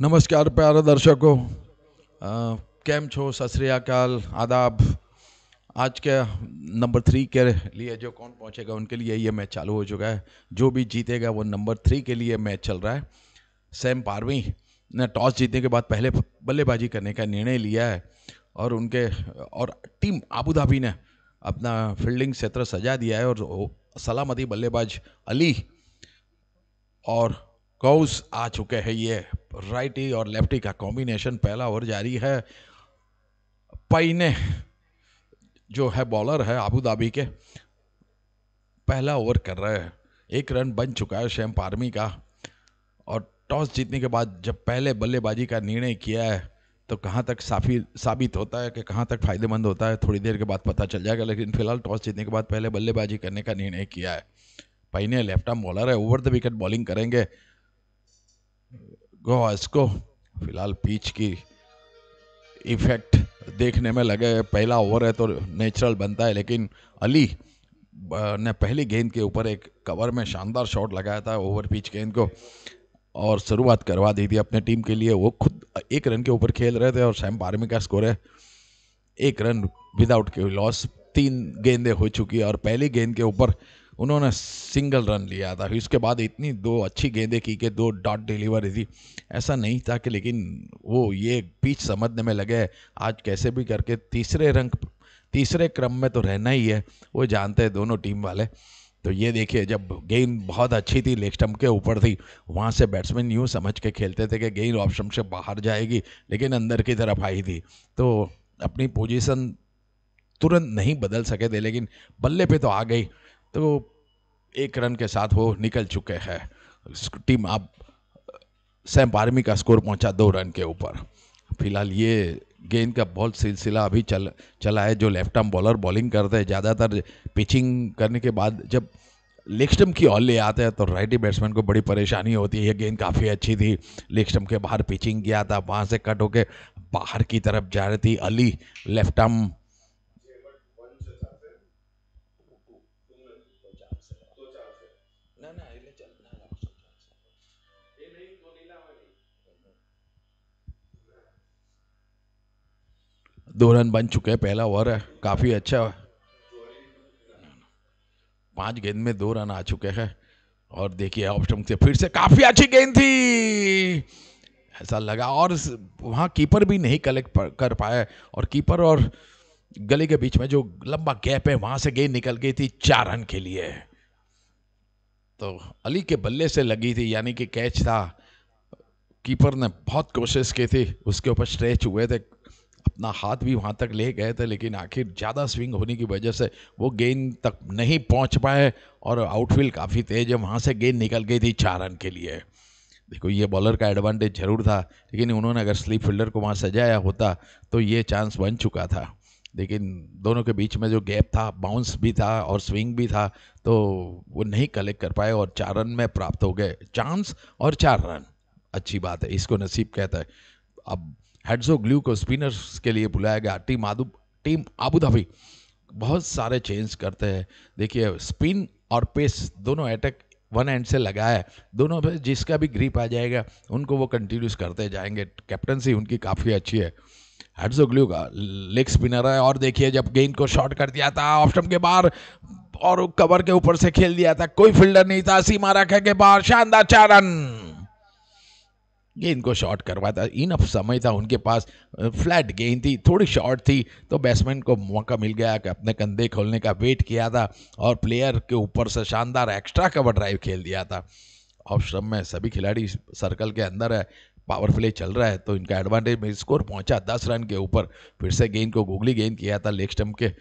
नमस्कार પ્યારા दर्शकों कैम छो सतरियाकाल आदाब आज के नंबर थ्री के लिए जो कौन पहुंचेगा उनके लिए ये मैच चालू हो चुका है जो भी जीतेगा वो नंबर थ्री के लिए मैच चल रहा है सैम पारवी ने टॉस जीतने के बाद पहले बल्लेबाजी करने का निर्णय लिया है और उनके और टीम आबू धाबी ने अपना फील्डिंग क्षेत्र सजा दिया है और सलामती बल्लेबाज अली और कौस आ चुके हैं ये राइटी और लेफ्टी का कॉम्बिनेशन पहला ओवर जारी है पाइने जो है बॉलर है आबू धाबी के पहला ओवर कर रहे हैं एक रन बन चुका है शैम पारमी का और टॉस जीतने के बाद जब पहले बल्लेबाजी का निर्णय किया है तो कहाँ तक साफी साबित होता है कि कहाँ तक फ़ायदेमंद होता है थोड़ी देर के बाद पता चल जाएगा लेकिन फिलहाल टॉस जीतने के बाद पहले बल्लेबाजी करने का निर्णय किया है पहने लेफ्ट आर्म बॉलर है ओवर द विकेट बॉलिंग करेंगे गो इसको फिलहाल पीच की इफेक्ट देखने में लगे पहला ओवर है तो नेचुरल बनता है लेकिन अली ने पहली गेंद के ऊपर एक कवर में शानदार शॉट लगाया था ओवर पिच गेंद को और शुरुआत करवा दी थी अपने टीम के लिए वो खुद एक रन के ऊपर खेल रहे थे और सैम बारहवीं का स्कोर है एक रन विदाउट के लॉस तीन गेंदें हो चुकी है और पहली गेंद के ऊपर उन्होंने सिंगल रन लिया था उसके बाद इतनी दो अच्छी गेंदें की कि दो डॉट डिलीवर थी ऐसा नहीं था कि लेकिन वो ये पीच समझने में लगे आज कैसे भी करके तीसरे रंग तीसरे क्रम में तो रहना ही है वो जानते हैं दोनों टीम वाले तो ये देखिए जब गेंद बहुत अच्छी थी लेग स्टम्प के ऊपर थी वहाँ से बैट्समैन यूँ समझ के खेलते थे कि गेंद ऑफ स्टम्प से बाहर जाएगी लेकिन अंदर की तरफ आई थी तो अपनी पोजीशन तुरंत नहीं बदल सके थे लेकिन बल्ले पे तो आ गई तो वो एक रन के साथ वो निकल चुके हैं टीम अब सैम आर्मी का स्कोर पहुंचा दो रन के ऊपर फिलहाल ये गेंद का बॉल सिलसिला अभी चल चला है जो लेफ्ट आर्म बॉलर बॉलिंग करते हैं ज़्यादातर पिचिंग करने के बाद जब लेग स्टम्प की ऑल ले आते हैं तो राइटी बैट्समैन को बड़ी परेशानी होती है ये गेंद काफ़ी अच्छी थी लेग स्टम्प के बाहर पिचिंग किया था वहाँ से कट होके बाहर की तरफ जा रही थी अली लेफ्ट आर्म दो रन बन चुके हैं पहला ओवर है काफ़ी अच्छा पांच गेंद में दो रन आ चुके हैं और देखिए ऑफ स्टंप से फिर से काफ़ी अच्छी गेंद थी ऐसा लगा और वहाँ कीपर भी नहीं कलेक्ट कर पाया और कीपर और गले के बीच में जो लंबा गैप है वहाँ से गेंद निकल गई थी चार रन के लिए तो अली के बल्ले से लगी थी यानी कि कैच था कीपर ने बहुत कोशिश की थी उसके ऊपर स्ट्रेच हुए थे अपना हाथ भी वहाँ तक ले गए थे लेकिन आखिर ज़्यादा स्विंग होने की वजह से वो गेंद तक नहीं पहुँच पाए और आउटफील्ड काफ़ी तेज है वहाँ से गेंद निकल गई थी चार रन के लिए देखो ये बॉलर का एडवांटेज जरूर था लेकिन उन्होंने अगर स्लीप फील्डर को वहाँ सजाया होता तो ये चांस बन चुका था लेकिन दोनों के बीच में जो गैप था बाउंस भी था और स्विंग भी था तो वो नहीं कलेक्ट कर पाए और चार रन में प्राप्त हो गए चांस और चार रन अच्छी बात है इसको नसीब कहता है अब हेड्सो ग्लू को स्पिनर्स के लिए बुलाया गया टीम आदु टीम आबूधाबी बहुत सारे चेंज करते हैं देखिए स्पिन और पेस दोनों अटैक वन एंड से लगाया है दोनों पे जिसका भी ग्रिप आ जाएगा उनको वो कंटिन्यूस करते जाएंगे कैप्टनसी उनकी काफ़ी अच्छी है हेड्सो ग्लू का लेग स्पिनर है और देखिए जब गेंद को शॉट कर दिया था ऑप्शन के बाहर और कवर के ऊपर से खेल दिया था कोई फील्डर नहीं था सीमा रखे के बाहर शानदार चारन गेंद को शॉट करवाता इनफ समय था उनके पास फ्लैट गेंद थी थोड़ी शॉर्ट थी तो बैट्समैन को मौका मिल गया कि अपने कंधे खोलने का वेट किया था और प्लेयर के ऊपर से शानदार एक्स्ट्रा कवर ड्राइव खेल दिया था और श्रम में सभी खिलाड़ी सर्कल के अंदर है पावर प्ले चल रहा है तो इनका एडवांटेज में स्कोर पहुंचा दस रन के ऊपर फिर से गेंद को गुगली गेंद किया था लेग स्टम्प के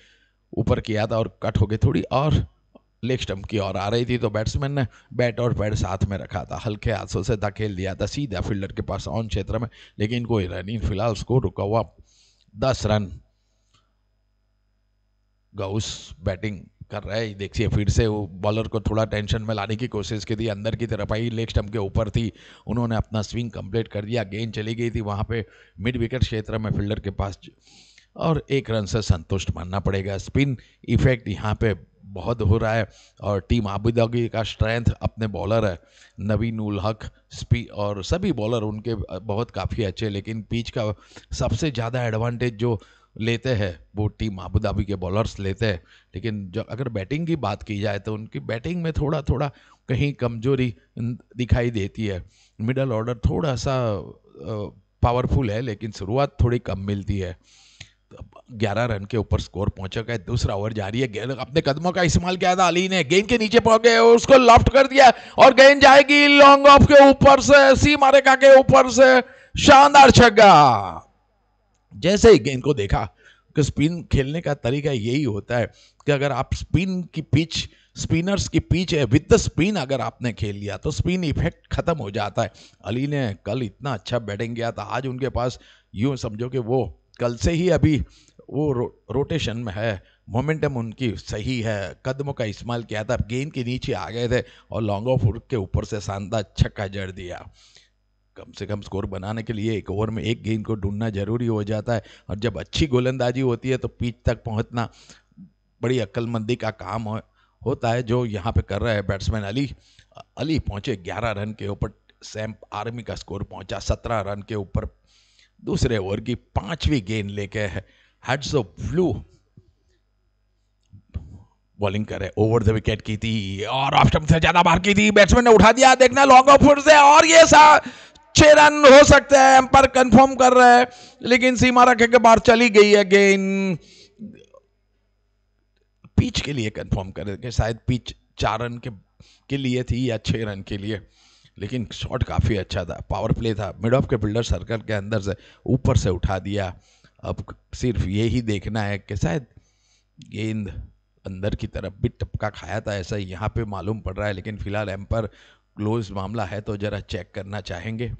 ऊपर किया था और कट हो गए थोड़ी और लेग स्टम्प की ओर आ रही थी तो बैट्समैन ने बैट और पैड साथ में रखा था हल्के हाथों से धकेल दिया था सीधा फील्डर के पास ऑन क्षेत्र में लेकिन कोई रन नहीं फिलहाल स्कोर रुका हुआ दस रन गौस बैटिंग कर रहा है देखिए फिर से वो बॉलर को थोड़ा टेंशन में लाने की कोशिश की थी अंदर की तरफ आई लेग स्टम्प के ऊपर थी उन्होंने अपना स्विंग कंप्लीट कर दिया गेंद चली गई थी वहाँ पे मिड विकेट क्षेत्र में फील्डर के पास और एक रन से संतुष्ट मानना पड़ेगा स्पिन इफेक्ट यहाँ पे बहुत हो रहा है और टीम आबू का स्ट्रेंथ अपने बॉलर है नवीन उल हक स्पी और सभी बॉलर उनके बहुत काफ़ी अच्छे लेकिन पिच का सबसे ज़्यादा एडवांटेज जो लेते हैं वो टीम आबुदाबी के बॉलर्स लेते हैं लेकिन जो अगर बैटिंग की बात की जाए तो उनकी बैटिंग में थोड़ा थोड़ा कहीं कमजोरी दिखाई देती है मिडल ऑर्डर थोड़ा सा पावरफुल है लेकिन शुरुआत थोड़ी कम मिलती है ग्यारह रन के ऊपर स्कोर पहुंचा गया दूसरा ओवर जारी है गेंद अपने कदमों का इस्तेमाल किया था अली ने गेंद के नीचे पहुंच गए उसको लॉफ्ट कर दिया और गेंद जाएगी लॉन्ग ऑफ के ऊपर से सी मारेका के ऊपर से शानदार छगा जैसे ही गेंद को देखा कि स्पिन खेलने का तरीका यही होता है कि अगर आप स्पिन की पिच स्पिनर्स की पिच है विद द स्पिन अगर आपने खेल लिया तो स्पिन इफेक्ट खत्म हो जाता है अली ने कल इतना अच्छा बैटिंग किया था आज उनके पास यूं समझो कि वो कल से ही अभी वो रो, रोटेशन में है मोमेंटम उनकी सही है कदमों का इस्तेमाल किया था गेंद के नीचे आ गए थे और लॉन्ग ऑफ हुड के ऊपर से शानदार छक्का जड़ दिया कम से कम स्कोर बनाने के लिए एक ओवर में एक गेंद को ढूंढना जरूरी हो जाता है और जब अच्छी गोलंदाजी होती है तो पिच तक पहुंचना बड़ी अक्लमंदी का काम हो, होता है जो यहाँ पे कर रहा है बैट्समैन अली अली पहुँचे ग्यारह रन के ऊपर सैम आर्मी का स्कोर पहुँचा सत्रह रन के ऊपर दूसरे ओवर की पांचवी गेंद लेके हेड्स ऑफ ब्लू बॉलिंग करे ओवर द विकेट की थी और ऑफ स्टंप से ज्यादा बाहर की थी बैट्समैन ने उठा दिया देखना लॉन्ग ऑफ फुट से और ये सा छह रन हो सकते हैं एम्पायर कंफर्म कर रहे हैं लेकिन सीमा रखे के बाहर चली गई है गेंद पिच के लिए कंफर्म कर शायद पिच चार रन के, के लिए थी या छह रन के लिए लेकिन शॉट काफ़ी अच्छा था पावर प्ले था मिड ऑफ के बिल्डर सर्कल के अंदर से ऊपर से उठा दिया अब सिर्फ ये ही देखना है कि शायद गेंद अंदर की तरफ भी टपका खाया था ऐसा यहाँ पे मालूम पड़ रहा है लेकिन फ़िलहाल एम पर क्लोज मामला है तो ज़रा चेक करना चाहेंगे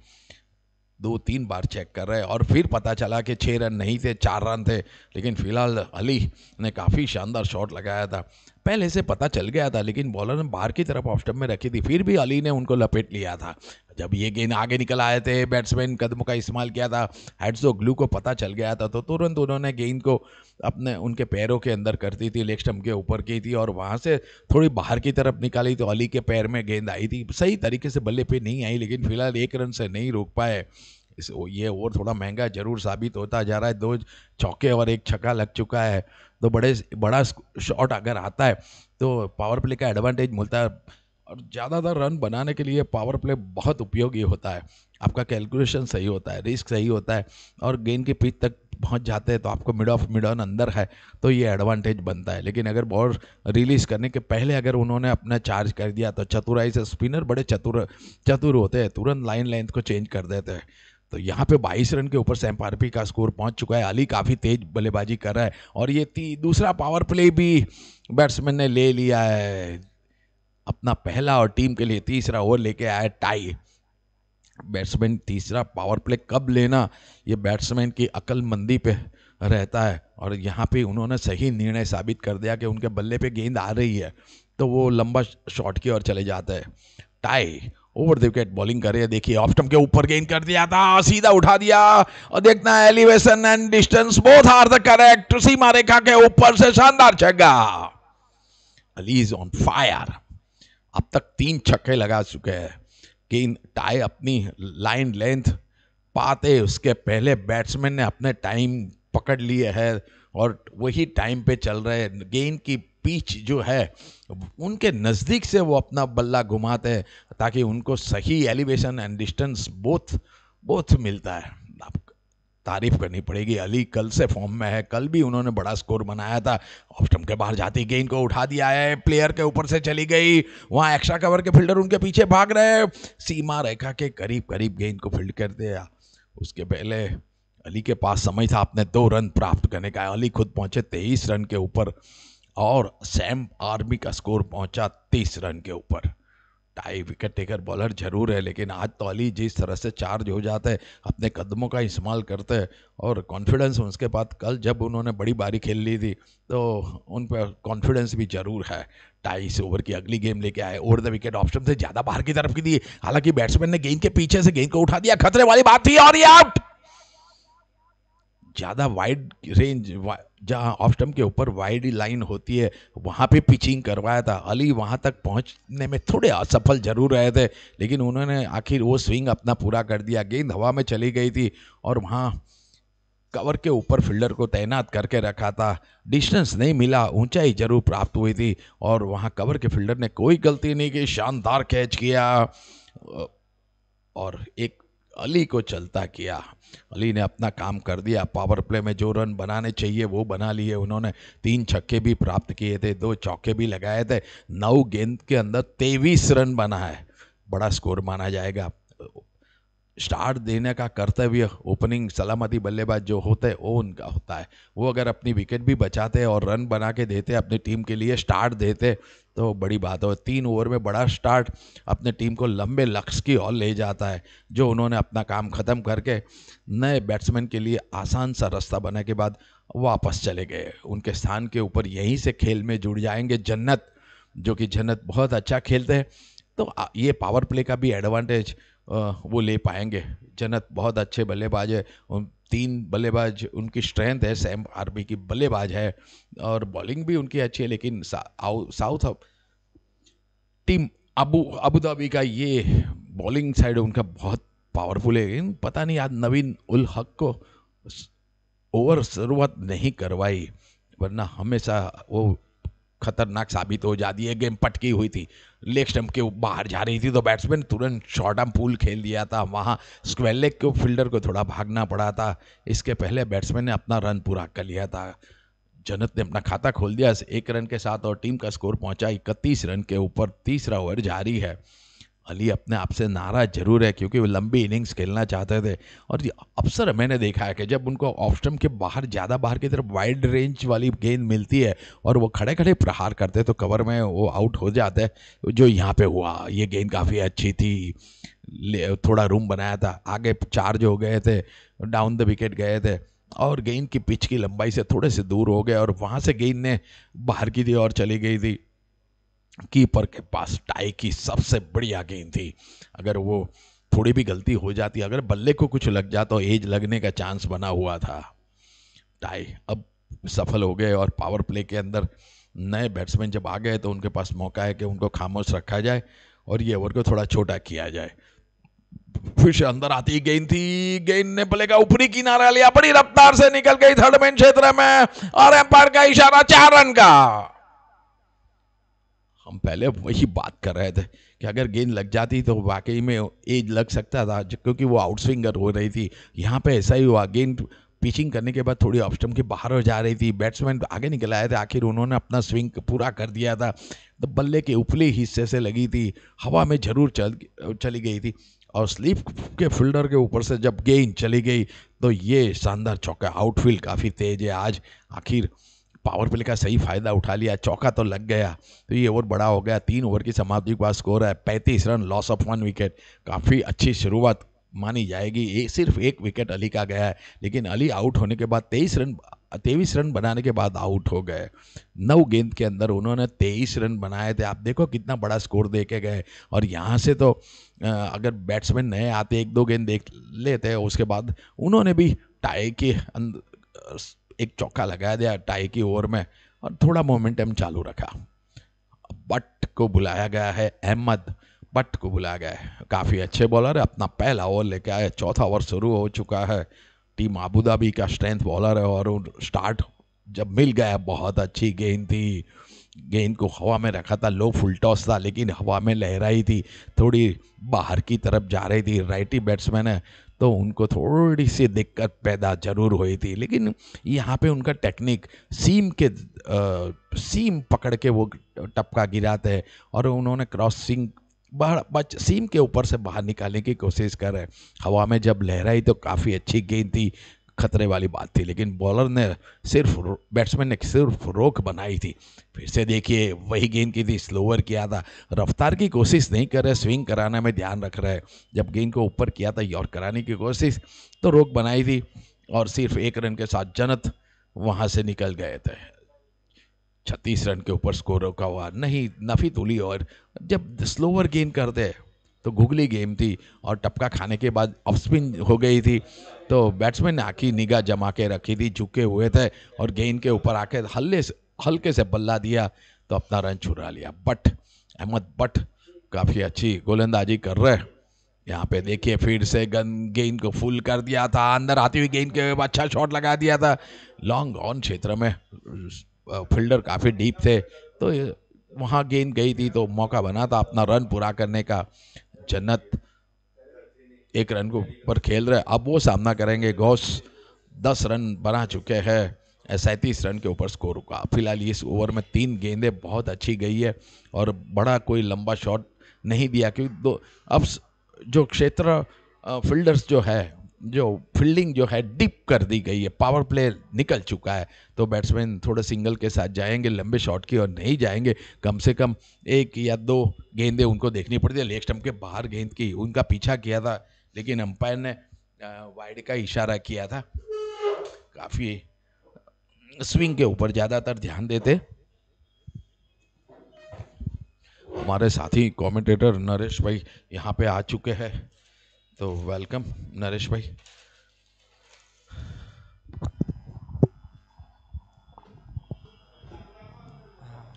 दो तीन बार चेक कर रहे और फिर पता चला कि छः रन नहीं थे चार रन थे लेकिन फ़िलहाल अली ने काफ़ी शानदार शॉट लगाया था पहले से पता चल गया था लेकिन बॉलर ने बाहर की तरफ ऑफ स्टम्प में रखी थी फिर भी अली ने उनको लपेट लिया था जब ये गेंद आगे निकल आए थे बैट्समैन कदम का इस्तेमाल किया था हेड्स ऑफ ग्लू को पता चल गया था तो तुरंत उन्होंने गेंद को अपने उनके पैरों के अंदर कर दी थी लेग स्टम्प के ऊपर की थी और वहाँ से थोड़ी बाहर की तरफ निकाली तो अली के पैर में गेंद आई थी सही तरीके से बल्ले पे नहीं आई लेकिन फिलहाल एक रन से नहीं रोक पाए इस ये ओवर थोड़ा महंगा जरूर साबित होता जा रहा है दो चौके और एक छक्का लग चुका है तो बड़े बड़ा शॉट अगर आता है तो पावर प्ले का एडवांटेज मिलता है और ज़्यादातर रन बनाने के लिए पावर प्ले बहुत उपयोगी होता है आपका कैलकुलेशन सही होता है रिस्क सही होता है और गेंद के पिच तक पहुंच जाते हैं तो आपको मिड ऑफ मिड ऑन अंदर है तो ये एडवांटेज बनता है लेकिन अगर बॉल रिलीज करने के पहले अगर उन्होंने अपना चार्ज कर दिया तो चतुराई से स्पिनर बड़े चतुर चतुर होते हैं तुरंत लाइन लेंथ को चेंज कर देते हैं तो यहाँ पे 22 रन के ऊपर सैम पारपी का स्कोर पहुंच चुका है अली काफ़ी तेज बल्लेबाजी कर रहा है और ये दूसरा पावर प्ले भी बैट्समैन ने ले लिया है अपना पहला और टीम के लिए तीसरा ओवर लेके आया टाई बैट्समैन तीसरा पावर प्ले कब लेना ये बैट्समैन की मंदी पे रहता है और यहाँ पे उन्होंने सही निर्णय साबित कर दिया कि उनके बल्ले पे गेंद आ रही है तो वो लंबा शॉट की ओर चले जाते हैं टाई ओवरदेव कैट बॉलिंग कर रहे हैं देखिए ऑफ स्टम्प के ऊपर गेंद कर दिया था सीधा उठा दिया और देखना elevation and distance both are the correct सीमा रेखा के ऊपर से शानदार छक्का अली इज ऑन फायर अब तक तीन छक्के लगा चुके हैं गेंद टाई अपनी लाइन लेंथ पाते उसके पहले बैट्समैन ने अपने टाइम पकड़ लिए है और वही टाइम पे चल रहे गेंद की पीच जो है उनके नज़दीक से वो अपना बल्ला घुमाते हैं ताकि उनको सही elevation and distance both both मिलता है आप तारीफ करनी पड़ेगी अली कल से फॉर्म में है कल भी उन्होंने बड़ा स्कोर बनाया था ऑफ के बाहर जाती गेंद को उठा दिया है प्लेयर के ऊपर से चली गई वहाँ एक्स्ट्रा कवर के फील्डर उनके पीछे भाग रहे सीमा रेखा के करीब करीब गेंद को फील्ड कर दिया उसके पहले अली के पास समय था अपने दो रन प्राप्त करने का अली खुद पहुंचे तेईस रन के ऊपर और सैम आर्मी का स्कोर पहुंचा तीस रन के ऊपर टाई विकेट टेकर बॉलर जरूर है लेकिन आज तो अली जिस तरह से चार्ज हो जाते हैं अपने कदमों का इस्तेमाल करते हैं और कॉन्फिडेंस उसके बाद कल जब उन्होंने बड़ी बारी खेल ली थी तो उन पर कॉन्फिडेंस भी जरूर है से ओवर की अगली गेम लेके आए ओवर द विकेट ऑप्शन से ज़्यादा बाहर की तरफ की दी हालांकि बैट्समैन ने गेंद के पीछे से गेंद को उठा दिया खतरे वाली बात थी और ये आउट ज़्यादा वाइड रेंज वा... जहाँ ऑफ स्टम्प के ऊपर वाइड लाइन होती है वहाँ पे पिचिंग करवाया था अली वहाँ तक पहुँचने में थोड़े असफल जरूर रहे थे लेकिन उन्होंने आखिर वो स्विंग अपना पूरा कर दिया गेंद हवा में चली गई थी और वहाँ कवर के ऊपर फील्डर को तैनात करके रखा था डिस्टेंस नहीं मिला ऊंचाई जरूर प्राप्त हुई थी और वहाँ कवर के फील्डर ने कोई गलती नहीं की शानदार कैच किया और एक अली को चलता किया अली ने अपना काम कर दिया पावर प्ले में जो रन बनाने चाहिए वो बना लिए उन्होंने तीन छक्के भी प्राप्त किए थे दो चौके भी लगाए थे नौ गेंद के अंदर तेईस रन बना है बड़ा स्कोर माना जाएगा स्टार्ट देने का कर्तव्य ओपनिंग सलामती बल्लेबाज जो होते हैं वो उनका होता है वो अगर अपनी विकेट भी बचाते और रन बना के देते अपनी टीम के लिए स्टार्ट देते तो बड़ी बात है तीन ओवर में बड़ा स्टार्ट अपने टीम को लंबे लक्ष्य की ओर ले जाता है जो उन्होंने अपना काम ख़त्म करके नए बैट्समैन के लिए आसान सा रास्ता बना के बाद वापस चले गए उनके स्थान के ऊपर यहीं से खेल में जुड़ जाएंगे जन्नत जो कि जन्नत बहुत अच्छा खेलते हैं तो ये पावर प्ले का भी एडवांटेज वो ले पाएंगे जनत बहुत अच्छे बल्लेबाज है उन तीन बल्लेबाज उनकी स्ट्रेंथ है सैम आर्मी की बल्लेबाज है और बॉलिंग भी उनकी अच्छी है लेकिन south team Abu Abu Dhabi का ये बॉलिंग साइड उनका बहुत पावरफुल है लेकिन पता नहीं आज नवीन उल हक को ओवर शुरुआत नहीं करवाई वरना हमेशा वो खतरनाक साबित हो जाती है गेम पटकी हुई थी लेग स्टम्प के बाहर जा रही थी तो बैट्समैन तुरंत शॉर्ट आर्म पुल खेल दिया था वहाँ स्क्वेल लेग के फील्डर को थोड़ा भागना पड़ा था इसके पहले बैट्समैन ने अपना रन पूरा कर लिया था जनत ने अपना खाता खोल दिया एक रन के साथ और टीम का स्कोर पहुंचा इकतीस रन के ऊपर तीसरा ओवर जारी है अली अपने आप से नाराज जरूर है क्योंकि वो लंबी इनिंग्स खेलना चाहते थे और अक्सर मैंने देखा है कि जब उनको ऑफ स्टम्प के बाहर ज़्यादा बाहर की तरफ वाइड रेंज वाली गेंद मिलती है और वो खड़े खड़े प्रहार करते तो कवर में वो आउट हो जाते जो यहाँ पे हुआ ये गेंद काफ़ी अच्छी थी थोड़ा रूम बनाया था आगे चार्ज हो गए थे डाउन द विकेट गए थे और गेंद की पिच की लंबाई से थोड़े से दूर हो गए और वहाँ से गेंद ने बाहर की थी और चली गई थी कीपर के पास टाई की सबसे बढ़िया गेंद थी अगर वो थोड़ी भी गलती हो जाती अगर बल्ले को कुछ लग जाता तो एज लगने का चांस बना हुआ था टाई अब सफल हो गए और पावर प्ले के अंदर नए बैट्समैन जब आ गए तो उनके पास मौका है कि उनको खामोश रखा जाए और ये ओवर को थोड़ा छोटा किया जाए से अंदर आती गेंद थी गेंद ने बल्ले का ऊपरी किनारा लिया बड़ी रफ्तार से निकल गई थर्ड मैन क्षेत्र में और एम्पायर का इशारा चार रन का हम पहले वही बात कर रहे थे कि अगर गेंद लग जाती तो वाकई में एज लग सकता था क्योंकि वो आउट स्विंगर हो रही थी यहाँ पे ऐसा ही हुआ गेंद पिचिंग करने के बाद थोड़ी ऑफ स्टम्प के बाहर हो जा रही थी बैट्समैन आगे निकल आए थे आखिर उन्होंने अपना स्विंग पूरा कर दिया था तो बल्ले के उपले हिस्से से लगी थी हवा में जरूर चल चली गई थी और स्लीप के फील्डर के ऊपर से जब गेंद चली गई तो ये शानदार चौका आउटफील्ड काफ़ी तेज है आज आखिर पावर प्ले का सही फ़ायदा उठा लिया चौका तो लग गया तो ये ओवर बड़ा हो गया तीन ओवर की समाप्ति के बाद स्कोर है पैंतीस run loss of one wicket काफ़ी अच्छी शुरुआत मानी जाएगी ये सिर्फ एक विकेट अली का गया है लेकिन अली आउट होने के बाद तेईस रन तेईस रन बनाने के बाद आउट हो गए नौ गेंद के अंदर उन्होंने तेईस रन बनाए थे आप देखो कितना बड़ा स्कोर दे के गए और यहाँ से तो अगर बैट्समैन नए आते एक दो गेंद देख लेते उसके बाद उन्होंने भी टाई के अंदर एक चौका लगा दिया टाई की ओवर में और थोड़ा मोमेंटम चालू रखा बट को बुलाया गया है अहमद बट को बुलाया गया है काफ़ी अच्छे बॉलर है अपना पहला ओवर लेके आए चौथा ओवर शुरू हो चुका है टीम आबूधाबी का स्ट्रेंथ बॉलर है और स्टार्ट जब मिल गया बहुत अच्छी गेंद थी गेंद को हवा में रखा था लो फुल टॉस था लेकिन हवा में लहराई थी थोड़ी बाहर की तरफ जा रही थी राइटी बैट्समैन है तो उनको थोड़ी सी दिक्कत पैदा जरूर हुई थी लेकिन यहाँ पे उनका टेक्निक सीम के आ, सीम पकड़ के वो टपका गिराते हैं और उन्होंने क्रॉसिंग बाहर बच सीम के ऊपर से बाहर निकालने की कोशिश कर रहे हवा में जब लहराई तो काफ़ी अच्छी गेंद थी खतरे वाली बात थी लेकिन बॉलर ने सिर्फ बैट्समैन ने सिर्फ रोक बनाई थी फिर से देखिए वही गेंद की थी स्लोअर किया था रफ्तार की कोशिश नहीं कर रहे स्विंग कराने में ध्यान रख रहे जब गेंद को ऊपर किया था यॉर्क कराने की कोशिश तो रोक बनाई थी और सिर्फ एक रन के साथ जनत वहाँ से निकल गए थे छत्तीस रन के ऊपर स्कोर रोका हुआ नहीं नफी तुली और जब स्लोअर गेंद करते तो गुगली गेम थी और टपका खाने के बाद ऑफ स्पिन हो गई थी तो बैट्समैन ने आखिरी निगाह जमा के रखी थी झुके हुए थे और गेंद के ऊपर आके हल्ले से हल्के से बल्ला दिया तो अपना रन छुरा लिया बट अहमद बट काफ़ी अच्छी गोलंदाजी कर रहे हैं यहाँ पे देखिए फिर से गन गेंद को फुल कर दिया था अंदर आती हुई गेंद के अच्छा शॉट लगा दिया था लॉन्ग ऑन क्षेत्र में फील्डर काफ़ी डीप थे तो वहाँ गेंद गई थी तो मौका बना था अपना रन पूरा करने का जन्नत एक रन को पर खेल रहे अब वो सामना करेंगे गौस दस रन बना चुके हैं सैंतीस रन के ऊपर स्कोर रुका फिलहाल इस ओवर में तीन गेंदें बहुत अच्छी गई है और बड़ा कोई लंबा शॉट नहीं दिया क्योंकि दो अब जो क्षेत्र फील्डर्स जो है जो फील्डिंग जो है डिप कर दी गई है पावर प्ले निकल चुका है तो बैट्समैन थोड़े सिंगल के साथ जाएंगे लंबे शॉट की और नहीं जाएंगे कम से कम एक या दो गेंदें उनको देखनी पड़ती है लेग स्टम्प के बाहर गेंद की उनका पीछा किया था लेकिन अंपायर ने वाइड का इशारा किया था काफ़ी स्विंग के ऊपर ज़्यादातर ध्यान देते हमारे साथी कमेंटेटर नरेश भाई यहाँ पे आ चुके हैं तो वेलकम नरेश भाई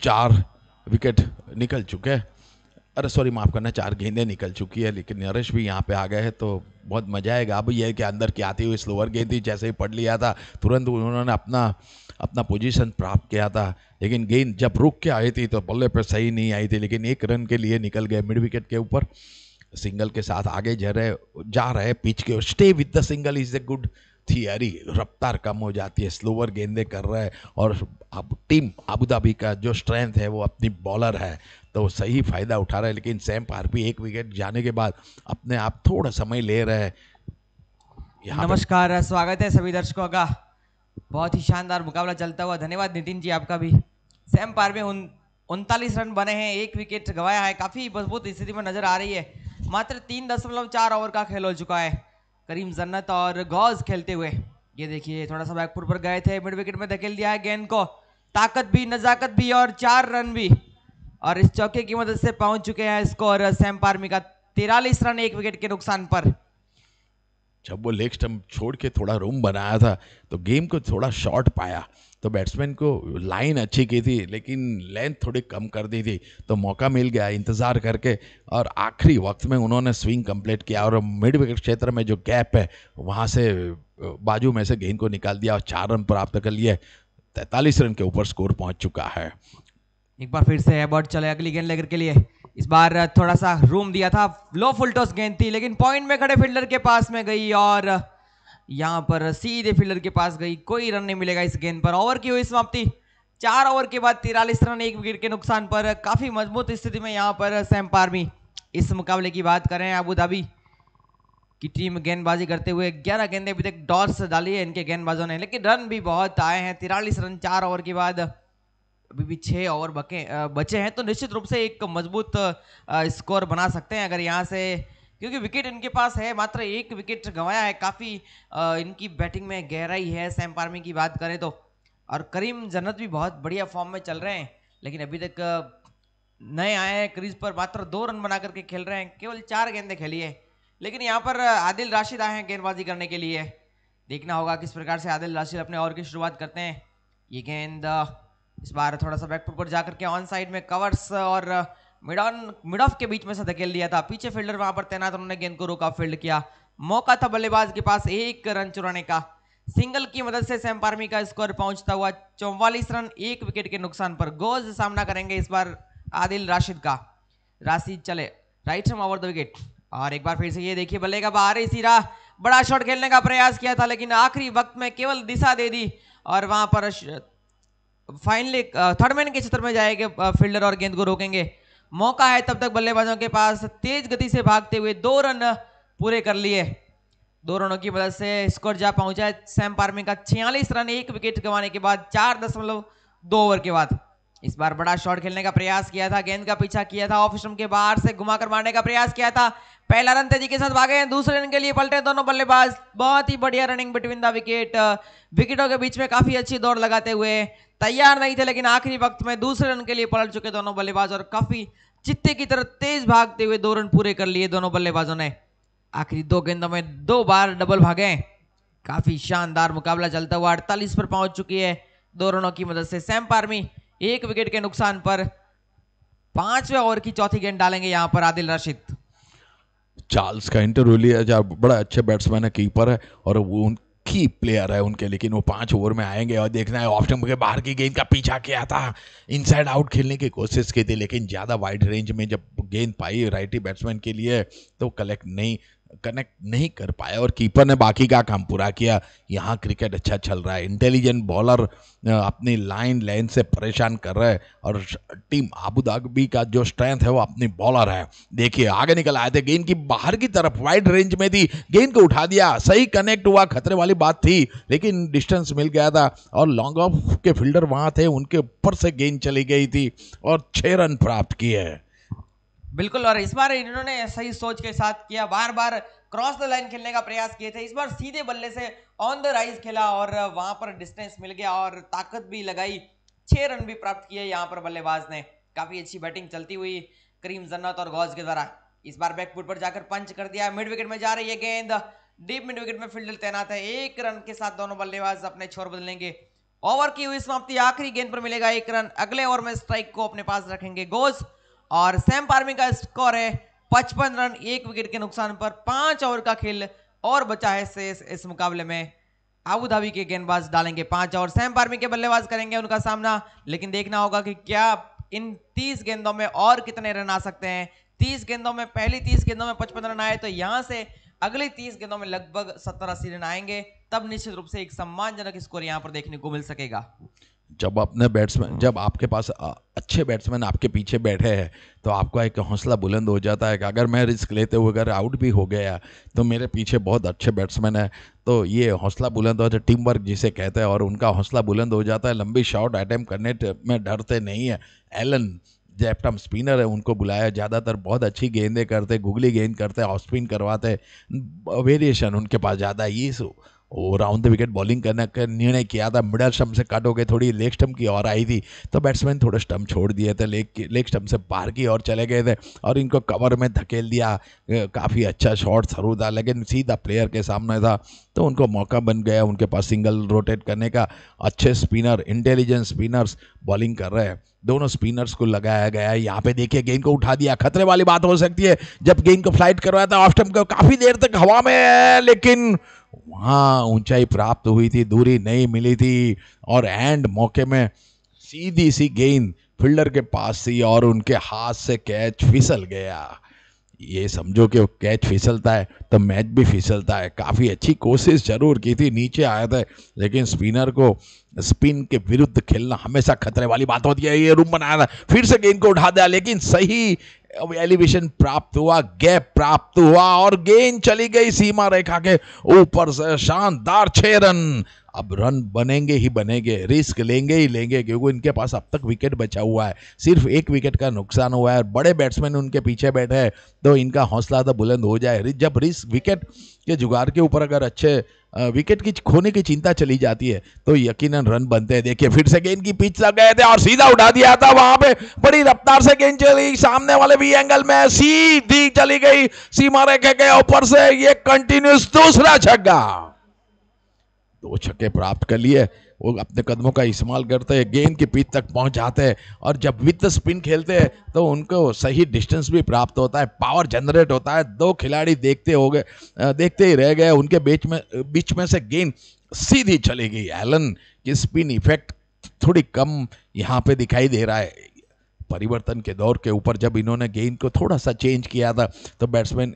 चार विकेट निकल चुके हैं अरे सॉरी माफ़ करना चार गेंदें निकल चुकी है लेकिन नरेश भी यहाँ पे आ गए हैं तो बहुत मज़ा आएगा अब यह कि अंदर की आती हुई स्लोअर गेंद थी जैसे ही पढ़ लिया था तुरंत उन्होंने अपना अपना पोजीशन प्राप्त किया था लेकिन गेंद जब रुक के आई थी तो बल्ले पर सही नहीं आई थी लेकिन एक रन के लिए निकल गए मिड विकेट के ऊपर सिंगल के साथ आगे जा रहे जा रहे पिच के stay with the single is a good theory रफ्तार कम हो जाती है स्लोअर गेंदे कर रहे हैं और अब टीम आबुधाबी का जो स्ट्रेंथ है वो अपनी बॉलर है तो सही फ़ायदा उठा रहा है लेकिन सैम पारपी एक विकेट जाने के बाद अपने आप थोड़ा समय ले रहे हैं नमस्कार स्वागत है सभी दर्शकों का बहुत ही शानदार मुकाबला चलता हुआ धन्यवाद नितिन जी आपका भी सैम पारपी उनतालीस रन बने हैं एक विकेट गवाया है काफ़ी मजबूत स्थिति में नजर आ रही है मात्र तीन दशमलव चार ओवर का खेल हो चुका है करीम जन्नत और गौज खेलते हुए ये देखिए थोड़ा सा बैकपुर पर गए थे मिड विकेट में धकेल दिया है गेंद को ताकत भी नज़ाकत भी और चार रन भी और इस चौके की मदद से पहुंच चुके हैं स्कोर सैम पार्मी का तिरालीस रन एक विकेट के नुकसान पर जब वो लेग स्टम्प छोड़ के थोड़ा रूम बनाया था तो गेम को थोड़ा शॉर्ट पाया तो बैट्समैन को लाइन अच्छी की थी लेकिन लेंथ थोड़ी कम कर दी थी तो मौका मिल गया इंतज़ार करके और आखिरी वक्त में उन्होंने स्विंग कंप्लीट किया और मिड विकेट क्षेत्र में जो गैप है वहाँ से बाजू में से गेंद को निकाल दिया और चार रन प्राप्त कर लिए तैतालीस रन के ऊपर स्कोर पहुँच चुका है एक बार फिर से एबर्ट चले अगली गेंद लेकर के लिए इस बार थोड़ा सा रूम दिया था लो फुल टॉस गेंद थी लेकिन पॉइंट में खड़े फील्डर के पास में गई और यहां पर सीधे फील्डर के पास गई कोई रन नहीं मिलेगा इस गेंद पर ओवर की हुई समाप्ति चार ओवर के बाद तिरालीस रन एक विकेट के नुकसान पर काफी मजबूत स्थिति में यहां पर सैम पार्मी इस मुकाबले की बात करें अबूधाबी की टीम गेंदबाजी करते हुए 11 गेंदे अभी तक डॉट्स डाली है इनके गेंदबाजों ने लेकिन रन भी बहुत आए हैं तिरालीस रन चार ओवर के बाद अभी भी छः ओवर बके बचे हैं तो निश्चित रूप से एक मजबूत स्कोर बना सकते हैं अगर यहाँ से क्योंकि विकेट इनके पास है मात्र एक विकेट गंवाया है काफ़ी इनकी बैटिंग में गहराई है सैम पार्मी की बात करें तो और करीम जन्नत भी बहुत बढ़िया फॉर्म में चल रहे हैं लेकिन अभी तक नए आए हैं क्रीज पर मात्र दो रन बना करके खेल रहे हैं केवल चार गेंदें खेली है लेकिन यहाँ पर आदिल राशिद आए हैं गेंदबाजी करने के लिए देखना होगा किस प्रकार से आदिल राशिद अपने ओवर की शुरुआत करते हैं ये गेंद इस बार थोड़ा सा बैकफुट पर जाकर के ऑन साइड में कवर्स और मिडॉन मिड ऑफ के बीच में से धकेल दिया था पीछे फील्डर वहां पर तैनात उन्होंने गेंद को रोका फील्ड किया मौका था बल्लेबाज के पास एक रन चुराने का सिंगल की मदद से सैम पार्मी का स्कोर पहुंचता हुआ चौवालीस रन एक विकेट के नुकसान पर गोज सामना करेंगे इस बार आदिल राशिद का राशिद चले right from over the wicket और एक बार फिर से ये देखिए बल्ले का बाहर ही सीरा बड़ा शॉट खेलने का प्रयास किया था लेकिन आखिरी वक्त में केवल दिशा दे दी और वहां पर फाइनली थर्डमैन के क्षेत्र में जाएंगे फील्डर और गेंद को रोकेंगे मौका है तब तक बल्लेबाजों के पास तेज गति से भागते हुए दो रन पूरे कर लिए दो रनों की मदद से स्कोर जा पहुंचा है सैम पार्मी का छियालीस रन एक विकेट गंवाने के बाद चार दशमलव दो ओवर के बाद इस बार बड़ा शॉट खेलने का प्रयास किया था गेंद का पीछा किया था ऑफ स्टम्प के बाहर से घुमाकर मारने का प्रयास किया था पहला रन तेजी के साथ भागे हैं दूसरे रन के लिए पलटे दोनों बल्लेबाज बहुत ही बढ़िया रनिंग बिटवीन द विकेट विकेटों के बीच में काफी अच्छी दौड़ लगाते हुए तैयार नहीं थे लेकिन आखिरी वक्त में दूसरे रन के लिए पलट चुके दोनों बल्लेबाज और काफी चित्ते की तरह तेज भागते हुए दो रन पूरे कर लिए दोनों बल्लेबाजों ने आखिरी दो गेंदों में दो बार डबल भागे काफी शानदार मुकाबला चलता हुआ अड़तालीस पर पहुंच चुकी है दो रनों की मदद से सैम पार्मी एक विकेट के नुकसान पर पांचवें ओवर की चौथी गेंद डालेंगे यहां पर आदिल रशीद चार्ल्स का इंटर लिया जा बड़ा अच्छे बैट्समैन है कीपर है और वो उन की प्लेयर है उनके लेकिन वो पांच ओवर में आएंगे और देखना है ऑप्शन के बाहर की गेंद का पीछा किया था इनसाइड आउट खेलने की कोशिश की थी लेकिन ज़्यादा वाइड रेंज में जब गेंद पाई राइटी बैट्समैन के लिए तो कलेक्ट नहीं कनेक्ट नहीं कर पाया और कीपर ने बाकी का काम पूरा किया यहाँ क्रिकेट अच्छा चल रहा है इंटेलिजेंट बॉलर अपनी लाइन लाइन से परेशान कर रहे हैं और टीम आबू धाबी का जो स्ट्रेंथ है वो अपनी बॉलर है देखिए आगे निकल आए थे गेंद की बाहर की तरफ वाइड रेंज में थी गेंद को उठा दिया सही कनेक्ट हुआ खतरे वाली बात थी लेकिन डिस्टेंस मिल गया था और लॉन्ग ऑफ के फील्डर वहाँ थे उनके ऊपर से गेंद चली गई थी और छः रन प्राप्त किए हैं बिल्कुल और इस बार इन्होंने सही सोच के साथ किया बार बार क्रॉस द लाइन खेलने का प्रयास किए थे इस बार सीधे बल्ले से ऑन द राइज खेला और वहां पर डिस्टेंस मिल गया और ताकत भी लगाई छह रन भी प्राप्त किए यहाँ पर बल्लेबाज ने काफी अच्छी बैटिंग चलती हुई करीम जन्नत और गौज के द्वारा इस बार बैकफुट पर जाकर पंच कर दिया मिड विकेट में जा रही है गेंद डीप मिड विकेट में फील्डर तैनात है एक रन के साथ दोनों बल्लेबाज अपने छोर बदलेंगे ओवर की हुई समाप्ति आखिरी गेंद पर मिलेगा एक रन अगले ओवर में स्ट्राइक को अपने पास रखेंगे गोज और सैम पार्मी का स्कोर है पचपन रन एक विकेट के नुकसान पर पांच ओवर का खेल और बचा है से इस मुकाबले में आबू धाबी के गेंदबाज डालेंगे पांच ओवर सैम पार्मी के बल्लेबाज करेंगे उनका सामना लेकिन देखना होगा कि क्या इन तीस गेंदों में और कितने रन आ सकते हैं तीस गेंदों में पहली तीस गेंदों में पचपन रन आए तो यहां से अगली तीस गेंदों में लगभग सत्तर अस्सी रन आएंगे तब निश्चित रूप से एक सम्मानजनक स्कोर यहां पर देखने को मिल सकेगा जब अपने बैट्समैन हाँ। जब आपके पास अच्छे बैट्समैन आपके पीछे बैठे हैं तो आपका एक हौसला बुलंद हो जाता है कि अगर मैं रिस्क लेते हुए अगर आउट भी हो गया तो मेरे पीछे बहुत अच्छे बैट्समैन है तो ये हौसला बुलंद हो जाता टीम वर्क जिसे कहते हैं और उनका हौसला बुलंद हो जाता है लंबी शॉट अटैम्प करने में डरते नहीं है एलन जैपटम स्पिनर है उनको बुलाया ज़्यादातर बहुत अच्छी गेंदें करते गुगली गेंद करते ऑफ स्पिन करवाते वेरिएशन उनके पास ज़्यादा ये और राउंड द विकेट बॉलिंग करने का निर्णय किया था मिडल स्टम्प से कट हो गए थोड़ी लेग स्टम्प की ओर आई थी तो बैट्समैन थोड़े स्टम्प छोड़ दिए थे लेग लेग स्टम्प से बाहर की ओर चले गए थे और इनको कवर में धकेल दिया काफ़ी अच्छा शॉट थरू था लेकिन सीधा प्लेयर के सामने था तो उनको मौका बन गया उनके पास सिंगल रोटेट करने का अच्छे स्पिनर इंटेलिजेंट स्पिनर्स बॉलिंग कर रहे हैं दोनों स्पिनर्स को लगाया गया है यहाँ पे देखिए गेंद को उठा दिया खतरे वाली बात हो सकती है जब गेंद को फ्लाइट करवाया था ऑफ स्टम्प को काफ़ी देर तक हवा में है लेकिन वहाँ ऊंचाई प्राप्त हुई थी दूरी नहीं मिली थी और एंड मौके में सीधी सी गेंद फील्डर के पास थी और उनके हाथ से कैच फिसल गया ये समझो कि कैच फिसलता है तो मैच भी फिसलता है काफ़ी अच्छी कोशिश जरूर की थी नीचे आया था लेकिन स्पिनर को स्पिन के विरुद्ध खेलना हमेशा खतरे वाली बात होती है ये रूम बनाया था फिर से गेंद को उठा दिया लेकिन सही एलिवेशन प्राप्त हुआ गैप प्राप्त हुआ और गेंद चली गई सीमा रेखा के ऊपर से शानदार छह रन अब रन बनेंगे ही बनेंगे रिस्क लेंगे ही लेंगे क्योंकि इनके पास अब तक विकेट बचा हुआ है सिर्फ एक विकेट का नुकसान हुआ है और बड़े बैट्समैन उनके पीछे बैठे हैं तो इनका हौसला तो बुलंद हो जाए जब रिस्क विकेट के जुगाड़ के ऊपर अगर अच्छे विकेट की खोने की चिंता चली जाती है तो यकीनन रन बनते हैं देखिए फिर से गेंद की पिच लग गए थे और सीधा उठा दिया था वहां पे बड़ी रफ्तार से गेंद चली सामने वाले भी एंगल में सीधी चली गई सीमा रेखे के ऊपर से ये कंटिन्यूस दूसरा छक्का दो छक्के प्राप्त कर लिए वो अपने कदमों का इस्तेमाल करते हैं गेंद के पीठ तक पहुंच जाते हैं और जब विथ स्पिन खेलते हैं तो उनको सही डिस्टेंस भी प्राप्त होता है पावर जनरेट होता है दो खिलाड़ी देखते हो गए देखते ही रह गए उनके बीच में बीच में से गेंद सीधी चली गई एलन की स्पिन इफेक्ट थोड़ी कम यहाँ पर दिखाई दे रहा है परिवर्तन के दौर के ऊपर जब इन्होंने गेंद को थोड़ा सा चेंज किया था तो बैट्समैन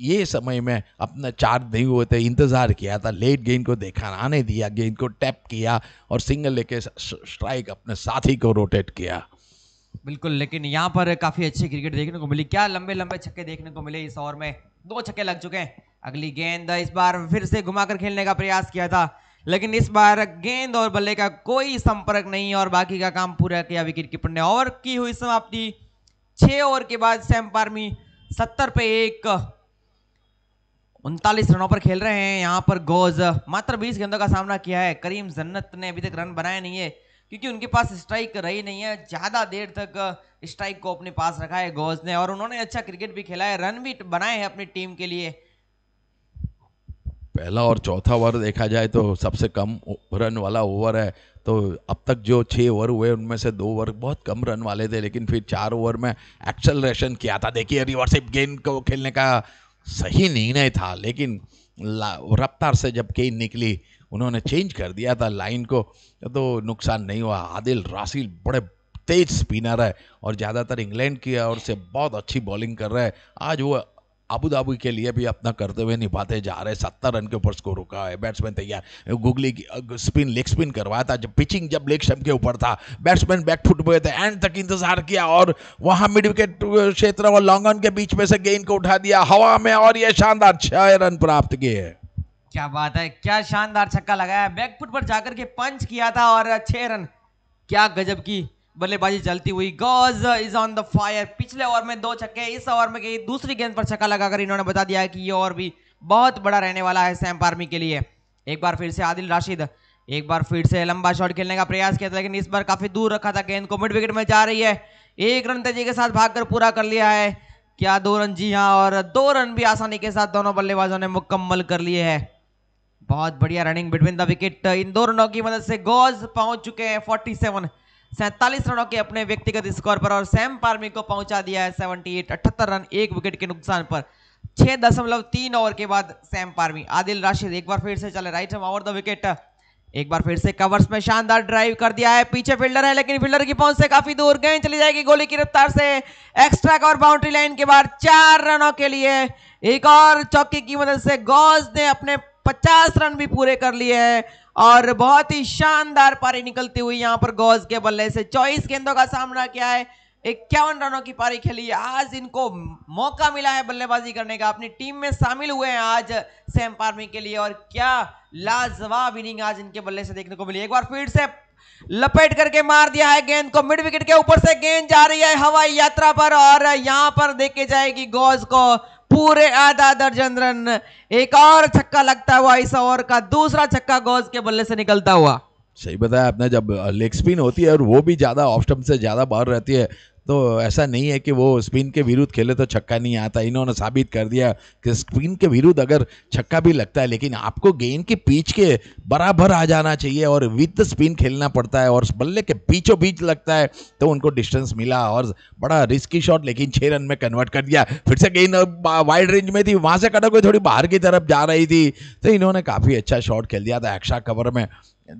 ये समय में अपना चार नहीं हुए थे इंतज़ार किया था लेट गेंद को देखा आने दिया गेंद को टैप किया और सिंगल लेके स्ट्राइक अपने साथी को रोटेट किया बिल्कुल लेकिन यहाँ पर काफ़ी अच्छी क्रिकेट देखने को मिली क्या लंबे लंबे छक्के देखने को मिले इस ओवर में दो छक्के लग चुके हैं अगली गेंद इस बार फिर से घुमाकर खेलने का प्रयास किया था लेकिन इस बार गेंद और बल्ले का कोई संपर्क नहीं और बाकी का काम पूरा किया विकेट कीपर ने ओवर की हुई समाप्ति छः ओवर के बाद सैम पार्मी सत्तर पे एक उनतालीस रनों पर खेल रहे हैं यहाँ पर गोज मात्र बीस गेंदों का सामना किया है करीम जन्नत ने अभी तक रन बनाया नहीं है क्योंकि उनके पास स्ट्राइक रही नहीं है ज़्यादा देर तक स्ट्राइक को अपने पास रखा है गोज ने और उन्होंने अच्छा क्रिकेट भी खेला है रन भी बनाए हैं अपनी टीम के लिए पहला और चौथा ओवर देखा जाए तो सबसे कम रन वाला ओवर है तो अब तक जो छः ओवर हुए उनमें से दो ओवर बहुत कम रन वाले थे लेकिन फिर चार ओवर में एक्सेलरेशन किया था देखिए रिवर्सिप गेंद को खेलने का सही निर्णय था लेकिन रफ्तार से जब कई निकली उन्होंने चेंज कर दिया था लाइन को तो नुकसान नहीं हुआ आदिल रासिल बड़े तेज स्पिनर है और ज़्यादातर इंग्लैंड की ओर से बहुत अच्छी बॉलिंग कर रहे हैं आज वो अबू धाबी के लिए भी अपना कर्तव्य निभाते जा रहे सत्तर रन के ऊपर स्कोर रुका है बैट्समैन तैयार गुगली की स्पिन लेग स्पिन करवाया था जब पिचिंग जब लेग स्टम्प के ऊपर था बैट्समैन बैक फुट हुए थे एंड तक इंतजार किया और वहां मिड विकेट क्षेत्र और लॉन्ग रन के बीच में से गेंद को उठा दिया हवा में और यह शानदार छह रन प्राप्त किए क्या बात है क्या शानदार छक्का लगाया बैकफुट पर जाकर के पंच किया था और छह रन क्या गजब की बल्लेबाजी जलती हुई Goss is on the fire पिछले ओवर में दो छक्के इस ओवर में गई दूसरी गेंद पर छक्का लगाकर इन्होंने बता दिया है कि ये ओवर भी बहुत बड़ा रहने वाला है सैम पार्मी के लिए एक बार फिर से आदिल राशिद एक बार फिर से लंबा शॉट खेलने का प्रयास किया था लेकिन इस बार काफी दूर रखा था गेंद को मिड विकेट में जा रही है एक रन तेजी के साथ भागकर पूरा कर लिया है क्या दो रन जी हाँ और दो रन भी आसानी के साथ दोनों बल्लेबाजों ने मुकम्मल कर लिए है बहुत बढ़िया रनिंग बिटवीन द विकेट इन दो रनों की मदद से गोज पहुंच चुके हैं 47 सैंतालीस रनों के अपने व्यक्तिगत स्कोर पर और सैम पार्मी को पहुंचा दिया है सेवेंटी एट अठहत्तर रन एक विकेट के नुकसान पर छह दशमलव तीन ओवर के बाद सैम पार्मी आदिल राशिद एक बार फिर से चले right arm over the wicket एक बार फिर से कवर्स में शानदार ड्राइव कर दिया है पीछे फील्डर है लेकिन फील्डर की पहुंच से काफी दूर गए चली जाएगी गोली की रफ्तार से एक्स्ट्रा और बाउंड्री लाइन के बाद चार रनों के लिए एक और चौकी की मदद से गौज ने अपने 50 रन भी पूरे कर लिए हैं और बहुत ही शानदार पारी निकलती हुई यहाँ पर गौज के बल्ले से चौबीस गेंदों का सामना किया है इक्यावन रनों की पारी खेली है आज इनको मौका मिला है बल्लेबाजी करने का अपनी टीम में शामिल हुए हैं आज सैम पार्मी के लिए और क्या लाजवाब इनिंग आज इनके बल्ले से देखने को मिली एक बार फिर से लपेट करके मार दिया है गेंद को मिड विकेट के ऊपर से गेंद जा रही है हवाई यात्रा पर और यहां पर देखे जाएगी गौज को पूरे दर्जन रन एक और छक्का लगता हुआ इस ओवर का दूसरा छक्का गोज के बल्ले से निकलता हुआ सही बताया आपने जब लेग स्पिन होती है और वो भी ज़्यादा ऑफ स्टम्प से ज़्यादा बाहर रहती है तो ऐसा नहीं है कि वो स्पिन के विरुद्ध खेले तो छक्का नहीं आता इन्होंने साबित कर दिया कि स्पिन के विरुद्ध अगर छक्का भी लगता है लेकिन आपको गेंद के पीच के बराबर आ जाना चाहिए और विद स्पिन खेलना पड़ता है और बल्ले के पीछों बीच लगता है तो उनको डिस्टेंस मिला और बड़ा रिस्की शॉट लेकिन छः रन में कन्वर्ट कर दिया फिर से गेंद वाइड रेंज में थी वहाँ से कटक हुई थोड़ी बाहर की तरफ जा रही थी तो इन्होंने काफ़ी अच्छा शॉट खेल दिया था एक्स्ट्रा कवर में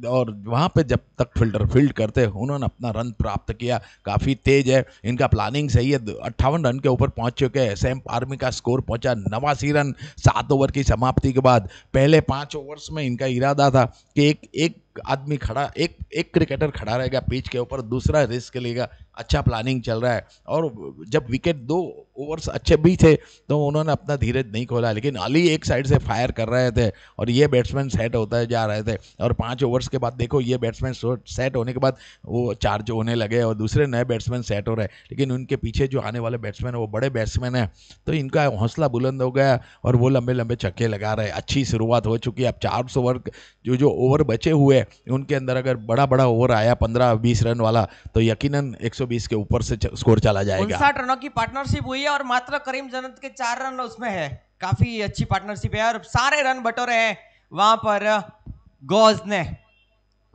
और वहाँ पे जब तक फिल्टर फील्ड करते उन्होंने अपना रन प्राप्त किया काफ़ी तेज है इनका प्लानिंग सही है अट्ठावन रन के ऊपर पहुँच चुके हैं सैम आर्मी का स्कोर पहुँचा नवासी रन सात ओवर की समाप्ति के बाद पहले पाँच ओवर्स में इनका इरादा था कि एक एक आदमी खड़ा एक एक क्रिकेटर खड़ा रहेगा पिच के ऊपर दूसरा रिस्क लेगा अच्छा प्लानिंग चल रहा है और जब विकेट दो ओवर्स अच्छे भी थे तो उन्होंने अपना धीरे नहीं खोला लेकिन अली एक साइड से फायर कर रहे थे और ये बैट्समैन सेट होता जा रहे थे और पाँच ओवर्स के बाद देखो ये बैट्समैन सेट होने के बाद वो चार्ज होने लगे और दूसरे नए बैट्समैन सेट हो रहे लेकिन उनके पीछे जो आने वाले बैट्समैन है वो बड़े बैट्समैन हैं तो इनका हौसला बुलंद हो गया और वो लंबे लंबे चक्के लगा रहे अच्छी शुरुआत हो चुकी है अब चार ओवर जो जो ओवर बचे हुए है उनके अंदर अगर बड़ा बड़ा ओवर आया पंद्रह बीस रन वाला तो यकीनन 120 के ऊपर से स्कोर चला जाएगा साठ रनों की पार्टनरशिप हुई है और मात्र करीम जनत के चार रन उसमें है काफी अच्छी पार्टनरशिप है और सारे रन बटोरे हैं वहां पर गोज ने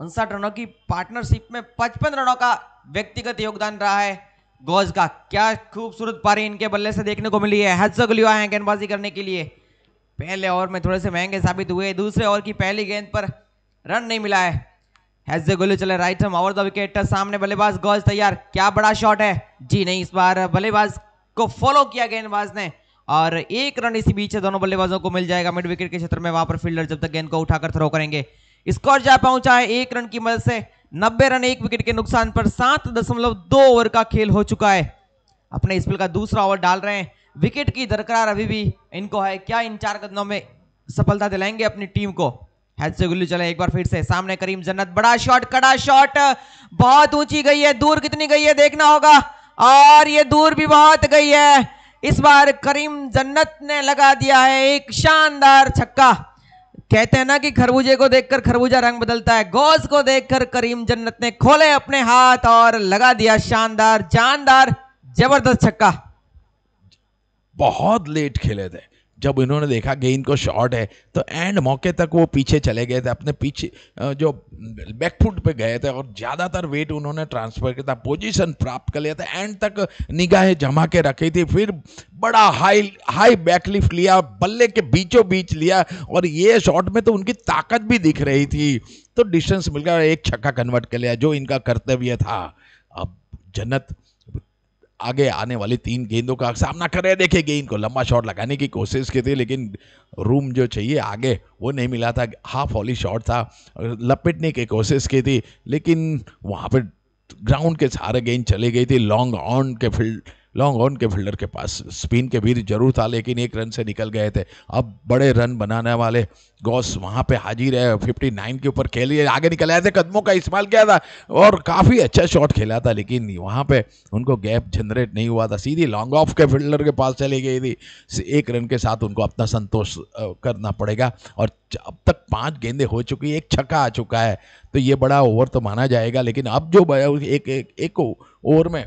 उनसठ रनों की पार्टनरशिप में पचपन रनों का व्यक्तिगत योगदान रहा है गोज का क्या खूबसूरत पारी इनके बल्ले से देखने को मिली है हदसों लिया है गेंदबाजी करने के लिए पहले ओवर में थोड़े से महंगे साबित हुए दूसरे ओवर की पहली गेंद पर रन नहीं मिला है हैज से चले right arm over the wicket सामने बल्लेबाज गॉज तैयार क्या बड़ा शॉट है जी नहीं इस बार बल्लेबाज को फॉलो किया गेंदबाज ने और एक रन इसी बीच दोनों बल्लेबाजों को मिल जाएगा मिड विकेट के क्षेत्र में वहां पर फील्डर जब तक गेंद को उठाकर थ्रो करेंगे स्कोर जा पहुंचा है एक रन की मदद से नब्बे रन एक विकेट के नुकसान पर सात दशमलव दो ओवर का खेल हो चुका है अपने इस का दूसरा ओवर डाल रहे हैं विकेट की दरकरार अभी भी इनको है क्या इन चार कदमों में सफलता दिलाएंगे अपनी टीम को हेड से गुल्लू चला एक बार फिर से सामने करीम जन्नत बड़ा शॉट कड़ा शॉट बहुत ऊंची गई है दूर कितनी गई है देखना होगा और ये दूर भी बहुत गई है इस बार करीम जन्नत ने लगा दिया है एक शानदार छक्का कहते हैं ना कि खरबूजे को देखकर खरबूजा रंग बदलता है गोज को देखकर करीम जन्नत ने खोले अपने हाथ और लगा दिया शानदार जानदार जबरदस्त छक्का बहुत लेट खेले थे जब इन्होंने देखा गेंद को शॉर्ट है तो एंड मौके तक वो पीछे चले गए थे अपने पीछे जो बैकफुट पे गए थे और ज़्यादातर वेट उन्होंने ट्रांसफर किया था पोजीशन प्राप्त कर लिया था एंड तक निगाहें जमा के रखी थी फिर बड़ा हाई हाई बैकलिफ्ट लिया बल्ले के बीचों बीच लिया और ये शॉट में तो उनकी ताकत भी दिख रही थी तो डिस्टेंस मिलकर एक छक्का कन्वर्ट कर लिया जो इनका कर्तव्य था अब जन्नत आगे आने वाली तीन गेंदों का सामना कर रहे देखे गेंद को लंबा शॉट लगाने की कोशिश की थी लेकिन रूम जो चाहिए आगे वो नहीं मिला था हाफ हॉली शॉट था लपेटने की कोशिश की थी लेकिन वहाँ पर ग्राउंड के सारे गेंद चले गई थी लॉन्ग ऑन के फील्ड लॉन्ग ऑन के फील्डर के पास स्पिन के वीर जरूर था लेकिन एक रन से निकल गए थे अब बड़े रन बनाने वाले गॉस वहाँ पे हाजिर है नाइन के ऊपर खेलिए आगे निकल आए थे कदमों का इस्तेमाल किया था और काफ़ी अच्छा शॉट खेला था लेकिन वहाँ पे उनको गैप जनरेट नहीं हुआ था सीधी लॉन्ग ऑफ के फील्डर के पास चली गई थी एक रन के साथ उनको अपना संतोष करना पड़ेगा और अब तक पांच गेंदे हो चुकी है एक छक्का आ चुका है तो ये बड़ा ओवर तो माना जाएगा लेकिन अब जो एक, एक ओवर में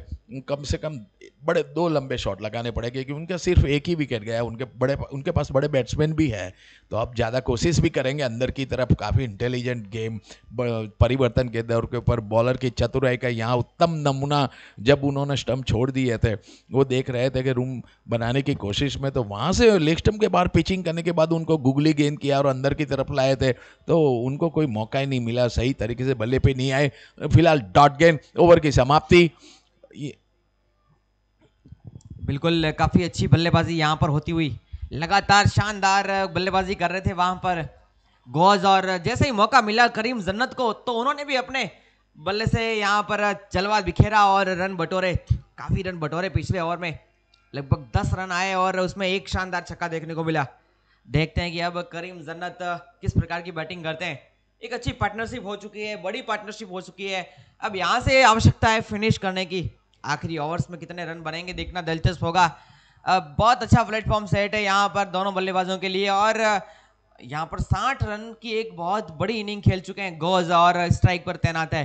कम से कम बड़े दो लंबे शॉट लगाने पड़ेंगे क्योंकि उनका सिर्फ एक ही विकेट गया उनके बड़े उनके पास बड़े बैट्समैन भी हैं तो आप ज़्यादा कोशिश भी करेंगे अंदर की तरफ काफ़ी इंटेलिजेंट गेम परिवर्तन के दौर के ऊपर बॉलर की चतुराई का यहाँ उत्तम नमूना जब उन्होंने स्टम्प छोड़ दिए थे वो देख रहे थे कि रूम बनाने की कोशिश में तो वहाँ से लेग स्टम्प के बाहर पिचिंग करने के बाद उनको गुगली गेंद किया और अंदर की तरफ लाए थे तो उनको कोई मौका ही नहीं मिला सही तरीके से बल्ले पर नहीं आए फिलहाल डॉट गेंद ओवर की समाप्ति ये बिल्कुल काफ़ी अच्छी बल्लेबाजी यहाँ पर होती हुई लगातार शानदार बल्लेबाजी कर रहे थे वहां पर गोज और जैसे ही मौका मिला करीम जन्नत को तो उन्होंने भी अपने बल्ले से यहाँ पर जलवा बिखेरा और रन बटोरे काफ़ी रन बटोरे पिछले ओवर में लगभग दस रन आए और उसमें एक शानदार छक्का देखने को मिला देखते हैं कि अब करीम जन्नत किस प्रकार की बैटिंग करते हैं एक अच्छी पार्टनरशिप हो चुकी है बड़ी पार्टनरशिप हो चुकी है अब यहाँ से आवश्यकता है फिनिश करने की आखिरी ओवर्स में कितने रन बनेंगे देखना दिलचस्प होगा अब बहुत अच्छा प्लेटफॉर्म सेट है यहाँ पर दोनों बल्लेबाजों के लिए और यहाँ पर साठ रन की एक बहुत बड़ी इनिंग खेल चुके हैं गोज और स्ट्राइक पर तैनात है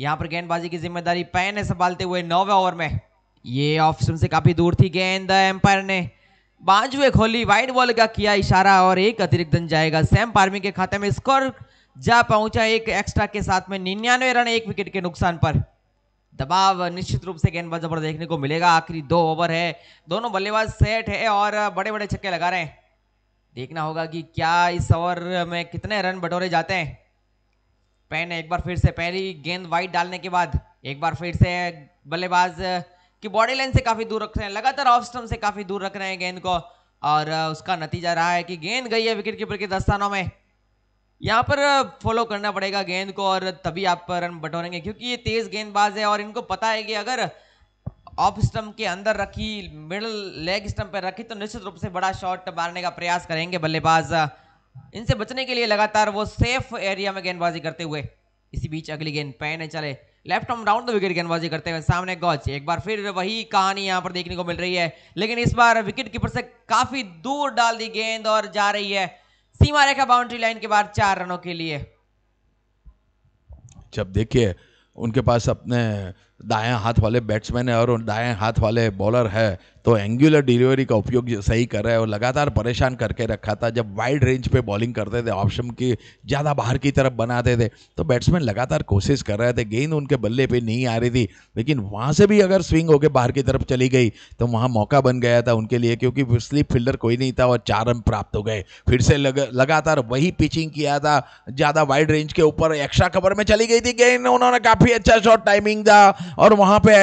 यहाँ पर गेंदबाजी की जिम्मेदारी पैन ने संभालते हुए नौवे ओवर में ये ऑफ से काफी दूर थी गेंद एम्पायर ने बाजुए खोली वाइड बॉल का किया इशारा और एक अतिरिक्त दिन जाएगा सैम पार्मी के खाते में स्कोर जा पहुंचा एक एक्स्ट्रा के साथ में निन्यानवे रन एक विकेट के नुकसान पर दबाव निश्चित रूप से गेंदबाजों पर देखने को मिलेगा आखिरी दो ओवर है दोनों बल्लेबाज सेट है और बड़े बड़े छक्के लगा रहे हैं देखना होगा कि क्या इस ओवर में कितने रन बटोरे जाते हैं पेन एक बार फिर से पहली गेंद वाइट डालने के बाद एक बार फिर से बल्लेबाज की बॉडी लाइन से काफी दूर रख रहे हैं लगातार ऑफ स्टम से काफी दूर रख रहे हैं गेंद को और उसका नतीजा रहा है कि गेंद गई है विकेट कीपर के दस्तानों में यहाँ पर फॉलो करना पड़ेगा गेंद को और तभी आप रन बटोरेंगे क्योंकि ये तेज गेंदबाज है और इनको पता है कि अगर ऑफ स्टम्प के अंदर रखी मिडल लेग स्टम्प पर रखी तो निश्चित रूप से बड़ा शॉट मारने का प्रयास करेंगे बल्लेबाज इनसे बचने के लिए लगातार वो सेफ एरिया में गेंदबाजी करते हुए इसी बीच अगली गेंद पहने चले लेफ्ट हम राउंड द विकेट गेंदबाजी करते हुए सामने गॉच एक बार फिर वही कहानी यहाँ पर देखने को मिल रही है लेकिन इस बार विकेट कीपर से काफी दूर डाल दी गेंद और जा रही है सीमा रेखा बाउंड्री लाइन के बाद चार रनों के लिए जब देखिए उनके पास अपने दाया हाथ वाले बैट्समैन है और दाएं हाथ वाले बॉलर है तो एंगुलर डिलीवरी का उपयोग सही कर रहे हैं और लगातार परेशान करके रखा था जब वाइड रेंज पे बॉलिंग करते थे ऑप्शन की ज़्यादा बाहर की तरफ बनाते थे तो बैट्समैन लगातार कोशिश कर रहे थे गेंद उनके बल्ले पे नहीं आ रही थी लेकिन वहाँ से भी अगर स्विंग होकर बाहर की तरफ चली गई तो वहाँ मौका बन गया था उनके लिए क्योंकि स्लिप फील्डर कोई नहीं था और चार रन प्राप्त हो गए फिर से लग, लगातार वही पिचिंग किया था ज़्यादा वाइड रेंज के ऊपर एक्स्ट्रा कवर में चली गई थी गेंद उन्होंने काफ़ी अच्छा शॉट टाइमिंग था और वहाँ पे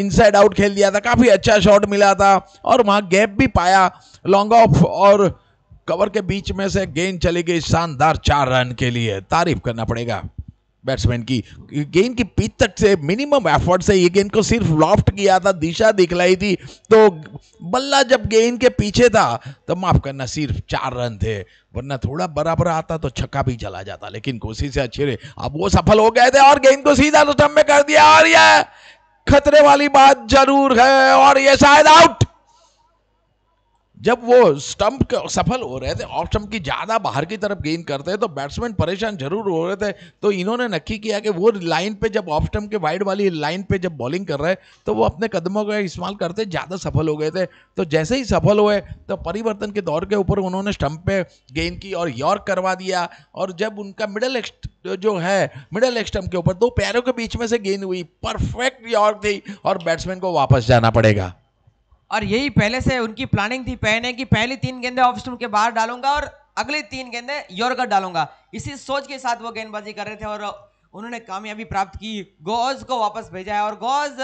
इनसाइड आउट खेल दिया था काफ़ी अच्छा शॉट मिला था था और वहाँ गैप भी पाया लॉन्ग ऑफ और कवर के बीच में से गेंद चली गई शानदार चार रन के लिए तारीफ करना पड़ेगा बैट्समैन की गेंद की पिच तक से मिनिमम एफर्ट से ये गेंद को सिर्फ लॉफ्ट किया था दिशा दिखलाई थी तो बल्ला जब गेंद के पीछे था तो माफ करना सिर्फ चार रन थे वरना थोड़ा बराबर आता तो छक्का भी चला जाता लेकिन कोशिश से अच्छे रहे अब वो सफल हो गए थे और गेंद को सीधा तो में कर दिया और यह खतरे वाली बात जरूर है और ये शायद आउट जब वो स्टंप सफल हो रहे थे ऑफ स्टंप की ज़्यादा बाहर की तरफ गेंद करते हैं तो बैट्समैन परेशान जरूर हो रहे थे तो इन्होंने नक्की किया कि वो लाइन पे जब ऑफ स्टंप के वाइड वाली लाइन पे जब बॉलिंग कर रहे हैं तो वो अपने कदमों का इस्तेमाल करते ज़्यादा सफल हो गए थे तो जैसे ही सफल हुए तो परिवर्तन के दौर के ऊपर उन्होंने स्टंप पे गेंद की और यॉर्क करवा दिया और जब उनका मिडल जो है मिडल स्टंप के ऊपर दो पैरों के बीच में से गेंद हुई परफेक्ट यॉर्क थी और बैट्समैन को वापस जाना पड़ेगा और यही पहले से उनकी प्लानिंग थी पहने की पहली तीन गेंदे ऑफ स्टम्प के बाहर डालूंगा और अगली तीन गेंदे योरगर डालूंगा इसी सोच के साथ वो गेंदबाजी कर रहे थे और उन्होंने कामयाबी प्राप्त की गोज को वापस भेजा है और गोज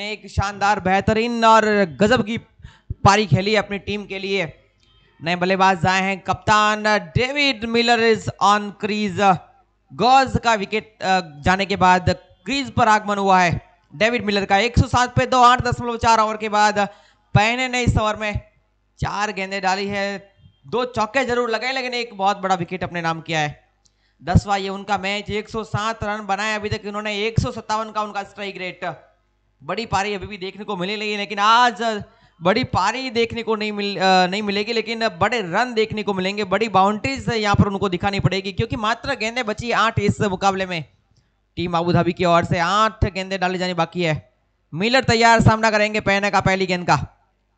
ने एक शानदार बेहतरीन और गजब की पारी खेली अपनी टीम के लिए नए बल्लेबाज आए हैं कप्तान David Miller is on crease Goss का विकेट जाने के बाद क्रीज पर आगमन हुआ है डेविड मिलर का 107 पे दो आठ दशमलव चार ओवर के बाद पहने ने इस ओवर में चार गेंदें डाली है दो चौके जरूर लगाए लेकिन एक बहुत बड़ा विकेट अपने नाम किया है दसवा ये उनका मैच 107 रन बनाए अभी तक इन्होंने एक का उनका स्ट्राइक रेट बड़ी पारी अभी भी देखने को मिली नहीं लेकिन आज बड़ी पारी देखने को नहीं मिल आ, नहीं मिलेगी लेकिन बड़े रन देखने को मिलेंगे बड़ी बाउंड्रीज यहाँ पर उनको दिखानी पड़ेगी क्योंकि मात्र गेंदे बची आठ इस मुकाबले में टीम आबूधाबी की ओर से आठ गेंदे डाली जानी बाकी है मिलर तैयार सामना करेंगे पहने का पहली गेंद का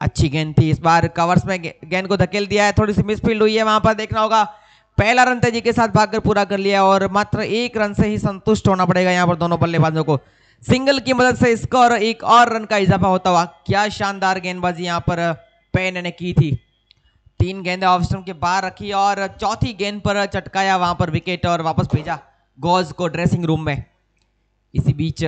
अच्छी गेंद थी इस बार कवर्स में गेंद को धकेल दिया है थोड़ी सी मिसफील्ड हुई है वहां पर देखना होगा पहला रन तेजी के साथ भागकर पूरा कर लिया और मात्र एक रन से ही संतुष्ट होना पड़ेगा यहां पर दोनों बल्लेबाजों को सिंगल की मदद से स्कोर एक और रन का इजाफा होता हुआ क्या शानदार गेंदबाजी यहां पर पेन ने की थी तीन गेंद ऑफ के बाहर रखी और चौथी गेंद पर चटकाया वहां पर विकेट और वापस भेजा गोज को ड्रेसिंग रूम में इसी बीच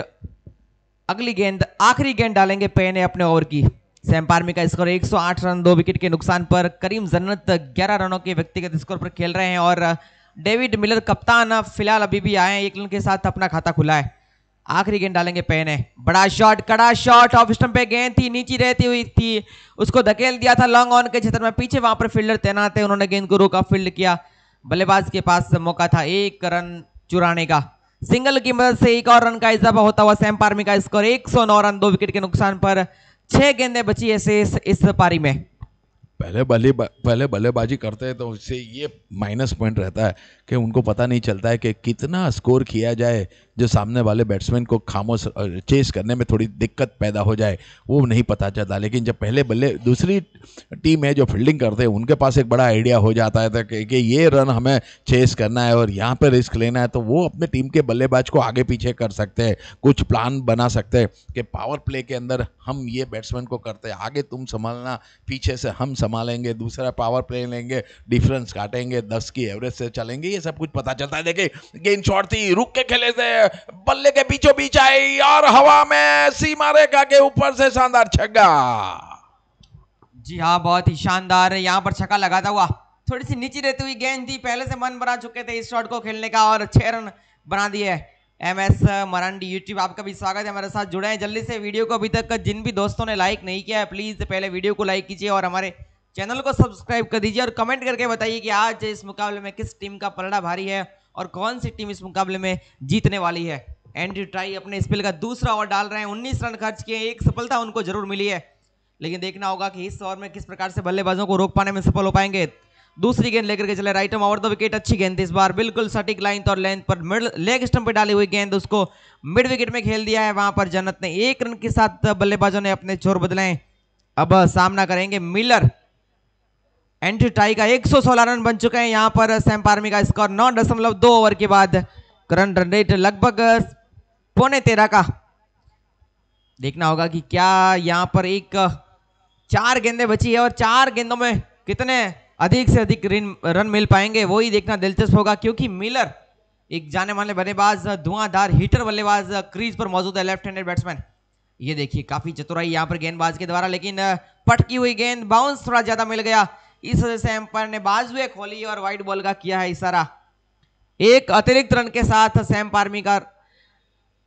अगली गेंद आखिरी गेंद डालेंगे पेन ने अपने ओवर की सैम्पार्मी का स्कोर 108 रन दो विकेट के नुकसान पर करीम जन्नत 11 रनों के व्यक्तिगत स्कोर पर खेल रहे हैं और डेविड uh, मिलर कप्तान uh, फिलहाल अभी भी आए हैं एक रन के साथ अपना खाता खुला है आखिरी गेंद डालेंगे पेने बड़ा शॉट कड़ा शॉट ऑफ स्टम्प पे गेंद थी नीचे रहती हुई थी उसको धकेल दिया था लॉन्ग ऑन के क्षेत्र में पीछे वहां पर फील्डर तैनात है उन्होंने गेंद को रोका फील्ड किया बल्लेबाज के पास मौका था एक रन चुराने का सिंगल की मदद से एक और रन का इजाफा होता हुआ सैम पार्मी का स्कोर एक रन दो विकेट के नुकसान पर छह गेंदें बची ऐसे इस, इस पारी में पहले बल्ले पहले बल्लेबाजी करते हैं तो उससे ये माइनस पॉइंट रहता है कि उनको पता नहीं चलता है कि कितना स्कोर किया जाए जो सामने वाले बैट्समैन को खामोश चेस करने में थोड़ी दिक्कत पैदा हो जाए वो नहीं पता चलता लेकिन जब पहले बल्ले दूसरी टीम है जो फील्डिंग करते हैं उनके पास एक बड़ा आइडिया हो जाता है कि, कि ये रन हमें चेस करना है और यहाँ पर रिस्क लेना है तो वो अपने टीम के बल्लेबाज को आगे पीछे कर सकते हैं कुछ प्लान बना सकते हैं कि पावर प्ले के अंदर हम ये बैट्समैन को करते हैं आगे तुम संभालना पीछे से हम संभालेंगे दूसरा पावर प्ले लेंगे डिफरेंस काटेंगे दस की एवरेज से चलेंगे ये सब कुछ पता चलता है देखे गेंद शॉट थी रुक के खेले थे बल्ले के बीचों बीच आई और हवा में सीमा रेखा के ऊपर से शानदार छक्का जी हाँ बहुत ही शानदार यहाँ पर छक्का लगा था हुआ थोड़ी सी नीचे रहती हुई गेंद थी पहले से मन बना चुके थे इस शॉट को खेलने का और छह रन बना दिए एम एस मरांडी यूट्यूब आपका भी स्वागत है हमारे साथ जुड़े हैं जल्दी से वीडियो को अभी तक जिन भी दोस्तों ने लाइक नहीं किया है प्लीज़ पहले वीडियो को लाइक कीजिए और हमारे चैनल को सब्सक्राइब कर दीजिए और कमेंट करके बताइए कि आज इस मुकाबले में किस टीम का पलड़ा भारी है और कौन सी टीम इस मुकाबले में जीतने वाली है एंड्री ट्राई अपने स्पेल का दूसरा ओवर डाल रहे हैं उन्नीस रन खर्च किए एक सफलता उनको जरूर मिली है लेकिन देखना होगा कि इस ओवर में किस प्रकार से बल्लेबाजों को रोक पाने में सफल हो पाएंगे दूसरी गेंद लेकर के चले right arm over the wicket अच्छी गेंद इस बार बिल्कुल सटीक लाइन और लेंथ पर मिड लेग स्टंप पर डाली हुई गेंद उसको मिड विकेट में खेल दिया है वहां पर जन्नत ने एक रन के साथ बल्लेबाजों ने अपने छोर बदलाए अब सामना करेंगे मिलर एंट्री टाई का 116 रन बन चुके हैं यहां पर सैम पार्मी का स्कोर नौ दशमलव दो ओवर के बाद करंट रन रेट लगभग पौने तेरह का देखना होगा कि क्या यहां पर एक चार गेंदे बची है और चार गेंदों में कितने अधिक से अधिक रन मिल पाएंगे वो ही देखना दिलचस्प होगा क्योंकि मिलर एक जाने माने बल्लेबाज धुआंधार हीटर बल्लेबाज क्रीज पर मौजूद है लेफ्ट हैंडेड बैट्समैन ये देखिए काफी चतुराई यहाँ पर गेंदबाज के द्वारा लेकिन पटकी हुई गेंद बाउंस थोड़ा ज्यादा मिल गया इस वजह से एम्पायर ने बाजुए खोली और व्हाइट बॉल का किया है इशारा एक अतिरिक्त रन के साथ सैम पार्मी का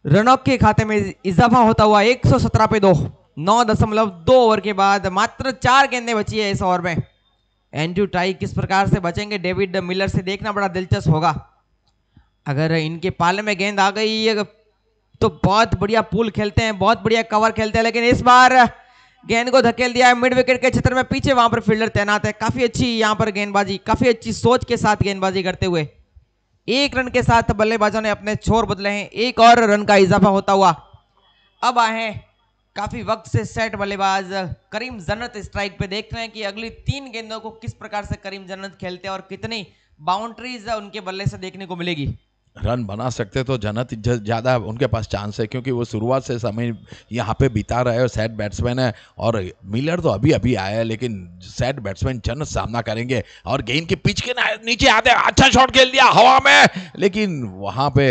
रनऑप के खाते में इजाफा होता हुआ 117 पे दो नौ दशमलव दो ओवर के बाद मात्र चार गेंदें बची है इस ओवर में एंड्रू टाई किस प्रकार से बचेंगे डेविड मिलर से देखना बड़ा दिलचस्प होगा अगर इनके पाले में गेंद आ गई तो बहुत बढ़िया पुल खेलते हैं बहुत बढ़िया कवर खेलते हैं लेकिन इस बार गेंद को धकेल दिया है मिड विकेट के क्षेत्र में पीछे वहां पर फील्डर तैनात है काफी अच्छी यहां पर गेंदबाजी काफी अच्छी सोच के साथ गेंदबाजी करते हुए एक रन के साथ बल्लेबाजों ने अपने छोर बदले हैं एक और रन का इजाफा होता हुआ अब आए काफी वक्त से सेट बल्लेबाज करीम जन्नत स्ट्राइक पे देख रहे हैं कि अगली तीन गेंदों को किस प्रकार से करीम जन्नत खेलते हैं और कितनी बाउंड्रीज उनके बल्ले से देखने को मिलेगी रन बना सकते तो जनत ज़्यादा उनके पास चांस है क्योंकि वो शुरुआत से समय यहाँ पे बिता रहे और सेट बैट्समैन है और मिलर तो अभी अभी आया है लेकिन सेट बैट्समैन जनत सामना करेंगे और गेंद के पिच के नीचे आते अच्छा शॉट खेल दिया हवा में लेकिन वहाँ पे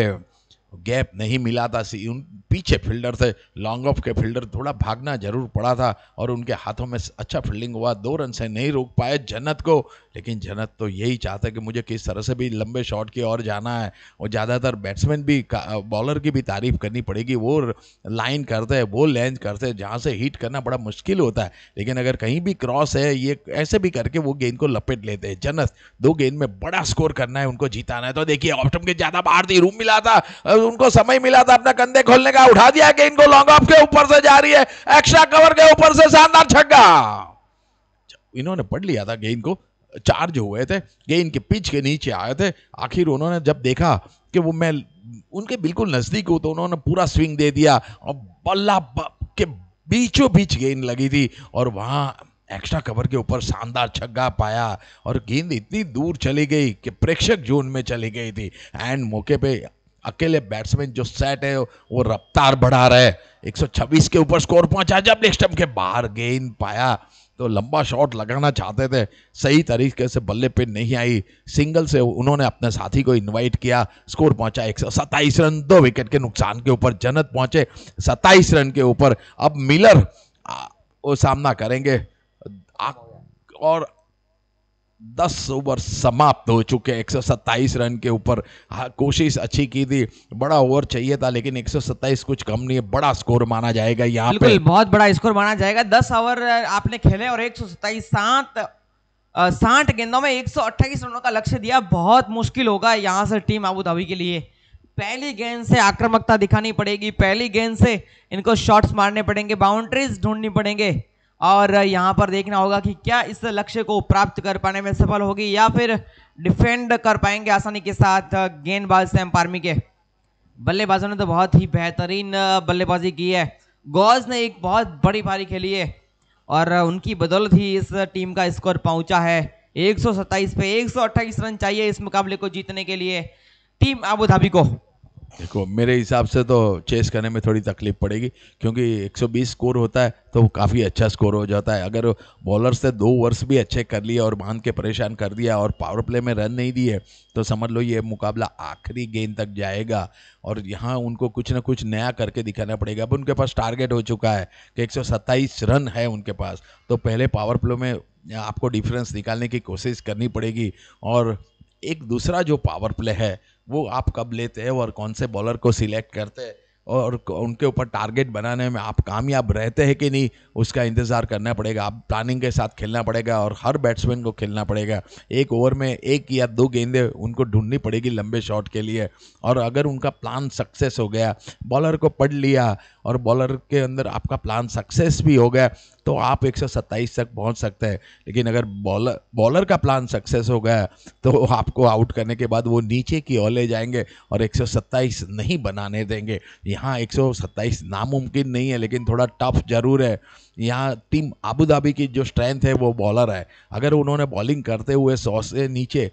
गैप नहीं मिला था सी उन पीछे फील्डर थे लॉन्ग ऑफ के फील्डर थोड़ा भागना जरूर पड़ा था और उनके हाथों में अच्छा फील्डिंग हुआ दो रन से नहीं रोक पाए जन्नत को लेकिन जन्नत तो यही चाहता कि मुझे किस तरह से भी लंबे शॉट की ओर जाना है और ज़्यादातर बैट्समैन भी बॉलर की भी तारीफ करनी पड़ेगी वो लाइन करते हैं वो लेंथ करते हैं जहाँ से हीट करना बड़ा मुश्किल होता है लेकिन अगर कहीं भी क्रॉस है ये ऐसे भी करके वो गेंद को लपेट लेते हैं जन्नत दो गेंद में बड़ा स्कोर करना है उनको जीताना है तो देखिए ऑप्टम के ज़्यादा बाहर थी रूम मिला था उनको समय मिला था अपना कंधे खोलने का उठा दिया कि इनको लॉन्ग ऑफ के ऊपर से जा रही है एक्स्ट्रा कवर के ऊपर से शानदार छक्का इन्होंने पढ़ लिया था गेंद को चार्ज हुए थे गेंद के पिच के नीचे आए थे आखिर उन्होंने जब देखा कि वो मैं उनके बिल्कुल नज़दीक हूं तो उन्होंने पूरा स्विंग दे दिया और बल्ला के बीचों बीच गेंद लगी थी और वहां एक्स्ट्रा कवर के ऊपर शानदार छग्गा पाया और गेंद इतनी दूर चली गई कि प्रेक्षक जोन में चली गई थी एंड मौके पे अकेले बैट्समैन जो सेट है वो रफ्तार बढ़ा रहे है 126 के ऊपर स्कोर पहुंचा जब नेक्स्ट स्टम्प के बाहर गेंद पाया तो लंबा शॉट लगाना चाहते थे सही तरीके से बल्ले पे नहीं आई सिंगल से उन्होंने अपने साथी को इनवाइट किया स्कोर पहुंचा एक रन दो विकेट के नुकसान के ऊपर जनत पहुंचे सत्ताईस रन के ऊपर अब मिलर वो सामना करेंगे और दस ओवर समाप्त हो चुके एक रन के ऊपर हाँ, कोशिश अच्छी की थी बड़ा ओवर चाहिए था लेकिन 127 कुछ कम नहीं है बड़ा स्कोर माना जाएगा यहाँ पे बहुत बड़ा स्कोर माना जाएगा दस ओवर आपने खेले और एक सौ सात साठ गेंदों में एक रनों का लक्ष्य दिया बहुत मुश्किल होगा यहाँ से टीम आबू धाबी के लिए पहली गेंद से आक्रमकता दिखानी पड़ेगी पहली गेंद से इनको शॉट्स मारने पड़ेंगे बाउंड्रीज ढूंढनी पड़ेंगे और यहाँ पर देखना होगा कि क्या इस लक्ष्य को प्राप्त कर पाने में सफल होगी या फिर डिफेंड कर पाएंगे आसानी के साथ गेंदबाज सैम पार्मी के बल्लेबाजों ने तो बहुत ही बेहतरीन बल्लेबाजी की है गॉज ने एक बहुत बड़ी पारी खेली है और उनकी बदौलत ही इस टीम का स्कोर पहुंचा है 127 पे 128 रन चाहिए इस मुकाबले को जीतने के लिए टीम आबू धाबी को देखो मेरे हिसाब से तो चेस करने में थोड़ी तकलीफ पड़ेगी क्योंकि 120 स्कोर होता है तो काफ़ी अच्छा स्कोर हो जाता है अगर बॉलर्स ने दो वर्ष भी अच्छे कर लिए और बांध के परेशान कर दिया और पावर प्ले में रन नहीं दिए तो समझ लो ये मुकाबला आखिरी गेंद तक जाएगा और यहाँ उनको कुछ ना कुछ नया करके दिखाना पड़ेगा अब उनके पास टारगेट हो चुका है कि एक रन है उनके पास तो पहले पावर प्ले में आपको डिफरेंस निकालने की कोशिश करनी पड़ेगी और एक दूसरा जो पावर प्ले है वो आप कब लेते हैं और कौन से बॉलर को सिलेक्ट करते हैं और उनके ऊपर टारगेट बनाने में आप कामयाब रहते हैं कि नहीं उसका इंतज़ार करना पड़ेगा आप प्लानिंग के साथ खेलना पड़ेगा और हर बैट्समैन को खेलना पड़ेगा एक ओवर में एक या दो गेंदें उनको ढूंढनी पड़ेगी लंबे शॉट के लिए और अगर उनका प्लान सक्सेस हो गया बॉलर को पढ़ लिया और बॉलर के अंदर आपका प्लान सक्सेस भी हो गया तो आप एक तक पहुंच सकते हैं लेकिन अगर बॉलर बॉलर का प्लान सक्सेस हो गया तो आपको आउट करने के बाद वो नीचे की ओर ले जाएंगे और एक नहीं बनाने देंगे यहाँ एक नामुमकिन नहीं है लेकिन थोड़ा टफ जरूर है यहाँ टीम आबू धाबी की जो स्ट्रेंथ है वो बॉलर है अगर उन्होंने बॉलिंग करते हुए सौ से नीचे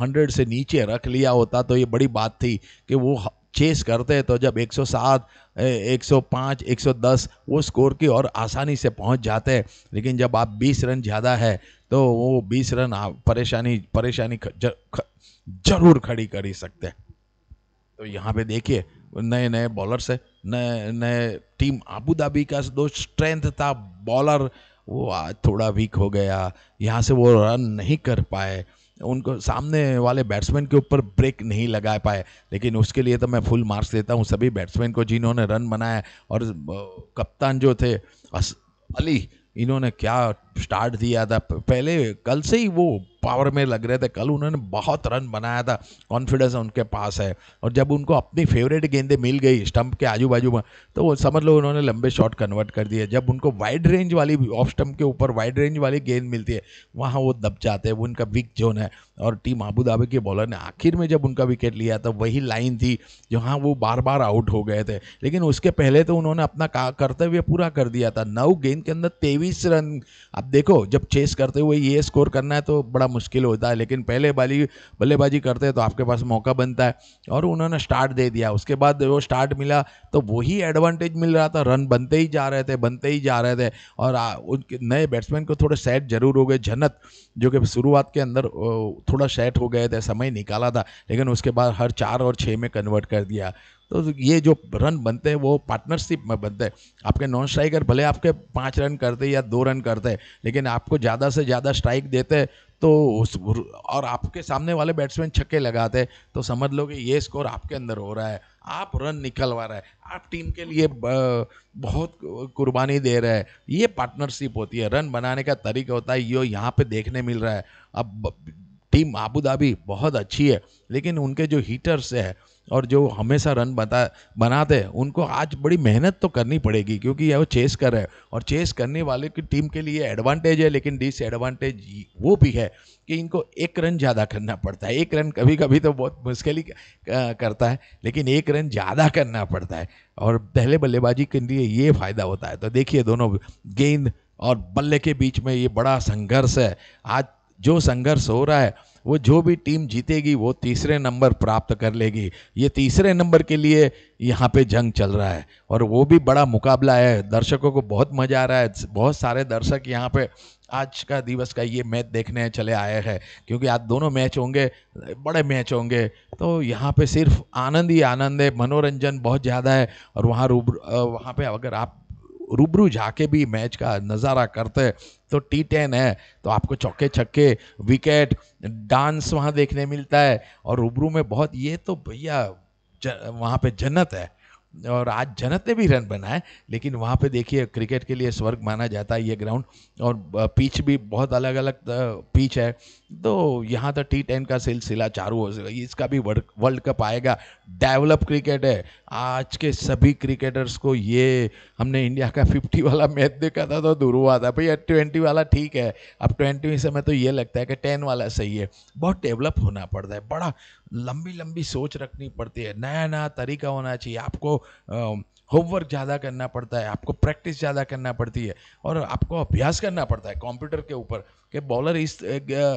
हंड्रेड से नीचे रख लिया होता तो ये बड़ी बात थी कि वो चेस करते तो जब 107, 105, 110 वो स्कोर की और आसानी से पहुंच जाते हैं लेकिन जब आप 20 रन ज़्यादा है तो वो 20 रन परेशानी परेशानी जरूर खड़ी कर ही सकते हैं तो यहाँ पे देखिए नए नए बॉलर से नए नए टीम आबू धाबी का दो स्ट्रेंथ था बॉलर वो आज थोड़ा वीक हो गया यहाँ से वो रन नहीं कर पाए उनको सामने वाले बैट्समैन के ऊपर ब्रेक नहीं लगा पाए लेकिन उसके लिए तो मैं फुल मार्क्स देता हूँ सभी बैट्समैन को जिन्होंने रन बनाया और कप्तान जो थे अली इन्होंने क्या स्टार्ट दिया था पहले कल से ही वो पावर में लग रहे थे कल उन्होंने बहुत रन बनाया था कॉन्फिडेंस उनके पास है और जब उनको अपनी फेवरेट गेंदें मिल गई स्टंप के आजू बाजू में तो वो समझ लो उन्होंने लंबे शॉट कन्वर्ट कर दिए जब उनको वाइड रेंज वाली ऑफ स्टंप के ऊपर वाइड रेंज वाली गेंद मिलती है वहाँ वो दब जाते हैं वो उनका वीक जोन है और टीम आबूधाबी धाबी के बॉलर ने आखिर में जब उनका विकेट लिया तो वही लाइन थी जहाँ वो बार बार आउट हो गए थे लेकिन उसके पहले तो उन्होंने अपना कर्तव्य पूरा कर दिया था नौ गेंद के अंदर तेईस रन अब देखो जब चेस करते हुए ये स्कोर करना है तो बड़ा मुश्किल होता है लेकिन पहले बाली बल्लेबाजी करते हैं तो आपके पास मौका बनता है और उन्होंने स्टार्ट दे दिया उसके बाद वो स्टार्ट मिला तो वही एडवांटेज मिल रहा था रन बनते ही जा रहे थे बनते ही जा रहे थे और उनके नए बैट्समैन को थोड़े सेट जरूर हो गए झनत जो कि शुरुआत के अंदर थोड़ा सेट हो गए थे समय निकाला था लेकिन उसके बाद हर चार और छः में कन्वर्ट कर दिया तो ये जो रन बनते हैं वो पार्टनरशिप में बनते हैं आपके नॉन स्ट्राइकर भले आपके पाँच रन करते या दो रन करते हैं लेकिन आपको ज़्यादा से ज़्यादा स्ट्राइक देते तो उस और आपके सामने वाले बैट्समैन छक्के लगाते तो समझ लो कि ये स्कोर आपके अंदर हो रहा है आप रन निकलवा रहे हैं आप टीम के लिए बहुत कुर्बानी दे रहे हैं ये पार्टनरशिप होती है रन बनाने का तरीका होता है ये यहाँ पे देखने मिल रहा है अब टीम आबू धाबी बहुत अच्छी है लेकिन उनके जो हीटर्स है और जो हमेशा रन बता बनाते हैं उनको आज बड़ी मेहनत तो करनी पड़ेगी क्योंकि ये वो चेस कर रहे हैं और चेस करने वाले की टीम के लिए एडवांटेज है लेकिन डिसएडवांटेज वो भी है कि इनको एक रन ज़्यादा करना पड़ता है एक रन कभी कभी तो बहुत मुश्किल ही करता है लेकिन एक रन ज़्यादा करना पड़ता है और पहले बल्लेबाजी के लिए ये फ़ायदा होता है तो देखिए दोनों गेंद और बल्ले के बीच में ये बड़ा संघर्ष है आज जो संघर्ष हो रहा है वो जो भी टीम जीतेगी वो तीसरे नंबर प्राप्त कर लेगी ये तीसरे नंबर के लिए यहाँ पे जंग चल रहा है और वो भी बड़ा मुकाबला है दर्शकों को बहुत मज़ा आ रहा है बहुत सारे दर्शक यहाँ पे आज का दिवस का ये मैच देखने चले आए हैं क्योंकि आज दोनों मैच होंगे बड़े मैच होंगे तो यहाँ पे सिर्फ आनंद ही आनंद है मनोरंजन बहुत ज़्यादा है और वहाँ रूब वहाँ पे अगर आप रूबरू जाके भी मैच का नज़ारा करते तो टी टेन है तो आपको चौके छक्के विकेट डांस वहाँ देखने मिलता है और रूबरू में बहुत ये तो भैया वहाँ पे जन्नत है और आज जन्नत ने भी रन बनाए लेकिन वहाँ पे देखिए क्रिकेट के लिए स्वर्ग माना जाता है ये ग्राउंड और पिच भी बहुत अलग अलग पिच है तो यहाँ तो टी टेन का सिलसिला चालू हो जाएगा इसका भी वर्ल्ड कप आएगा डेवलप क्रिकेट है आज के सभी क्रिकेटर्स को ये हमने इंडिया का फिफ्टी वाला मैच देखा था तो दूर हुआ था भैया ट्वेंटी वाला ठीक है अब ट्वेंटी से मैं तो ये लगता है कि टेन वाला सही है बहुत डेवलप होना पड़ता है बड़ा लंबी लंबी सोच रखनी पड़ती है नया नया तरीका होना चाहिए आपको आ, होमवर्क ज़्यादा करना पड़ता है आपको प्रैक्टिस ज़्यादा करना पड़ती है और आपको अभ्यास करना पड़ता है कंप्यूटर के ऊपर कि बॉलर इस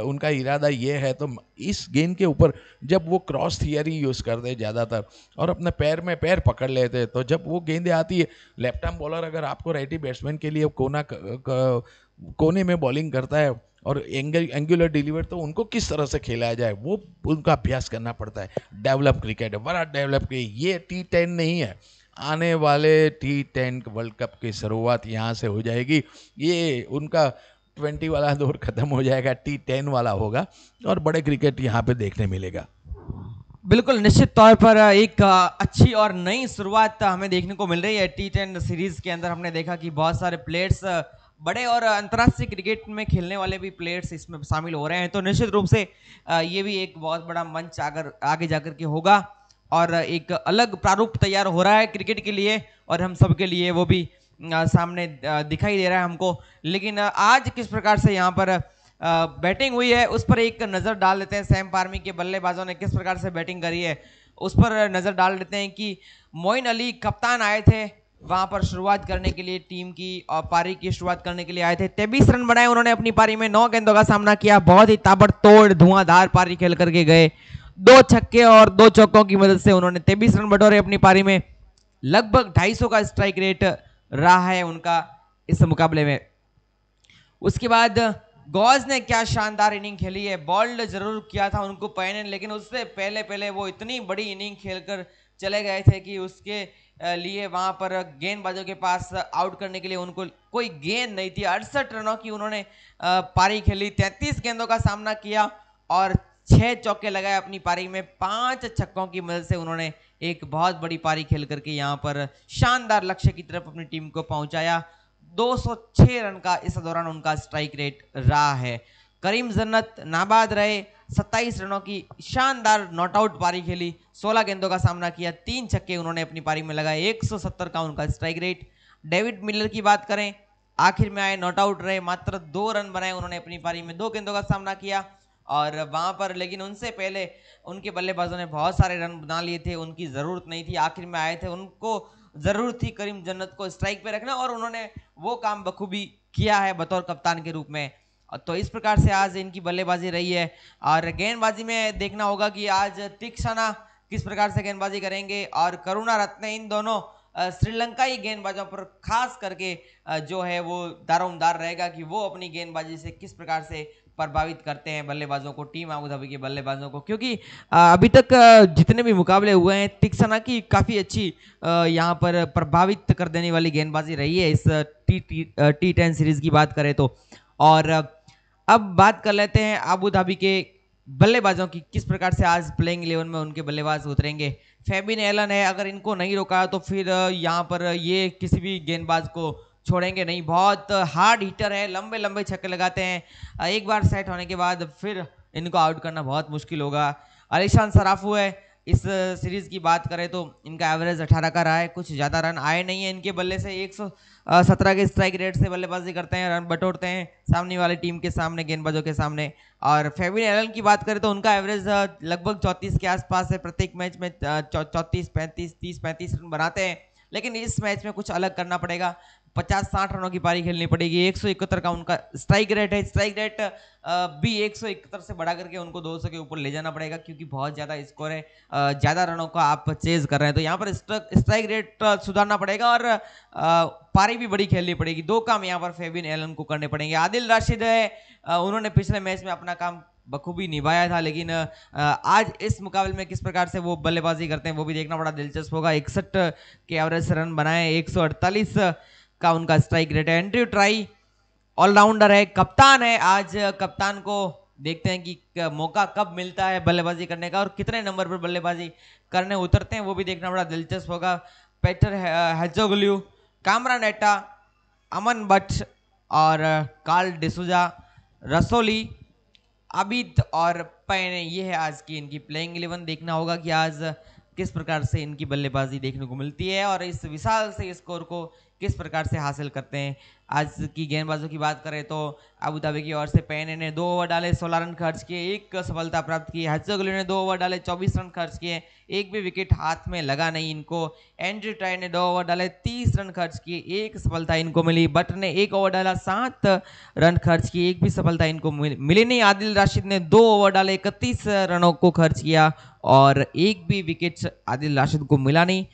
उनका इरादा ये है तो इस गेंद के ऊपर जब वो क्रॉस थियरी यूज़ करते हैं ज़्यादातर और अपने पैर में पैर पकड़ लेते हैं तो जब वो गेंद आती है लेफ्ट आर्म बॉलर अगर आपको राइटी बैट्समैन के लिए कोना कोने में बॉलिंग करता है और एंगल एंगुलर डिलीवर तो उनको किस तरह से खेला जाए वो उनका अभ्यास करना पड़ता है डेवलप क्रिकेट है बड़ा डेवलप क्रिकेट ये टी टेन नहीं है आने वाले टी टेन वर्ल्ड कप की शुरुआत यहाँ से हो जाएगी ये उनका ट्वेंटी वाला दौर ख़त्म हो जाएगा टी टेन वाला होगा और बड़े क्रिकेट यहाँ पे देखने मिलेगा बिल्कुल निश्चित तौर पर एक अच्छी और नई शुरुआत हमें देखने को मिल रही है टी टेन सीरीज़ के अंदर हमने देखा कि बहुत सारे प्लेयर्स बड़े और अंतर्राष्ट्रीय क्रिकेट में खेलने वाले भी प्लेयर्स इसमें शामिल हो रहे हैं तो निश्चित रूप से ये भी एक बहुत बड़ा मंच आगर आगे जाकर के होगा और एक अलग प्रारूप तैयार हो रहा है क्रिकेट के लिए और हम सबके लिए वो भी सामने दिखाई दे रहा है हमको लेकिन आज किस प्रकार से यहाँ पर बैटिंग हुई है उस पर एक नज़र डाल देते हैं सैम पार्मी के बल्लेबाजों ने किस प्रकार से बैटिंग करी है उस पर नज़र डाल देते हैं कि मोइन अली कप्तान आए थे वहाँ पर शुरुआत करने के लिए टीम की और पारी की शुरुआत करने के लिए आए थे तेबीस रन बनाए उन्होंने अपनी पारी में नौ गेंदों का सामना किया बहुत ही ताबड़तोड़ धुआंधार पारी खेल करके गए दो छक्के और दो चौकों की मदद से उन्होंने तेबीस रन बटोरे अपनी पारी में लगभग 250 का स्ट्राइक रेट रहा है उनका इस मुकाबले में उसके बाद गौज ने क्या शानदार इनिंग खेली है बॉल्ड जरूर किया था उनको पहने लेकिन उससे पहले पहले वो इतनी बड़ी इनिंग खेलकर चले गए थे कि उसके लिए वहां पर गेंदबाजों के पास आउट करने के लिए उनको कोई गेंद नहीं थी अड़सठ रनों की उन्होंने पारी खेली तैंतीस गेंदों का सामना किया और छह चौके लगाए अपनी पारी में पांच छक्कों की मदद से उन्होंने एक बहुत बड़ी पारी खेल करके यहाँ पर शानदार लक्ष्य की तरफ अपनी टीम को पहुंचाया 206 रन का इस दौरान उनका स्ट्राइक रेट रहा है करीम जन्नत नाबाद रहे 27 रनों की शानदार नॉट आउट पारी खेली 16 गेंदों का सामना किया तीन छक्के उन्होंने अपनी पारी में लगाए 170 का उनका स्ट्राइक रेट डेविड मिलर की बात करें आखिर में आए नॉट आउट रहे मात्र दो रन बनाए उन्होंने अपनी पारी में दो गेंदों का सामना किया और वहाँ पर लेकिन उनसे पहले उनके बल्लेबाजों ने बहुत सारे रन बना लिए थे उनकी ज़रूरत नहीं थी आखिर में आए थे उनको ज़रूरत थी करीम जन्नत को स्ट्राइक पर रखना और उन्होंने वो काम बखूबी किया है बतौर कप्तान के रूप में तो इस प्रकार से आज इनकी बल्लेबाजी रही है और गेंदबाजी में देखना होगा कि आज तीक्षणा किस प्रकार से गेंदबाजी करेंगे और करुणा रत्न इन दोनों श्रीलंकाई गेंदबाजों पर खास करके जो है वो दारोमदार रहेगा कि वो अपनी गेंदबाजी से किस प्रकार से प्रभावित करते हैं बल्लेबाजों को टीम आबू धाबी के बल्लेबाजों को क्योंकि अभी तक जितने भी मुकाबले हुए हैं तिक्सना की काफ़ी अच्छी यहाँ पर प्रभावित कर देने वाली गेंदबाजी रही है इस T T, T ten series की बात करें तो और अब बात कर लेते हैं आबू धाबी के बल्लेबाजों की किस प्रकार से आज प्लेइंग इलेवन में उनके बल्लेबाज उतरेंगे फेबिन एलन है अगर इनको नहीं रोका तो फिर यहाँ पर ये किसी भी गेंदबाज को छोड़ेंगे नहीं बहुत हार्ड हीटर है लंबे लंबे छक्के लगाते हैं एक बार सेट होने के बाद फिर इनको आउट करना बहुत मुश्किल होगा अलीशान सराफू है इस सीरीज की बात करें तो इनका एवरेज 18 का रहा है कुछ ज़्यादा रन आए नहीं है इनके बल्ले से 117 के स्ट्राइक रेट से बल्लेबाजी करते हैं रन बटोरते हैं सामने वाली टीम के सामने गेंदबाजों के सामने और फेविन एलन की बात करें तो उनका एवरेज लगभग चौंतीस के आसपास है प्रत्येक मैच में चौंतीस पैंतीस तीस पैंतीस रन बनाते हैं लेकिन इस मैच में कुछ अलग करना पड़ेगा पचास साठ रनों की पारी खेलनी पड़ेगी एक सौ इकहत्तर का उनका स्ट्राइक रेट है स्ट्राइक रेट भी एक सौ इकहत्तर से बढ़ा करके उनको दो सौ के ऊपर ले जाना पड़ेगा क्योंकि बहुत ज़्यादा स्कोर है ज़्यादा रनों का आप चेज कर रहे हैं तो यहाँ पर स्ट्राइक रेट सुधारना पड़ेगा और पारी भी बड़ी खेलनी पड़ेगी दो काम यहाँ पर फेबिन एलन को करने पड़ेंगे आदिल राशिद है उन्होंने पिछले मैच में अपना काम बखूबी निभाया था लेकिन आज इस मुकाबले में किस प्रकार से वो बल्लेबाजी करते हैं वो भी देखना बड़ा दिलचस्प होगा इकसठ के एवरेज रन बनाए एक अड़तालीस का उनका स्ट्राइक रेट है एंड्रयू ट्राई ऑलराउंडर है कप्तान है आज कप्तान को देखते हैं कि मौका कब मिलता है बल्लेबाजी करने का और कितने नंबर पर बल्लेबाजी करने उतरते हैं वो भी देखना बड़ा दिलचस्प होगा पेटर हेजोगल्यू कामरान एटा अमन भट्ट और कार्ल डिसूजा रसोली अबित और पैने ये है आज की इनकी प्लेइंग इलेवन देखना होगा कि आज किस प्रकार से इनकी बल्लेबाजी देखने को मिलती है और इस विशाल से स्कोर को किस प्रकार से हासिल करते हैं आज की गेंदबाजों की बात करें तो अबू धाबी की ओर से पैने ने दो ओवर डाले सोलह रन खर्च किए एक सफलता प्राप्त की हजगली ने दो ओवर डाले चौबीस रन खर्च किए एक भी विकेट हाथ में लगा नहीं इनको एंड्री ट्राय ने दो ओवर डाले तीस रन खर्च किए एक सफलता इनको मिली बट ने एक ओवर डाला सात रन खर्च किए एक भी सफलता इनको मिली नहीं आदिल राशिद ने दो ओवर डाले इकतीस रनों को खर्च किया और एक भी विकेट आदिल राशिद को मिला नहीं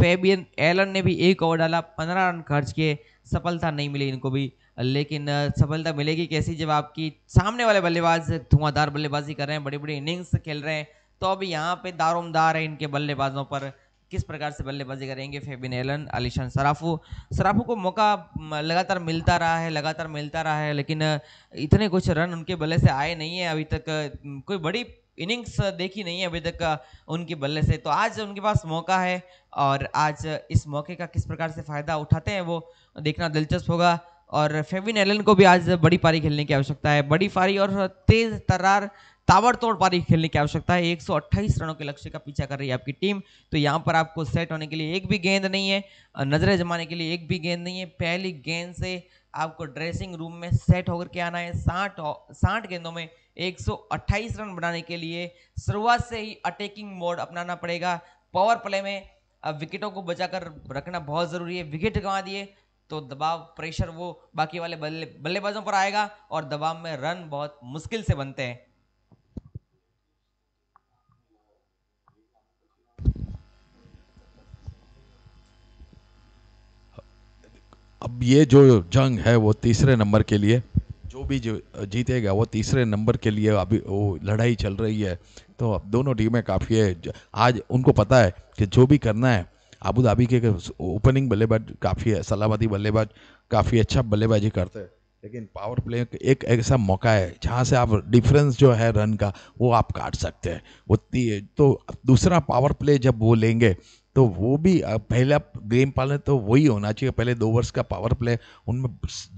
फेबियन एलन ने भी एक ओवर डाला पंद्रह रन खर्च किए सफलता नहीं मिली इनको भी लेकिन सफलता मिलेगी कैसी जब आपकी सामने वाले बल्लेबाज धुआंधार बल्लेबाजी कर रहे हैं बड़ी बड़ी इनिंग्स खेल रहे हैं तो अभी यहाँ पे दारोमदार है इनके बल्लेबाजों पर किस प्रकार से बल्लेबाजी करेंगे फेबिन एलन अलीशान सराफू सराफू को मौका लगातार मिलता रहा है लगातार मिलता रहा है लेकिन इतने कुछ रन उनके बल्ले से आए नहीं है अभी तक कोई बड़ी इनिंग्स uh, देखी नहीं है अभी तक uh, उनके बल्ले से तो आज उनके पास मौका है और आज uh, इस मौके का किस प्रकार से फ़ायदा उठाते हैं वो देखना दिलचस्प होगा और फेविन एलन को भी आज बड़ी पारी खेलने की आवश्यकता है बड़ी पारी और तेज तरार ताबड़तोड़ पारी खेलने की आवश्यकता है 128 रनों के लक्ष्य का पीछा कर रही है आपकी टीम तो यहाँ पर आपको सेट होने के लिए एक भी गेंद नहीं है नज़रें जमाने के लिए एक भी गेंद नहीं है पहली गेंद से आपको ड्रेसिंग रूम में सेट होकर के आना है साठ साठ गेंदों में 128 रन बनाने के लिए शुरुआत से ही अटैकिंग मोड अपनाना पड़ेगा पावर प्ले में विकेटों को बचाकर रखना बहुत ज़रूरी है विकेट गंवा दिए तो दबाव प्रेशर वो बाकी वाले बल्ले बल्लेबाजों पर आएगा और दबाव में रन बहुत मुश्किल से बनते हैं अब ये जो जंग है वो तीसरे नंबर के लिए जो भी जो जीतेगा वो तीसरे नंबर के लिए अभी वो लड़ाई चल रही है तो अब दोनों टीमें काफ़ी है आज उनको पता है कि जो भी करना है आबू धाबी के ओपनिंग बल्लेबाज काफ़ी है सलामती बल्लेबाज काफ़ी अच्छा बल्लेबाजी करते हैं लेकिन पावर प्ले एक ऐसा मौका है जहाँ से आप डिफरेंस जो है रन का वो आप काट सकते हैं वो तो दूसरा पावर प्ले जब वो लेंगे तो वो भी पहला गेम पालन तो वही होना चाहिए पहले दो वर्ष का पावर प्ले उनमें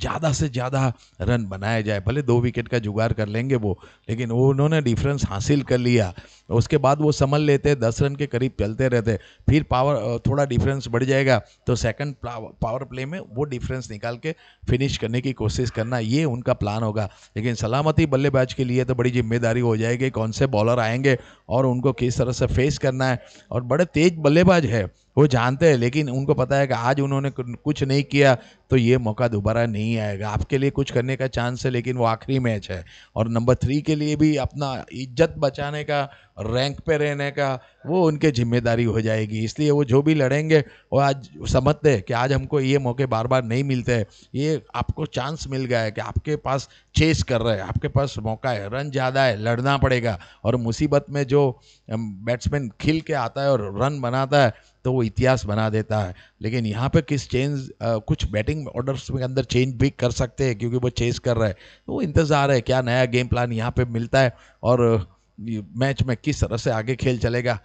ज़्यादा से ज़्यादा रन बनाया जाए भले दो विकेट का जुगाड़ कर लेंगे वो लेकिन वो उन्होंने डिफरेंस हासिल कर लिया उसके बाद वो समझ लेते दस रन के करीब चलते रहते फिर पावर थोड़ा डिफरेंस बढ़ जाएगा तो सेकंड पावर प्ले में वो डिफरेंस निकाल के फिनिश करने की कोशिश करना ये उनका प्लान होगा लेकिन सलामती बल्लेबाज के लिए तो बड़ी जिम्मेदारी हो जाएगी कौन से बॉलर आएंगे और उनको किस तरह से फेस करना है और बड़े तेज बल्लेबाज समझ है वो जानते हैं लेकिन उनको पता है कि आज उन्होंने कुछ नहीं किया तो ये मौका दोबारा नहीं आएगा आपके लिए कुछ करने का चांस है लेकिन वो आखिरी मैच है और नंबर थ्री के लिए भी अपना इज्जत बचाने का रैंक पे रहने का वो उनके जिम्मेदारी हो जाएगी इसलिए वो जो भी लड़ेंगे वो आज समझते हैं कि आज हमको ये मौके बार बार नहीं मिलते ये आपको चांस मिल गया है कि आपके पास चेस कर रहे हैं आपके पास मौका है रन ज़्यादा है लड़ना पड़ेगा और मुसीबत में जो बैट्समैन खिल के आता है और रन बनाता है तो वो इतिहास बना देता है लेकिन यहाँ पे किस चेंज कुछ बैटिंग ऑर्डर्स में अंदर चेंज भी कर सकते हैं क्योंकि वो चेस कर रहे हैं तो इंतज़ार है क्या नया गेम प्लान यहाँ पर मिलता है और मैच में किस तरह से आगे खेल चलेगा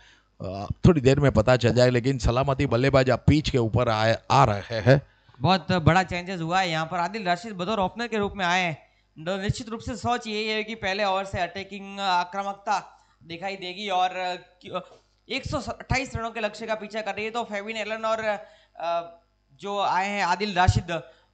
थोड़ी देर में पता चल जाए लेकिन सलामती बल्लेबाज आप पीच के ऊपर आ रहे हैं बहुत बड़ा चेंजेस हुआ है यहाँ पर आदिल राशिद बतौर ओपनर के रूप में आए हैं निश्चित रूप से सोच यही है कि पहले ओवर से अटैकिंग आक्रामकता दिखाई देगी और एक रनों के लक्ष्य का पीछा कर रही है तो फेविन एलन और जो आए हैं आदिल राशिद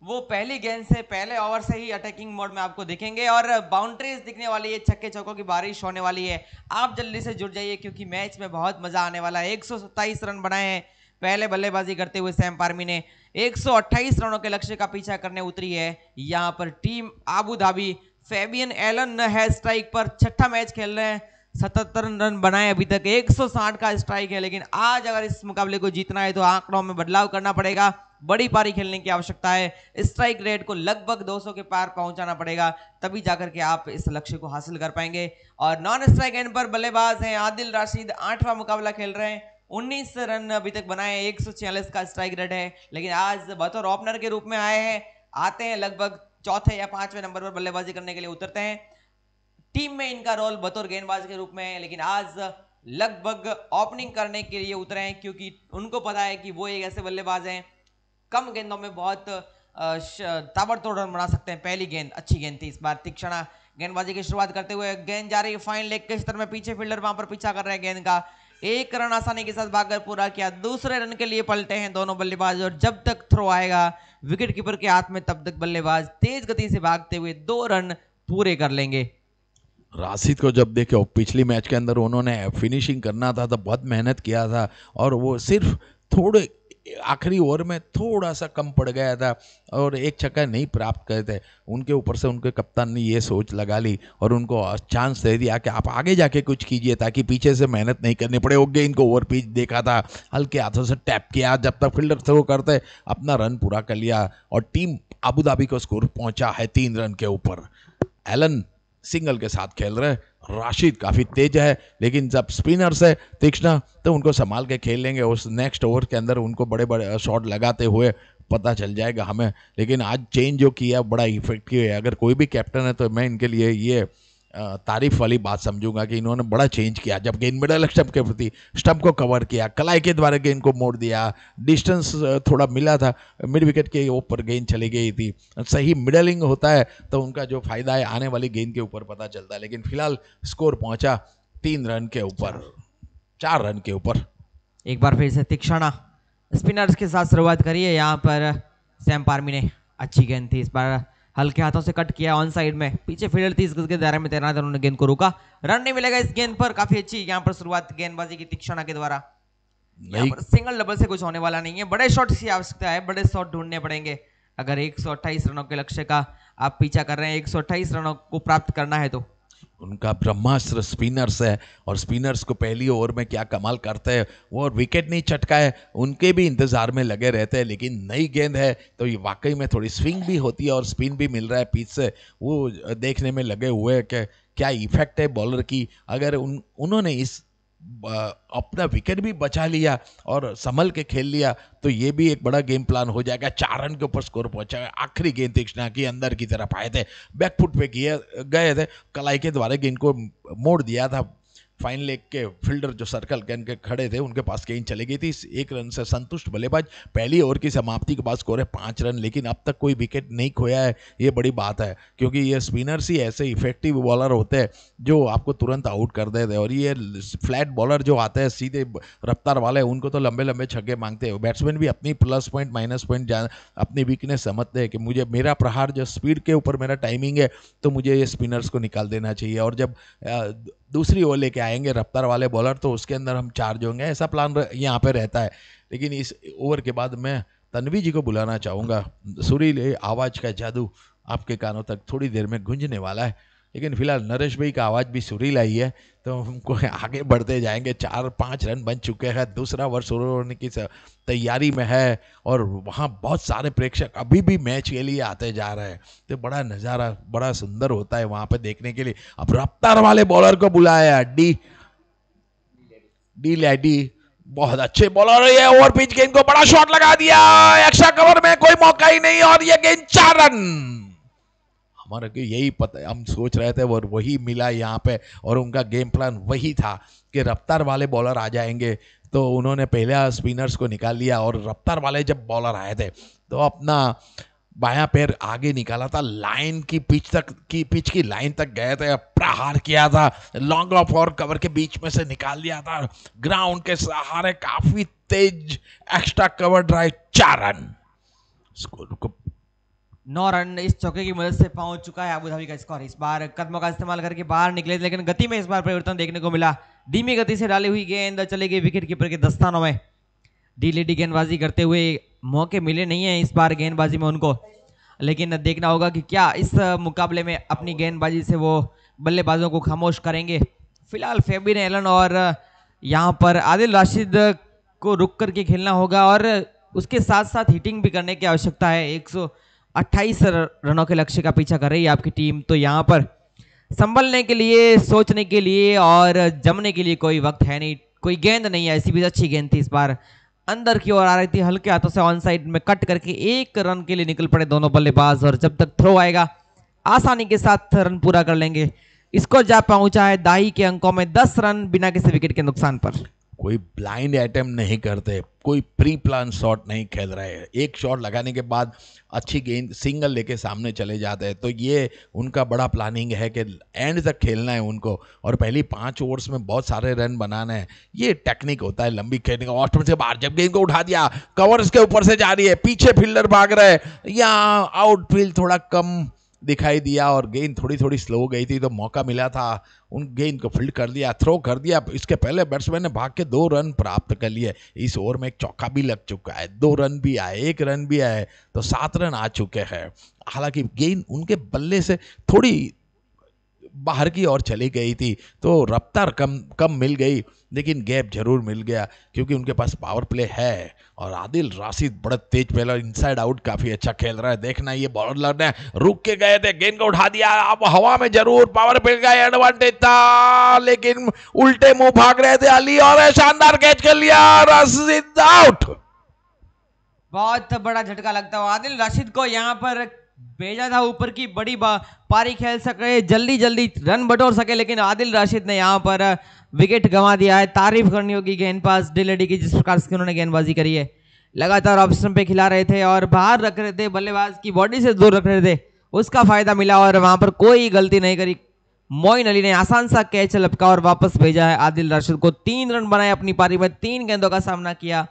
वो पहली गेंद से पहले ओवर से ही अटैकिंग मोड में आपको दिखेंगे और बाउंड्रीज दिखने वाली है छक्के चौकों की बारिश होने वाली है आप जल्दी से जुड़ जाइए क्योंकि मैच में बहुत मजा आने वाला है एक रन बनाए हैं पहले बल्लेबाजी करते हुए सैम पार्मी ने 128 रनों के लक्ष्य का पीछा करने उतरी है यहां पर team Abu Dhabi Fabian Allen है स्ट्राइक पर छठा मैच खेल रहे हैं सतहत्तर रन बनाए अभी तक 160 का स्ट्राइक है लेकिन आज अगर इस मुकाबले को जीतना है तो आंकड़ों में बदलाव करना पड़ेगा बड़ी पारी खेलने की आवश्यकता है स्ट्राइक रेट को लगभग 200 के पार पहुंचाना पड़ेगा तभी जाकर के आप इस लक्ष्य को हासिल कर पाएंगे और नॉन स्ट्राइक एंड पर बल्लेबाज हैं आदिल राशिद आठवां मुकाबला खेल रहे हैं उन्नीस रन अभी तक बनाए एक का स्ट्राइक रेट है लेकिन आज बतौर ओपनर के रूप में आए हैं आते हैं लगभग चौथे या पांचवें नंबर पर बल्लेबाजी करने के लिए उतरते हैं टीम में इनका रोल बतौर गेंदबाज के रूप में है लेकिन आज लगभग ओपनिंग करने के लिए उतरे हैं क्योंकि उनको पता है कि वो एक ऐसे बल्लेबाज हैं कम गेंदों में बहुत ताबड़तोड़ रन बना सकते हैं पहली गेंद अच्छी गेंद थी इस बार तीक्षणा गेंदबाजी की शुरुआत करते हुए गेंद जा रही है फाइन लेग के क्षेत्र में पीछे फील्डर वहां पर पीछा कर रहे हैं गेंद का एक रन आसानी के साथ भागकर पूरा किया दूसरे रन के लिए पलटे हैं दोनों बल्लेबाज और जब तक थ्रो आएगा विकेट कीपर के हाथ में तब तक बल्लेबाज तेज गति से भागते हुए दो रन पूरे कर लेंगे राशिद को जब देखो पिछली मैच के अंदर उन्होंने फिनिशिंग करना था तो बहुत मेहनत किया था और वो सिर्फ थोड़े आखिरी ओवर में थोड़ा सा कम पड़ गया था और एक छक्का नहीं प्राप्त करे थे उनके ऊपर से उनके कप्तान ने ये सोच लगा ली और उनको चांस दे दिया कि आप आगे जाके कुछ कीजिए ताकि पीछे से मेहनत नहीं करनी पड़े ओके इनको ओवर पिच देखा था हल्के हाथों से टैप किया जब तक फील्डर थ्रो करते अपना रन पूरा कर लिया और टीम अबू धाबी को स्कोर पहुँचा है तीन रन के ऊपर एलन सिंगल के साथ खेल रहे राशिद काफ़ी तेज है लेकिन जब स्पिनर्स है तीक्ष्ण तो उनको संभाल के खेल लेंगे उस नेक्स्ट ओवर के अंदर उनको बड़े बड़े शॉट लगाते हुए पता चल जाएगा हमें लेकिन आज चेंज जो किया बड़ा इफेक्टिव है अगर कोई भी कैप्टन है तो मैं इनके लिए ये तारीफ वाली बात समझूंगा कि इन्होंने बड़ा चेंज किया जब गेंद मिडल स्टम्प के प्रति स्टम्प को कवर किया कलाई के द्वारा गेंद को मोड़ दिया डिस्टेंस थोड़ा मिला था मिड विकेट के ऊपर गेंद चली गई थी सही मिडलिंग होता है तो उनका जो फायदा है आने वाली गेंद के ऊपर पता चलता है लेकिन फिलहाल स्कोर पहुंचा तीन रन के ऊपर चार रन के ऊपर एक बार फिर से तीक्षणा स्पिनर्स के साथ शुरुआत करिए यहाँ पर सैम पार्मी ने अच्छी गेंद थी इस बार हल्के हाथों से कट किया ऑन साइड में पीछे फील्डर इस गज के दायरे में तैनात उन्होंने गेंद को रोका रन नहीं मिलेगा इस गेंद पर काफी अच्छी यहाँ पर शुरुआत गेंदबाजी की तीक्षणा के द्वारा सिंगल डबल से कुछ होने वाला नहीं है बड़े शॉट की आवश्यकता है बड़े शॉट ढूंढने पड़ेंगे अगर एक रनों के लक्ष्य का आप पीछा कर रहे हैं एक रनों को प्राप्त करना है तो उनका ब्रह्मास्त्र स्पिनर्स है और स्पिनर्स को पहली ओवर में क्या कमाल करते हैं वो और विकेट नहीं चटकाए उनके भी इंतज़ार में लगे रहते हैं लेकिन नई गेंद है तो ये वाकई में थोड़ी स्विंग भी होती है और स्पिन भी मिल रहा है पीछे से वो देखने में लगे हुए हैं कि क्या इफेक्ट है बॉलर की अगर उन उन्होंने इस अपना विकेट भी बचा लिया और संभल के खेल लिया तो ये भी एक बड़ा गेम प्लान हो जाएगा चार रन के ऊपर स्कोर पहुंचा आखिरी गेंद तीक्षणा की अंदर की तरफ आए थे बैकफुट पे किए गए थे कलाई के द्वारा गेंद को मोड़ दिया था फाइनल लेग के फील्डर जो सर्कल के इनके खड़े थे उनके पास गेंद चली गई थी इस एक रन से संतुष्ट बल्लेबाज पहली ओवर की समाप्ति के बाद स्कोर है पाँच रन लेकिन अब तक कोई विकेट नहीं खोया है ये बड़ी बात है क्योंकि ये स्पिनर्स ही ऐसे इफेक्टिव बॉलर होते हैं जो आपको तुरंत आउट कर देते और ये फ्लैट बॉलर जो आते हैं सीधे रफ्तार वाले उनको तो लंबे लंबे छग्गे मांगते हैं बैट्समैन भी अपनी प्लस पॉइंट माइनस पॉइंट अपनी वीकनेस समझते हैं कि मुझे मेरा प्रहार जो स्पीड के ऊपर मेरा टाइमिंग है तो मुझे ये स्पिनर्स को निकाल देना चाहिए और जब दूसरी ओवर लेके आए आएंगे रफ्तार वाले बॉलर तो उसके अंदर हम चार्ज होंगे ऐसा प्लान यहाँ पे रहता है लेकिन इस ओवर के बाद मैं तनवी जी को बुलाना चाहूँगा सुरीले आवाज़ का जादू आपके कानों तक थोड़ी देर में गूंजने वाला है लेकिन फिलहाल नरेश भाई का आवाज़ भी सुरील आई है तो हमको आगे बढ़ते जाएंगे चार पांच रन बन चुके हैं दूसरा वर्ष शुरू होने की तैयारी में है और वहाँ बहुत सारे प्रेक्षक अभी भी मैच के लिए आते जा रहे हैं तो बड़ा नज़ारा बड़ा सुंदर होता है वहाँ पर देखने के लिए अब रफ्तार वाले बॉलर को बुलाया डी डी लैडी बहुत अच्छे बॉलर है ओवर पिच गेंद को बड़ा शॉट लगा दिया एक्स्ट्रा कवर में कोई मौका ही नहीं और ये गेंद चार रन हमारा यही पता हम सोच रहे थे और वही मिला यहाँ पे और उनका गेम प्लान वही था कि रफ्तार वाले बॉलर आ जाएंगे तो उन्होंने पहले स्पिनर्स को निकाल लिया और रफ्तार वाले जब बॉलर आए थे तो अपना बायां पैर आगे निकाला था लाइन की पिच तक की पिच की लाइन तक गए थे प्रहार किया था लॉन्ग ऑफ और कवर के बीच में से निकाल लिया था ग्राउंड के सहारे काफी तेज एक्स्ट्रा कवर ड्राइव चार रन स्कोर को नौ रन इस चौके की मदद से पहुंच चुका है अबूधाबी का स्कोर इस बार कदमों का इस्तेमाल करके बाहर निकले लेकिन गति में इस बार परिवर्तन देखने को मिला धीमी गति से डाली हुई गेंद चले गई विकेट कीपर के दस्तानों में डी गेंदबाजी करते हुए मौके मिले नहीं है इस बार गेंदबाजी में उनको लेकिन देखना होगा कि क्या इस मुकाबले में अपनी गेंदबाजी से वो बल्लेबाजों को खामोश करेंगे फिलहाल फेबिन एलन और यहाँ पर आदिल राशिद को रुक करके खेलना होगा और उसके साथ साथ हिटिंग भी करने की आवश्यकता है एक 28 रनों के लक्ष्य का पीछा कर रही है आपकी टीम तो यहाँ पर संभलने के लिए सोचने के लिए और जमने के लिए कोई वक्त है नहीं कोई गेंद नहीं है ऐसी भी अच्छी गेंद थी इस बार अंदर की ओर आ रही थी हल्के हाथों से ऑन साइड में कट करके एक रन के लिए निकल पड़े दोनों बल्लेबाज और जब तक थ्रो आएगा आसानी के साथ रन पूरा कर लेंगे स्कोर जा पहुंचा है दाही के अंकों में 10 रन बिना किसी विकेट के नुकसान पर कोई ब्लाइंड अटैम्प्ट नहीं करते कोई प्री प्लान शॉट नहीं खेल रहे हैं एक शॉट लगाने के बाद अच्छी गेंद सिंगल लेके सामने चले जाते हैं तो ये उनका बड़ा प्लानिंग है कि एंड तक खेलना है उनको और पहली पांच ओवर्स में बहुत सारे रन बनाना है ये टेक्निक होता है लंबी खेलने का ऑस्ट्रेलिया से बाहर जब गेंद को उठा दिया कवर्स के ऊपर से जा रही है पीछे फील्डर भाग रहे हैं या आउटफील्ड थोड़ा कम दिखाई दिया और गेंद थोड़ी थोड़ी स्लो गई थी तो मौका मिला था उन गेंद को फील्ड कर दिया थ्रो कर दिया इसके पहले बैट्समैन ने भाग के दो रन प्राप्त कर लिए इस ओवर में एक चौका भी लग चुका है दो रन भी आए एक रन भी आए तो सात रन आ चुके हैं हालांकि गेंद उनके बल्ले से थोड़ी बाहर की ओर चली गई थी तो रफ्तार कम कम मिल गई लेकिन गैप जरूर मिल गया क्योंकि उनके पास पावर प्ले है और आदिल राशिद बड़ा तेज पहला इनसाइड आउट काफ़ी अच्छा खेल रहा है देखना ये बॉलर ने रुक के गए थे गेंद को उठा दिया अब हवा में जरूर पावर प्ले का एडवांटेज था लेकिन उल्टे मुंह भाग रहे थे अली और शानदार कैच कर लिया राशिद आउट बहुत बड़ा झटका लगता है आदिल राशिद को यहाँ पर भेजा था ऊपर की बड़ी पारी खेल सके जल्दी जल्दी रन बटोर सके लेकिन आदिल राशिद ने यहाँ पर विकेट गंवा दिया है तारीफ करनी होगी गेंदबाज डिलेडी की जिस प्रकार से उन्होंने गेंदबाजी करी है लगातार ऑप्शन पे खिला रहे थे और बाहर रख रहे थे बल्लेबाज की बॉडी से दूर रख रहे थे उसका फायदा मिला और वहां पर कोई गलती नहीं करी मोइन अली ने आसान सा कैच लपका और वापस भेजा है आदिल राशिद को तीन रन बनाए अपनी पारी में तीन गेंदों का सामना किया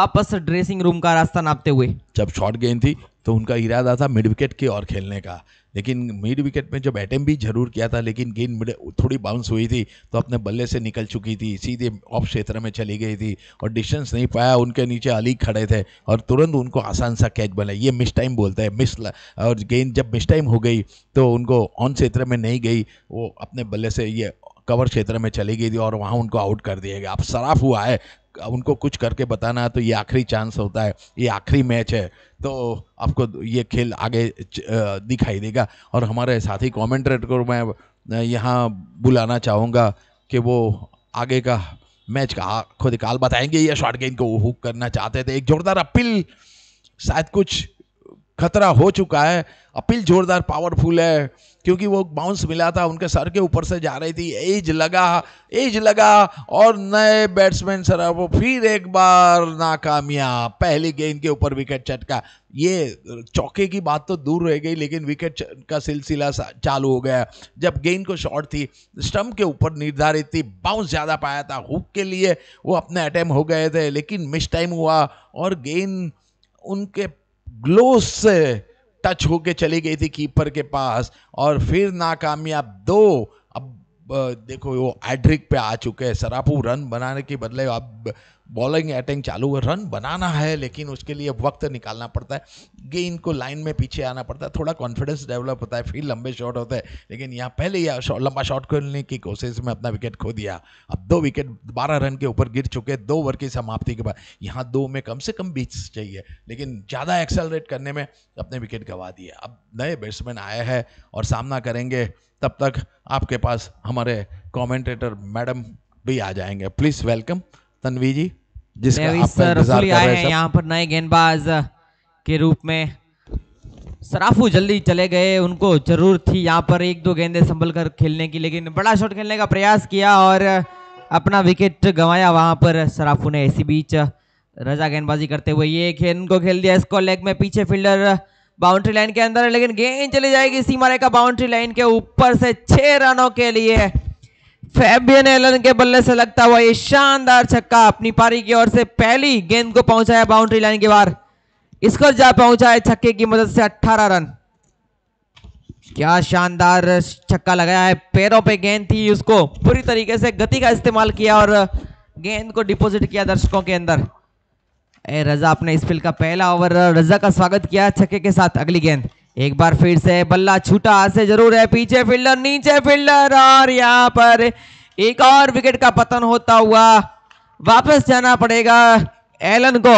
वापस ड्रेसिंग रूम का रास्ता नापते हुए जब शॉर्ट गेंद थी तो उनका इरादा था मिड विकेट की ओर खेलने का लेकिन मिड विकेट में जब अटैम्प भी जरूर किया था लेकिन गेंद मिड थोड़ी बाउंस हुई थी तो अपने बल्ले से निकल चुकी थी सीधे ऑफ क्षेत्र में चली गई थी और डिस्टेंस नहीं पाया उनके नीचे अली खड़े थे और तुरंत उनको आसान सा कैच बना ये मिस टाइम बोलता है मिस और गेंद जब मिस टाइम हो गई तो उनको ऑन क्षेत्र में नहीं गई वो अपने बल्ले से ये कवर क्षेत्र में चली गई थी और वहाँ उनको आउट कर दिया गया अब सराफ हुआ है उनको कुछ करके बताना तो ये आखिरी चांस होता है ये आखिरी मैच है तो आपको ये खेल आगे दिखाई देगा और हमारे साथी कमेंटेटर को मैं यहाँ बुलाना चाहूँगा कि वो आगे का मैच का खुद काल बताएंगे ये शॉर्ट गेंद को हुक करना चाहते थे एक जोरदार अपील शायद कुछ खतरा हो चुका है अपील जोरदार पावरफुल है क्योंकि वो बाउंस मिला था उनके सर के ऊपर से जा रही थी एज लगा एज लगा और नए बैट्समैन सर वो फिर एक बार नाकामिया पहली गेंद के ऊपर विकेट चटका ये चौके की बात तो दूर रह गई लेकिन विकेट का सिलसिला चालू हो गया जब गेंद को शॉट थी स्टम्प के ऊपर निर्धारित थी बाउंस ज़्यादा पाया था हुक के लिए वो अपने अटैम्प हो गए थे लेकिन मिस टाइम हुआ और गेंद उनके ग्लोस से टच होके चली गई थी कीपर के पास और फिर नाकामयाब दो देखो वो एड्रिक पे आ चुके हैं सरापू रन बनाने के बदले आप बॉलिंग अटैक चालू रन बनाना है लेकिन उसके लिए वक्त निकालना पड़ता है गेंद को लाइन में पीछे आना पड़ता है थोड़ा कॉन्फिडेंस डेवलप होता है फिर लंबे शॉट होते हैं लेकिन यहाँ पहले ही लंबा शॉट खेलने की कोशिश में अपना विकेट खो दिया अब दो विकेट बारह रन के ऊपर गिर चुके दो ओवर की समाप्ति के बाद यहाँ दो में कम से कम बीच चाहिए लेकिन ज़्यादा एक्सेलरेट करने में अपने विकेट गंवा दिए अब नए बैट्समैन आए हैं और सामना करेंगे तब तक आपके पास हमारे कमेंटेटर मैडम भी आ जाएंगे प्लीज वेलकम तनवी जी जिसका आप सर फुली आए हैं यहाँ पर नए गेंदबाज के रूप में सराफू जल्दी चले गए उनको जरूर थी यहाँ पर एक दो गेंदे संभल कर खेलने की लेकिन बड़ा शॉट खेलने का प्रयास किया और अपना विकेट गंवाया वहां पर सराफू ने इसी बीच रजा गेंदबाजी करते हुए ये खेल को खेल दिया इसको लेग में पीछे फील्डर बाउंड्री लाइन के अंदर है लेकिन गेंद चली जाएगी सीमा रेखा बाउंड्री लाइन के ऊपर से छह रनों के लिए फैबियन एलन के बल्ले से लगता हुआ ये शानदार छक्का अपनी पारी की ओर से पहली गेंद को पहुंचाया बाउंड्री लाइन के बाहर स्कोर जा पहुंचा है छक्के की मदद से 18 रन क्या शानदार छक्का लगाया है पैरों पे गेंद थी उसको पूरी तरीके से गति का इस्तेमाल किया और गेंद को डिपॉजिट किया दर्शकों के अंदर ए रजा अपने इस फील्ड का पहला ओवर रजा का स्वागत किया छक्के के साथ अगली गेंद एक बार फिर से बल्ला छूटा हाथ से जरूर है पीछे फील्डर नीचे फील्डर और यहाँ पर एक और विकेट का पतन होता हुआ वापस जाना पड़ेगा एलन को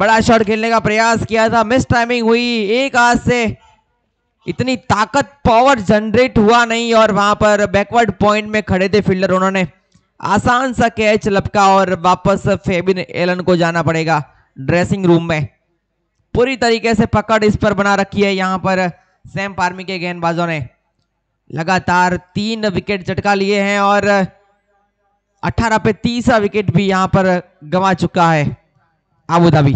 बड़ा शॉट खेलने का प्रयास किया था मिस टाइमिंग हुई एक हाथ से इतनी ताकत पावर जनरेट हुआ नहीं और वहां पर बैकवर्ड पॉइंट में खड़े थे फील्डर उन्होंने आसान सा कैच लपका और वापस फेबिन एलन को जाना पड़ेगा ड्रेसिंग रूम में पूरी तरीके से पकड़ इस पर बना रखी है यहां पर सैम पार्मी के गेंदबाजों ने लगातार तीन विकेट चटका लिए हैं और 18 पे तीसरा विकेट भी यहां पर गंवा चुका है आबूधाबी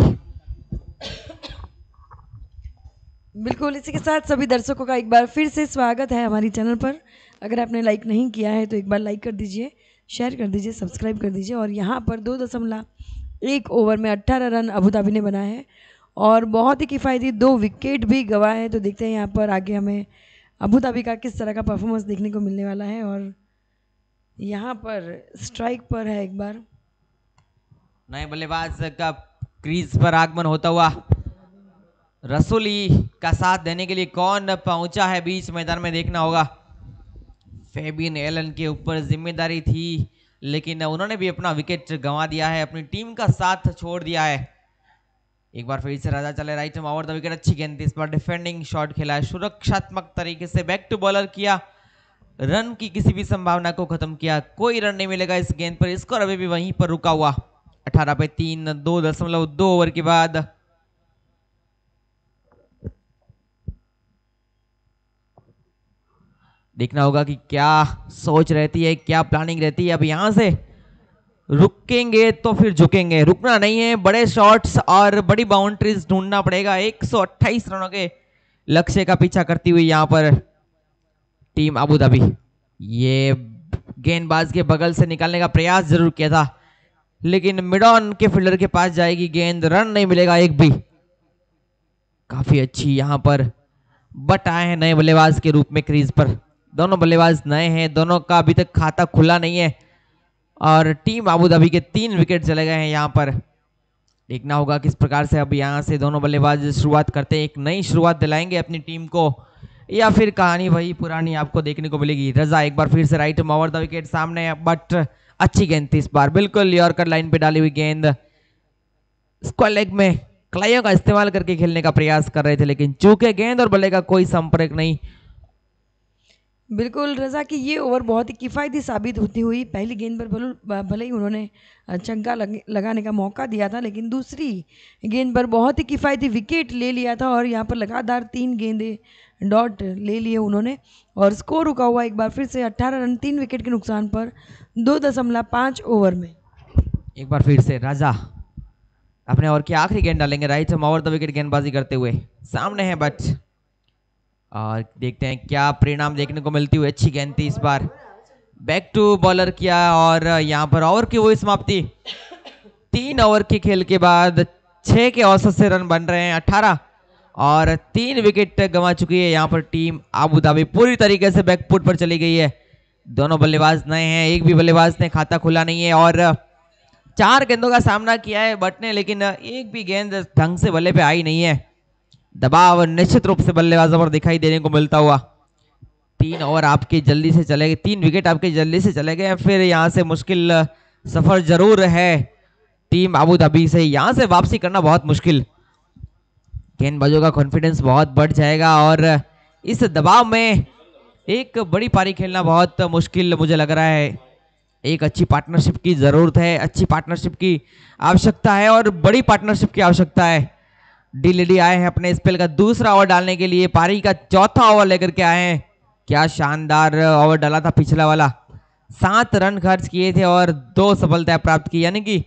बिल्कुल इसी के साथ सभी दर्शकों का एक बार फिर से स्वागत है हमारी चैनल पर अगर आपने लाइक नहीं किया है तो एक बार लाइक कर दीजिए शेयर कर दीजिए सब्सक्राइब कर दीजिए और यहाँ पर दो दशमलव एक ओवर में अट्ठारह रन अबूधाबी ने बनाए हैं और बहुत ही किफ़ायती दो विकेट भी गंवाए हैं तो देखते हैं यहाँ पर आगे हमें अबूधाबी का किस तरह का परफॉर्मेंस देखने को मिलने वाला है और यहाँ पर स्ट्राइक पर है एक बार नए बल्लेबाज का क्रीज पर आगमन होता हुआ रसूली का साथ देने के लिए कौन पहुंचा है बीच मैदान में देखना होगा फेबिन एलन के ऊपर जिम्मेदारी थी लेकिन उन्होंने भी अपना विकेट गंवा दिया है अपनी टीम का साथ छोड़ दिया है एक बार फिर से राजा चले right arm over the wicket अच्छी गेंद थी इस बार डिफेंडिंग शॉट खेला है सुरक्षात्मक तरीके से बैक टू बॉलर किया रन की किसी भी संभावना को खत्म किया कोई रन नहीं मिलेगा इस गेंद पर स्कोर अभी भी वहीं पर रुका हुआ अठारह पे तीन दो दशमलव दो ओवर के बाद देखना होगा कि क्या सोच रहती है क्या प्लानिंग रहती है अब यहाँ से रुकेंगे तो फिर झुकेंगे रुकना नहीं है बड़े शॉट्स और बड़ी बाउंड्रीज ढूंढना पड़ेगा 128 रनों के लक्ष्य का पीछा करती हुई यहाँ पर टीम अबू धाबी ये गेंदबाज के बगल से निकालने का प्रयास जरूर किया था लेकिन मिडॉन के फील्डर के पास जाएगी गेंद रन नहीं मिलेगा एक भी काफी अच्छी यहाँ पर बट आए हैं नए बल्लेबाज के रूप में क्रीज पर दोनों बल्लेबाज नए हैं दोनों का अभी तक खाता खुला नहीं है और टीम अभी के तीन विकेट चले गए हैं यहाँ पर देखना होगा किस प्रकार से अब यहाँ से दोनों बल्लेबाज शुरुआत करते हैं एक नई शुरुआत दिलाएंगे अपनी टीम को या फिर कहानी वही पुरानी आपको देखने को मिलेगी रजा एक बार फिर से राइट ओवर द विकेट सामने बट अच्छी गेंद थी इस बार बिल्कुल यॉर्कर लाइन पे डाली हुई गेंद लेग में कलाइयों का इस्तेमाल करके खेलने का प्रयास कर रहे थे लेकिन चूके गेंद और बल्ले का कोई संपर्क नहीं बिल्कुल रज़ा की ये ओवर बहुत ही किफ़ायती साबित होती हुई पहली गेंद पर भले ही उन्होंने चंका लग, लगाने का मौका दिया था लेकिन दूसरी गेंद पर बहुत ही किफ़ायती विकेट ले लिया था और यहाँ पर लगातार तीन गेंदे डॉट ले लिए उन्होंने और स्कोर रुका हुआ एक बार फिर से 18 रन तीन विकेट के नुकसान पर दो दशमलव पाँच ओवर में एक बार फिर से राजा अपने ओवर की आखिरी गेंद डालेंगे right arm over the wicket गेंदबाजी करते हुए सामने हैं बट और देखते हैं क्या परिणाम देखने को मिलती हुई अच्छी गेंद थी इस बार बैक टू बॉलर किया और यहाँ पर ओवर की हुई समाप्ति तीन ओवर के खेल के बाद छः के औसत से रन बन रहे हैं अट्ठारह और तीन विकेट गंवा चुकी है यहाँ पर टीम आबू धाबी पूरी तरीके से बैकफुट पर चली गई है दोनों बल्लेबाज नए हैं एक भी बल्लेबाज ने खाता खुला नहीं है और चार गेंदों का सामना किया है बट ने लेकिन एक भी गेंद ढंग से बल्ले पे आई नहीं है दबाव निश्चित रूप से बल्लेबाजों पर दिखाई देने को मिलता हुआ तीन ओवर आपके जल्दी से चले गए तीन विकेट आपके जल्दी से चले गए फिर यहाँ से मुश्किल सफर जरूर है टीम अबू धाबी से यहाँ से वापसी करना बहुत मुश्किल गेंदबाजों का कॉन्फिडेंस बहुत बढ़ जाएगा और इस दबाव में एक बड़ी पारी खेलना बहुत मुश्किल मुझे लग रहा है एक अच्छी पार्टनरशिप की ज़रूरत है अच्छी पार्टनरशिप की आवश्यकता है और बड़ी पार्टनरशिप की आवश्यकता है डीलेडी आए हैं अपने स्पेल का दूसरा ओवर डालने के लिए पारी का चौथा ओवर लेकर के आए हैं क्या शानदार ओवर डाला था पिछला वाला सात रन खर्च किए थे और दो सफलता प्राप्त की यानी कि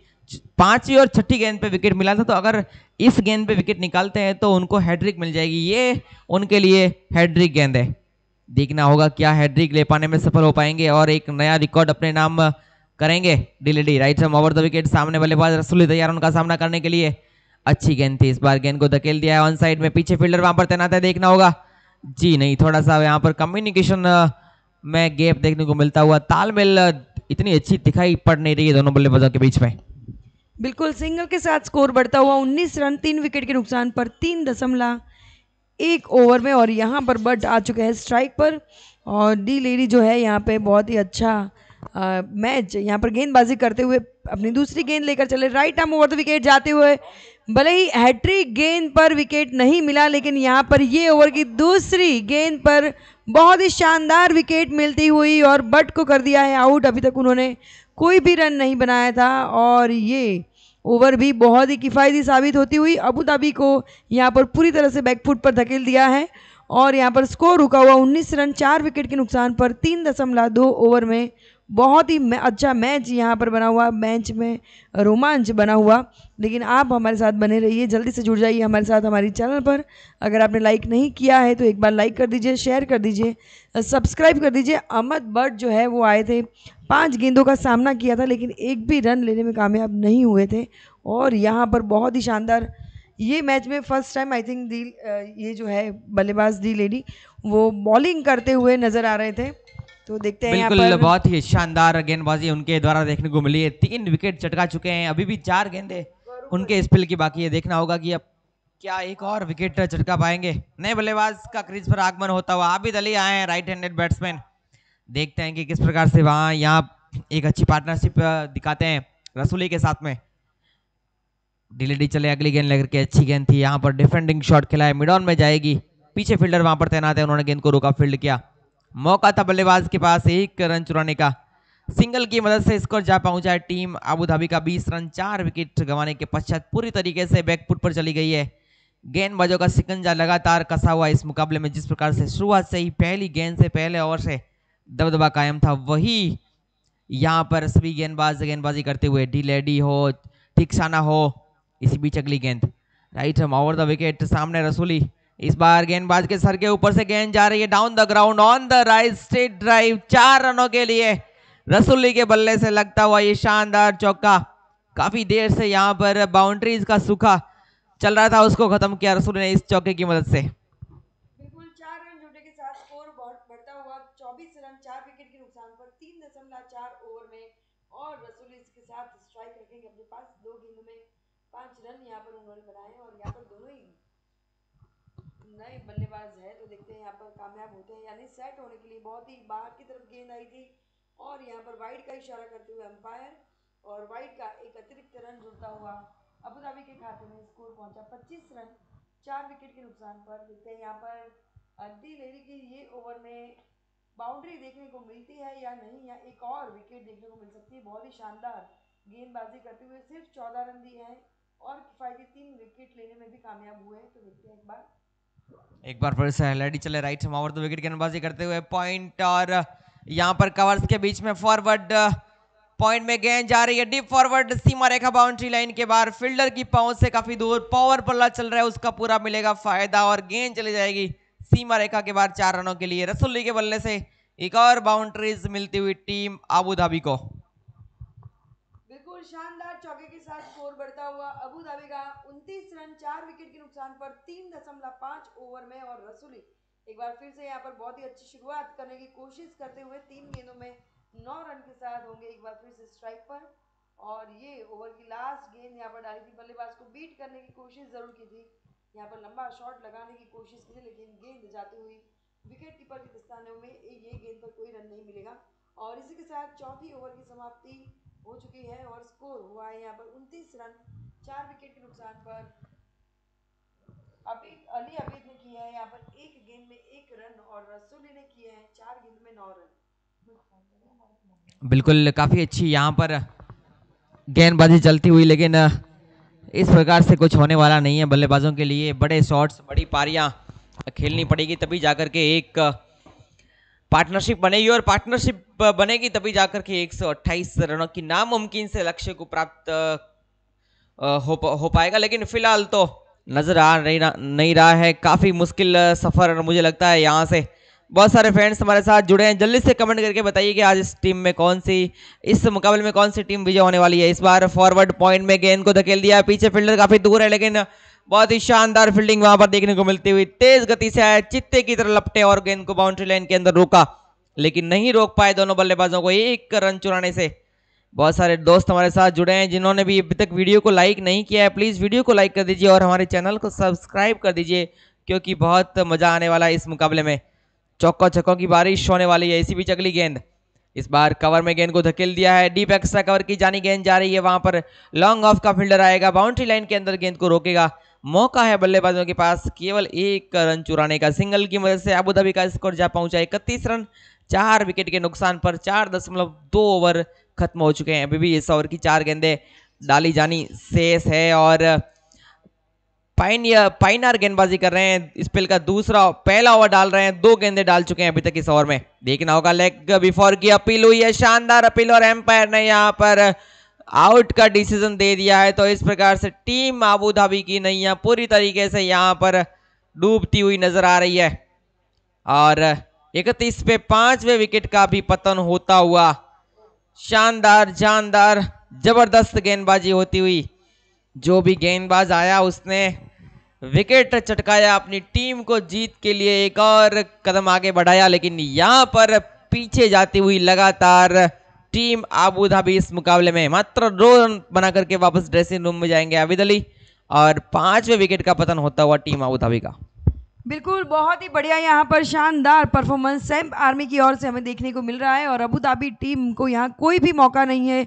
पांचवी और छठी गेंद पे विकेट मिला था तो अगर इस गेंद पे विकेट निकालते हैं तो उनको हैड्रिक मिल जाएगी ये उनके लिए हैड्रिक गेंद है देखना होगा क्या हैड्रिक ले पाने में सफल हो पाएंगे और एक नया रिकॉर्ड अपने नाम करेंगे डिलेडी right from over the wicket सामने बल्लेबाज रसुल तैयार उनका सामना करने के लिए अच्छी गेंद थी इस बार गेंद को धकेल दिया है ऑन साइड में पीछे फील्डर वहां पर तैनात है देखना होगा जी नहीं थोड़ा सा यहाँ पर कम्युनिकेशन में गैप देखने को मिलता हुआ तालमेल इतनी अच्छी दिखाई पड़ नहीं रही है दोनों बल्लेबाजों के बीच में बिल्कुल सिंगल के साथ स्कोर बढ़ता हुआ 19 रन तीन विकेट के नुकसान पर तीन दशमलव एक ओवर में और यहाँ पर बट आ चुके हैं स्ट्राइक पर और डी लेडी जो है यहाँ पे बहुत ही अच्छा आ, मैच यहाँ पर गेंदबाजी करते हुए अपनी दूसरी गेंद लेकर चले right arm over the wicket जाते हुए भले ही हैट्रिक गेंद पर विकेट नहीं मिला लेकिन यहाँ पर ये ओवर की दूसरी गेंद पर बहुत ही शानदार विकेट मिलती हुई और बट को कर दिया है आउट अभी तक उन्होंने कोई भी रन नहीं बनाया था और ये ओवर भी बहुत ही किफ़ायती साबित होती हुई अबू धाबी को यहाँ पर पूरी तरह से बैकफुट पर धकेल दिया है और यहाँ पर स्कोर रुका हुआ 19 रन चार विकेट के नुकसान पर तीन दशमलव दो ओवर में बहुत ही अच्छा मैच यहाँ पर बना हुआ मैच में रोमांच बना हुआ लेकिन आप हमारे साथ बने रहिए जल्दी से जुड़ जाइए हमारे साथ हमारी चैनल पर अगर आपने लाइक नहीं किया है तो एक बार लाइक कर दीजिए शेयर कर दीजिए सब्सक्राइब कर दीजिए अहमद बट जो है वो आए थे पांच गेंदों का सामना किया था लेकिन एक भी रन लेने में कामयाब नहीं हुए थे और यहाँ पर बहुत ही शानदार ये मैच में first time I think the ये जो है बल्लेबाज दी लेडी वो बॉलिंग करते हुए नज़र आ रहे थे तो देखते हैं बिल्कुल बहुत ही शानदार गेंदबाजी उनके द्वारा देखने को मिली है तीन विकेट चटका चुके हैं अभी भी चार गेंदे उनके स्पिल की बाकी है देखना होगा कि अब क्या एक और विकेट चटका पाएंगे नए बल्लेबाज का क्रीज पर आगमन होता हुआ आबिद अली आए हैं राइट हैंडेड बैट्समैन देखते हैं कि किस प्रकार से वहाँ यहाँ एक अच्छी पार्टनरशिप दिखाते हैं रसूली के साथ में डिलेडी चले अगली गेंद लेकर के अच्छी गेंद थी यहाँ पर डिफेंडिंग शॉट खिलाया मिडॉन में जाएगी पीछे फील्डर वहां पर तैनात है उन्होंने गेंद को रोका फील्ड किया मौका था बल्लेबाज के पास एक रन चुराने का सिंगल की मदद से स्कोर जा पहुंचा है टीम आबूधाबी का 20 रन चार विकेट गंवाने के पश्चात पूरी तरीके से बैकफुट पर चली गई है गेंदबाजों का सिकंजा लगातार कसा हुआ इस मुकाबले में जिस प्रकार से शुरुआत से ही पहली गेंद से पहले ओवर से दबदबा कायम था वही यहाँ पर सभी गेंदबाज गेंदबाजी करते हुए डी लेडी हो ठिकसाना हो इसी बीच अगली गेंद right arm over the wicket सामने रसूली इस बार गेंदबाज के सर के ऊपर से गेंद जा रही है down the ground on the right straight drive चार रनों के लिए रसुल्ली के बल्ले से लगता हुआ ये शानदार चौका काफी देर से यहाँ पर बाउंड्रीज का सूखा चल रहा था उसको खत्म किया रसुल्ली ने इस चौके की मदद से पांच रन यहाँ पर उन्होंने बनाए और यहाँ पर दोनों ही नए बल्लेबाज है तो देखते हैं यहाँ पर कामयाब होते हैं यानी सेट होने के लिए बहुत ही बाहर की तरफ गेंद आई थी और यहाँ पर वाइड का इशारा करते हुए अंपायर और वाइड का एक अतिरिक्त रन जुड़ता हुआ अबूधाबी के खाते में स्कोर पहुंचा पच्चीस रन चार विकेट के नुकसान पर देखते हैं यहाँ पर अड्डी लेरी की ये ओवर में बाउंड्री देखने को मिलती है या नहीं या एक और विकेट देखने को मिल सकती है बहुत ही शानदार गेंदबाजी करते हुए सिर्फ चौदह रन दिए हैं और किफ़ायती तीन विकेट लेने में भी कामयाब हुए हैं तो देखते हैं एक बार एक बार फिर से हेलाडी चले राइट हम ओवर विकेट गेंदबाजी करते हुए पॉइंट और यहाँ पर कवर्स के बीच में फॉरवर्ड पॉइंट में गेंद जा रही है डीप फॉरवर्ड सीमा रेखा बाउंड्री लाइन के बाहर फील्डर की पहुंच से काफी दूर पावर पल्ला चल रहा है उसका पूरा मिलेगा फायदा और गेंद चली जाएगी सीमा रेखा के बाहर चार रनों के लिए रसुल्ली के बल्ले से एक और बाउंड्रीज मिलती हुई टीम आबू धाबी को बिल्कुल शानदार चौके के साथ स्कोर बढ़ता हुआ अबू धाबी का 29 रन चार विकेट के नुकसान पर तीन दशमलव पांच ओवर में और रसूली एक बार फिर से यहाँ पर बहुत ही अच्छी शुरुआत करने की कोशिश करते हुए तीन गेंदों में नौ रन के साथ होंगे एक बार फिर से स्ट्राइक पर और ये ओवर की लास्ट गेंद यहाँ पर डाली थी बल्लेबाज को बीट करने की कोशिश ज़रूर की थी यहाँ पर लंबा शॉट लगाने की कोशिश की थी लेकिन गेंद जाती हुई विकेट कीपर के दस्तानों में ये गेंद पर कोई रन नहीं मिलेगा और इसी के साथ चौथी ओवर की समाप्ति हो चुकी है और स्कोर हुआ है यहाँ पर उनतीस रन चार विकेट के नुकसान पर अभी अली अबीद ने किया है यहाँ पर एक गेंद में एक रन और रसूली ने किया है चार गेंद में नौ रन बिल्कुल काफ़ी अच्छी यहाँ पर गेंदबाजी चलती हुई लेकिन इस प्रकार से कुछ होने वाला नहीं है बल्लेबाजों के लिए बड़े शॉट्स बड़ी पारियाँ खेलनी पड़ेगी तभी जाकर के एक पार्टनरशिप बनेगी और पार्टनरशिप बनेगी तभी जाकर के 128 रनों की नामुमकिन से लक्ष्य को प्राप्त हो हो पाएगा लेकिन फिलहाल तो नज़र आ नहीं रहा नहीं रहा है काफ़ी मुश्किल सफ़र मुझे लगता है यहाँ से बहुत सारे फ्रेंड्स हमारे साथ जुड़े हैं जल्दी से कमेंट करके बताइए कि आज इस टीम में कौन सी इस मुकाबले में कौन सी टीम विजय होने वाली है इस बार फॉरवर्ड पॉइंट में गेंद को धकेल दिया पीछे फील्डर काफ़ी दूर है लेकिन बहुत ही शानदार फील्डिंग वहां पर देखने को मिलती हुई तेज गति से आया चित्ते की तरह लपटे और गेंद को बाउंड्री लाइन के अंदर रोका लेकिन नहीं रोक पाए दोनों बल्लेबाजों को एक रन चुराने से बहुत सारे दोस्त हमारे साथ जुड़े हैं जिन्होंने भी अभी तक वीडियो को लाइक नहीं किया है प्लीज़ वीडियो को लाइक कर दीजिए और हमारे चैनल को सब्सक्राइब कर दीजिए क्योंकि बहुत मज़ा आने वाला है इस मुकाबले में चौकों छक्कों की बारिश होने वाली है इसी बीच अगली गेंद इस बार कवर में गेंद को धकेल दिया है डीप एक्स्ट्रा कवर की जानी गेंद जा रही है वहां पर लॉन्ग ऑफ का फील्डर आएगा बाउंड्री लाइन के अंदर गेंद को रोकेगा मौका है बल्लेबाजों के पास केवल एक रन चुराने का सिंगल की मदद से अबूधाबी का स्कोर जा पहुंचा इकतीस रन चार विकेट के नुकसान पर चार दशमलव दो ओवर खत्म हो चुके हैं अभी भी इस ओवर की चार गेंदे डाली जानी शेष है और पाइन पाइनार गेंदबाजी कर रहे हैं स्पेल का दूसरा पहला ओवर डाल रहे हैं दो गेंदे डाल चुके हैं अभी तक इस ओवर में देखना होगा लेग बिफोर की अपील हुई है शानदार अपील और एम्पायर ने यहाँ पर आउट का डिसीजन दे दिया है तो इस प्रकार से टीम आबू धाबी की नैया पूरी तरीके से यहाँ पर डूबती हुई नजर आ रही है और इकतीस पे पांचवे विकेट का भी पतन होता हुआ शानदार जानदार जबरदस्त गेंदबाजी होती हुई जो भी गेंदबाज आया उसने विकेट चटकाया अपनी टीम को जीत के लिए एक और कदम आगे बढ़ाया लेकिन यहाँ पर पीछे जाती हुई लगातार टीम आबू धाबी इस मुकाबले में मात्र दो रन बना करके वापस ड्रेसिंग रूम में जाएंगे आबिद अली और पांचवें विकेट का पतन होता हुआ टीम आबू धाबी का बिल्कुल बहुत ही बढ़िया यहाँ पर शानदार परफॉर्मेंस सैम आर्मी की ओर से हमें देखने को मिल रहा है और अबू धाबी टीम को यहाँ कोई भी मौका नहीं है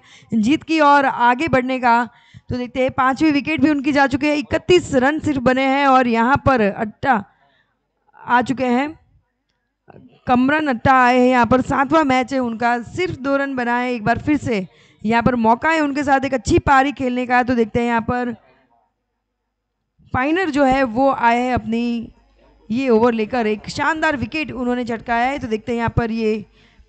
जीत की ओर आगे बढ़ने का तो देखते हैं पांचवी विकेट भी उनकी जा चुके हैं इकतीस रन सिर्फ बने हैं और यहाँ पर अट्टा आ चुके हैं कमरन अट्टा आए हैं यहाँ पर सातवां मैच है उनका सिर्फ दो रन बनाए एक बार फिर से यहाँ पर मौका है उनके साथ एक अच्छी पारी खेलने का तो देखते हैं यहाँ पर फाइनर जो है वो आए हैं अपनी ये ओवर लेकर एक शानदार विकेट उन्होंने झटकाया है तो देखते हैं यहाँ पर ये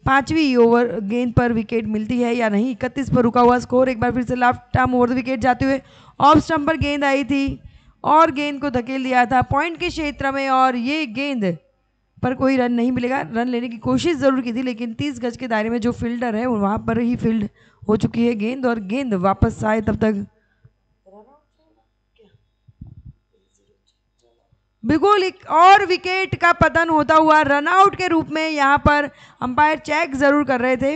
पांचवी ओवर गेंद पर विकेट मिलती है या नहीं इकतीस पर रुका हुआ स्कोर एक बार फिर से left arm over the wicket जाते हुए ऑफ स्टम्प पर गेंद आई थी और गेंद को धकेल दिया था पॉइंट के क्षेत्र में और ये गेंद पर कोई रन नहीं मिलेगा रन लेने की कोशिश ज़रूर की थी लेकिन तीस गज के दायरे में जो फील्डर है वहाँ पर ही फील्ड हो चुकी है गेंद और गेंद वापस आए तब तक बिल्कुल एक और विकेट का पतन होता हुआ रनआउट के रूप में यहाँ पर अंपायर चेक ज़रूर कर रहे थे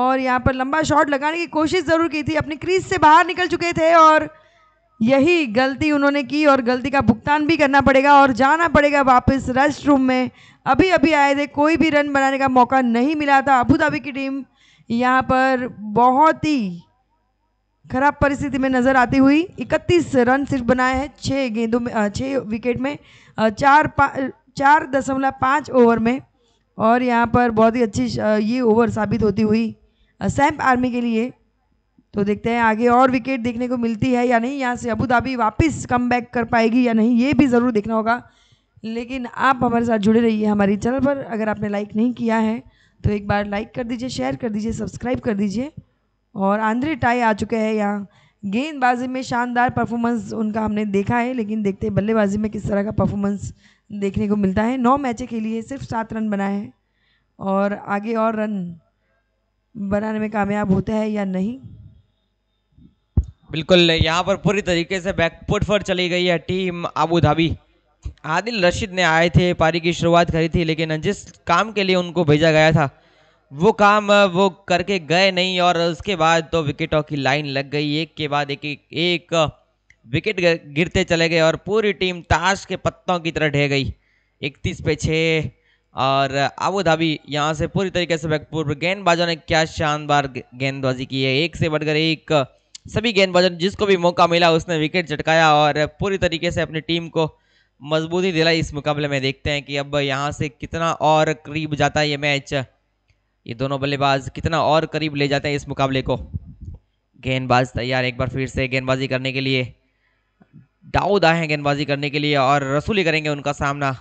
और यहाँ पर लंबा शॉट लगाने की कोशिश ज़रूर की थी अपनी क्रीज से बाहर निकल चुके थे और यही गलती उन्होंने की और गलती का भुगतान भी करना पड़ेगा और जाना पड़ेगा वापस रेस्ट रूम में अभी अभी आए थे कोई भी रन बनाने का मौका नहीं मिला था अबू धाबी की टीम यहाँ पर बहुत ही खराब परिस्थिति में नज़र आती हुई 31 रन सिर्फ बनाए हैं छः गेंदों में छः विकेट में चार पा चार दशमलव पाँच ओवर में और यहाँ पर बहुत ही अच्छी ये ओवर साबित होती हुई सैम्प आर्मी के लिए तो देखते हैं आगे और विकेट देखने को मिलती है या नहीं यहाँ से अबू धाबी वापस कम बैक कर पाएगी या नहीं ये भी ज़रूर देखना होगा लेकिन आप हमारे साथ जुड़े रहिए हमारी चैनल पर अगर आपने लाइक नहीं किया है तो एक बार लाइक कर दीजिए शेयर कर दीजिए सब्सक्राइब कर दीजिए और आंद्रे टाई आ चुके हैं यहाँ गेंदबाजी में शानदार परफॉर्मेंस उनका हमने देखा है लेकिन देखते हैं बल्लेबाजी में किस तरह का परफॉर्मेंस देखने को मिलता है नौ मैचें के लिए सिर्फ सात रन बनाए हैं और आगे और रन बनाने में कामयाब होता है या नहीं बिल्कुल यहाँ पर पूरी तरीके से बैकफुट पर चली गई है team Abu Dhabi Adil Rashid ने आए थे पारी की शुरुआत करी थी लेकिन जिस काम के लिए उनको भेजा गया था वो काम वो करके गए नहीं और उसके बाद तो विकेटों की लाइन लग गई एक के बाद एक एक, एक विकेट गिरते चले गए और पूरी टीम ताश के पत्तों की तरह ढह गई इकतीस पे छः और आबू धाबी यहाँ से पूरी तरीके से बैकपुर गेंदबाजों ने क्या शानदार गेंदबाजी की है एक से बढ़कर एक सभी गेंदबाजों ने जिसको भी मौका मिला उसने विकेट झटकाया और पूरी तरीके से अपनी टीम को मजबूती दिलाई इस मुकाबले में देखते हैं कि अब यहाँ से कितना और करीब जाता है ये मैच ये दोनों बल्लेबाज कितना और करीब ले जाते हैं इस मुकाबले को गेंदबाज तैयार एक बार फिर से गेंदबाजी करने के लिए दाऊद आए हैं गेंदबाजी करने के लिए और रसूली करेंगे उनका सामना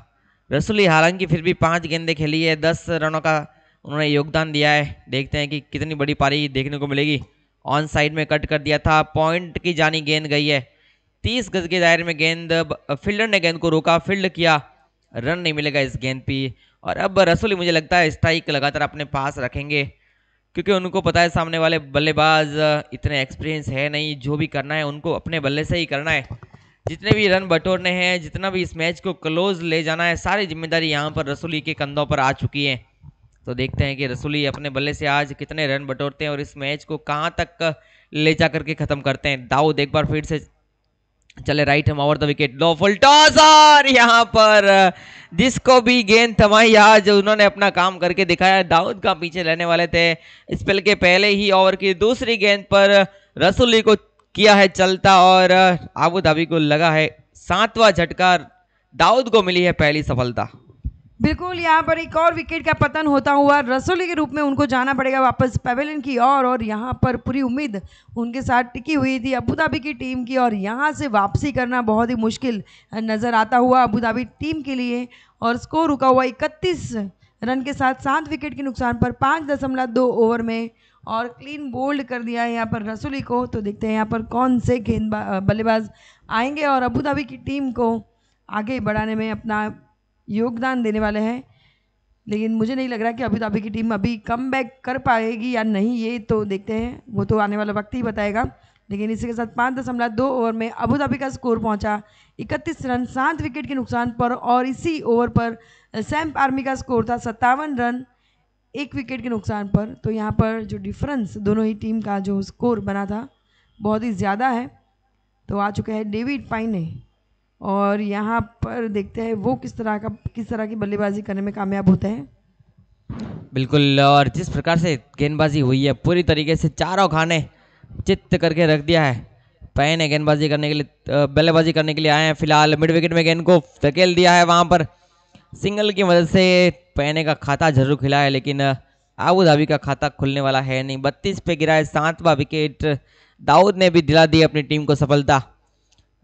रसूली हालांकि फिर भी पाँच गेंदे खेली है दस रनों का उन्होंने योगदान दिया है देखते हैं कि कितनी बड़ी पारी देखने को मिलेगी ऑन साइड में कट कर दिया था पॉइंट की जानी गेंद गई है तीस गज के दायरे में गेंद फील्डर ने गेंद को रोका फील्ड किया रन नहीं मिलेगा इस गेंद पर और अब रसोली मुझे लगता है स्ट्राइक लगातार अपने पास रखेंगे क्योंकि उनको पता है सामने वाले बल्लेबाज इतने एक्सपीरियंस है नहीं जो भी करना है उनको अपने बल्ले से ही करना है जितने भी रन बटोरने हैं जितना भी इस मैच को क्लोज ले जाना है सारी जिम्मेदारी यहाँ पर रसोली के कंधों पर आ चुकी है तो देखते हैं कि रसूली अपने बल्ले से आज कितने रन बटोरते हैं और इस मैच को कहाँ तक ले जा करके ख़त्म करते हैं दाऊद एक बार फिर से चले right arm over the wicket low full toss और यहाँ पर जिसको भी गेंद थमाई आज उन्होंने अपना काम करके दिखाया दाऊद का पीछे रहने वाले थे स्पेल के पहले ही ओवर की दूसरी गेंद पर रसुली को किया है चलता और आबू धाबी को लगा है सातवां झटका दाऊद को मिली है पहली सफलता बिल्कुल यहाँ पर एक और विकेट का पतन होता हुआ रसोली के रूप में उनको जाना पड़ेगा वापस पेवेलिन की और और यहाँ पर पूरी उम्मीद उनके साथ टिकी हुई थी अबूधाबी की टीम की और यहाँ से वापसी करना बहुत ही मुश्किल नज़र आता हुआ अबूधाबी टीम के लिए और स्कोर रुका हुआ इकतीस रन के साथ सात विकेट के नुकसान पर पाँच दशमलव दो ओवर में और क्लीन बोल्ड कर दिया है यहाँ पर रसोली को तो देखते हैं यहाँ पर कौन से गेंदबाज बल्लेबाज आएंगे और अबूधाबी की टीम को आगे बढ़ाने में अपना योगदान देने वाले हैं लेकिन मुझे नहीं लग रहा कि अभी तो अभी की टीम अभी कम बैक कर पाएगी या नहीं ये तो देखते हैं वो तो आने वाला वक्त ही बताएगा लेकिन इसी के साथ पाँच दशमलव दो ओवर में अबूधाबी का स्कोर पहुंचा इकतीस रन सात विकेट के नुकसान पर और इसी ओवर पर सैम आर्मी का स्कोर था सत्तावन रन एक विकेट के नुकसान पर तो यहाँ पर जो डिफरेंस दोनों ही टीम का जो स्कोर बना था बहुत ही ज़्यादा है तो आ चुके हैं डेविड पाइने और यहाँ पर देखते हैं वो किस तरह का किस तरह की बल्लेबाजी करने में कामयाब होते हैं बिल्कुल और जिस प्रकार से गेंदबाजी हुई है पूरी तरीके से चारों खाने चित्त करके रख दिया है पैन है गेंदबाजी करने के लिए बल्लेबाजी करने के लिए आए हैं फिलहाल मिड विकेट में गेंद को धकेल दिया है वहाँ पर सिंगल की मदद से पहने का खाता जरूर खिला है लेकिन आबू धाबी का खाता खुलने वाला है नहीं बत्तीस पे गिरा है सातवा विकेट दाऊद ने भी दिला दी अपनी टीम को सफलता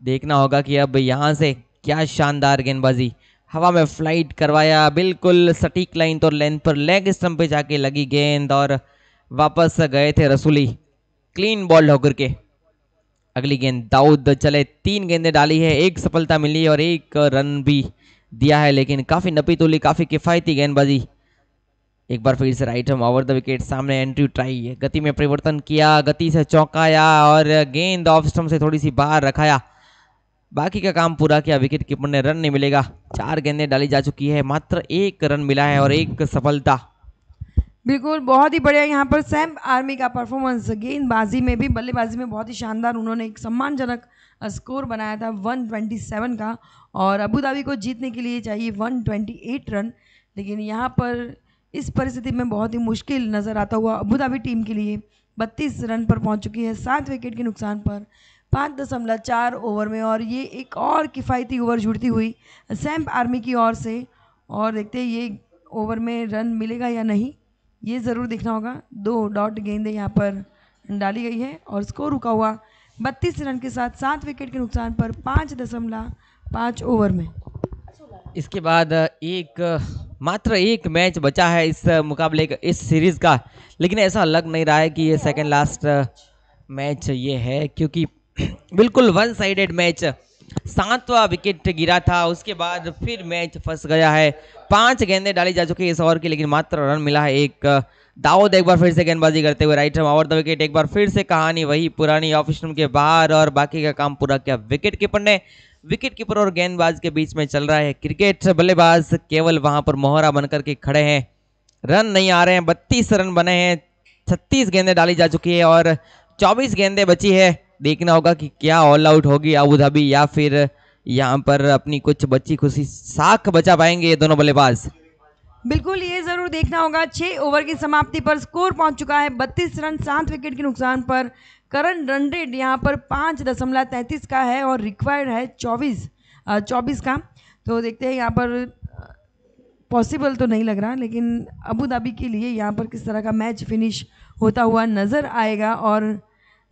देखना होगा कि अब यहाँ से क्या शानदार गेंदबाजी हवा में फ्लाइट करवाया बिल्कुल सटीक लाइन तो लेंथ पर लेग स्टम्प पे जाके लगी गेंद और वापस गए थे रसूली क्लीन बॉल होकर के अगली गेंद दाऊद चले तीन गेंदें डाली है एक सफलता मिली और एक रन भी दिया है लेकिन काफ़ी नपी तुली काफ़ी किफ़ायती गेंदबाजी एक बार फिर से right arm over the wicket सामने एंट्री ट्राई गति में परिवर्तन किया गति से चौंकाया और गेंद ऑफ स्टम्प से थोड़ी सी बाहर रखाया बाकी का काम पूरा किया विकेट कीपर ने रन नहीं मिलेगा चार गेंदें डाली जा चुकी है मात्र एक रन मिला है और एक सफलता बिल्कुल बहुत ही बढ़िया यहाँ पर सैम आर्मी का परफॉर्मेंस गेंदबाजी में भी बल्लेबाजी में बहुत ही शानदार उन्होंने एक सम्मानजनक स्कोर बनाया था 127 का और अबू धाबी को जीतने के लिए चाहिए 128 रन लेकिन यहाँ पर इस परिस्थिति में बहुत ही मुश्किल नज़र आता हुआ अबू धाबी टीम के लिए बत्तीस रन पर पहुँच चुकी है सात विकेट के नुकसान पर पाँच दशमलव चार ओवर में और ये एक और किफ़ायती ओवर जुड़ती हुई सैम्प आर्मी की ओर से और देखते हैं ये ओवर में रन मिलेगा या नहीं ये ज़रूर देखना होगा दो डॉट गेंदें यहाँ पर डाली गई है और स्कोर रुका हुआ बत्तीस रन के साथ सात विकेट के नुकसान पर पाँच दशमलव पाँच ओवर में इसके बाद एक मात्र एक मैच बचा है इस मुकाबले का इस सीरीज़ का लेकिन ऐसा लग नहीं रहा है कि ये सेकेंड लास्ट मैच ये है क्योंकि बिल्कुल वन साइडेड मैच सातवा विकेट गिरा था उसके बाद फिर मैच फंस गया है पांच गेंदें डाली जा चुकी है इस ओवर की लेकिन मात्र रन मिला है एक दाऊद एक बार फिर से गेंदबाजी करते हुए right arm over the wicket एक बार फिर से कहानी वही पुरानी ऑफिस रूम के बाहर और बाकी का काम पूरा किया विकेट कीपर ने विकेट कीपर और गेंदबाज के बीच में चल रहा है क्रिकेट बल्लेबाज केवल वहां पर मोहरा बनकर के खड़े हैं रन नहीं आ रहे हैं बत्तीस रन बने हैं छत्तीस गेंदें डाली जा चुकी है और चौबीस गेंदें बची है देखना होगा कि क्या ऑल आउट होगी अबू धाबी या फिर यहाँ पर अपनी कुछ बच्ची खुशी साख बचा पाएंगे ये दोनों बल्लेबाज बिल्कुल ये जरूर देखना होगा छः ओवर की समाप्ति पर स्कोर पहुंच चुका है बत्तीस रन सात विकेट के नुकसान पर करण रन यहाँ पर पाँच दशमलव तैंतीस का है और रिक्वायर्ड है चौबीस चौबीस का तो देखते हैं यहाँ पर पॉसिबल तो नहीं लग रहा लेकिन अबू धाबी के लिए यहाँ पर किस तरह का मैच फिनिश होता हुआ नज़र आएगा और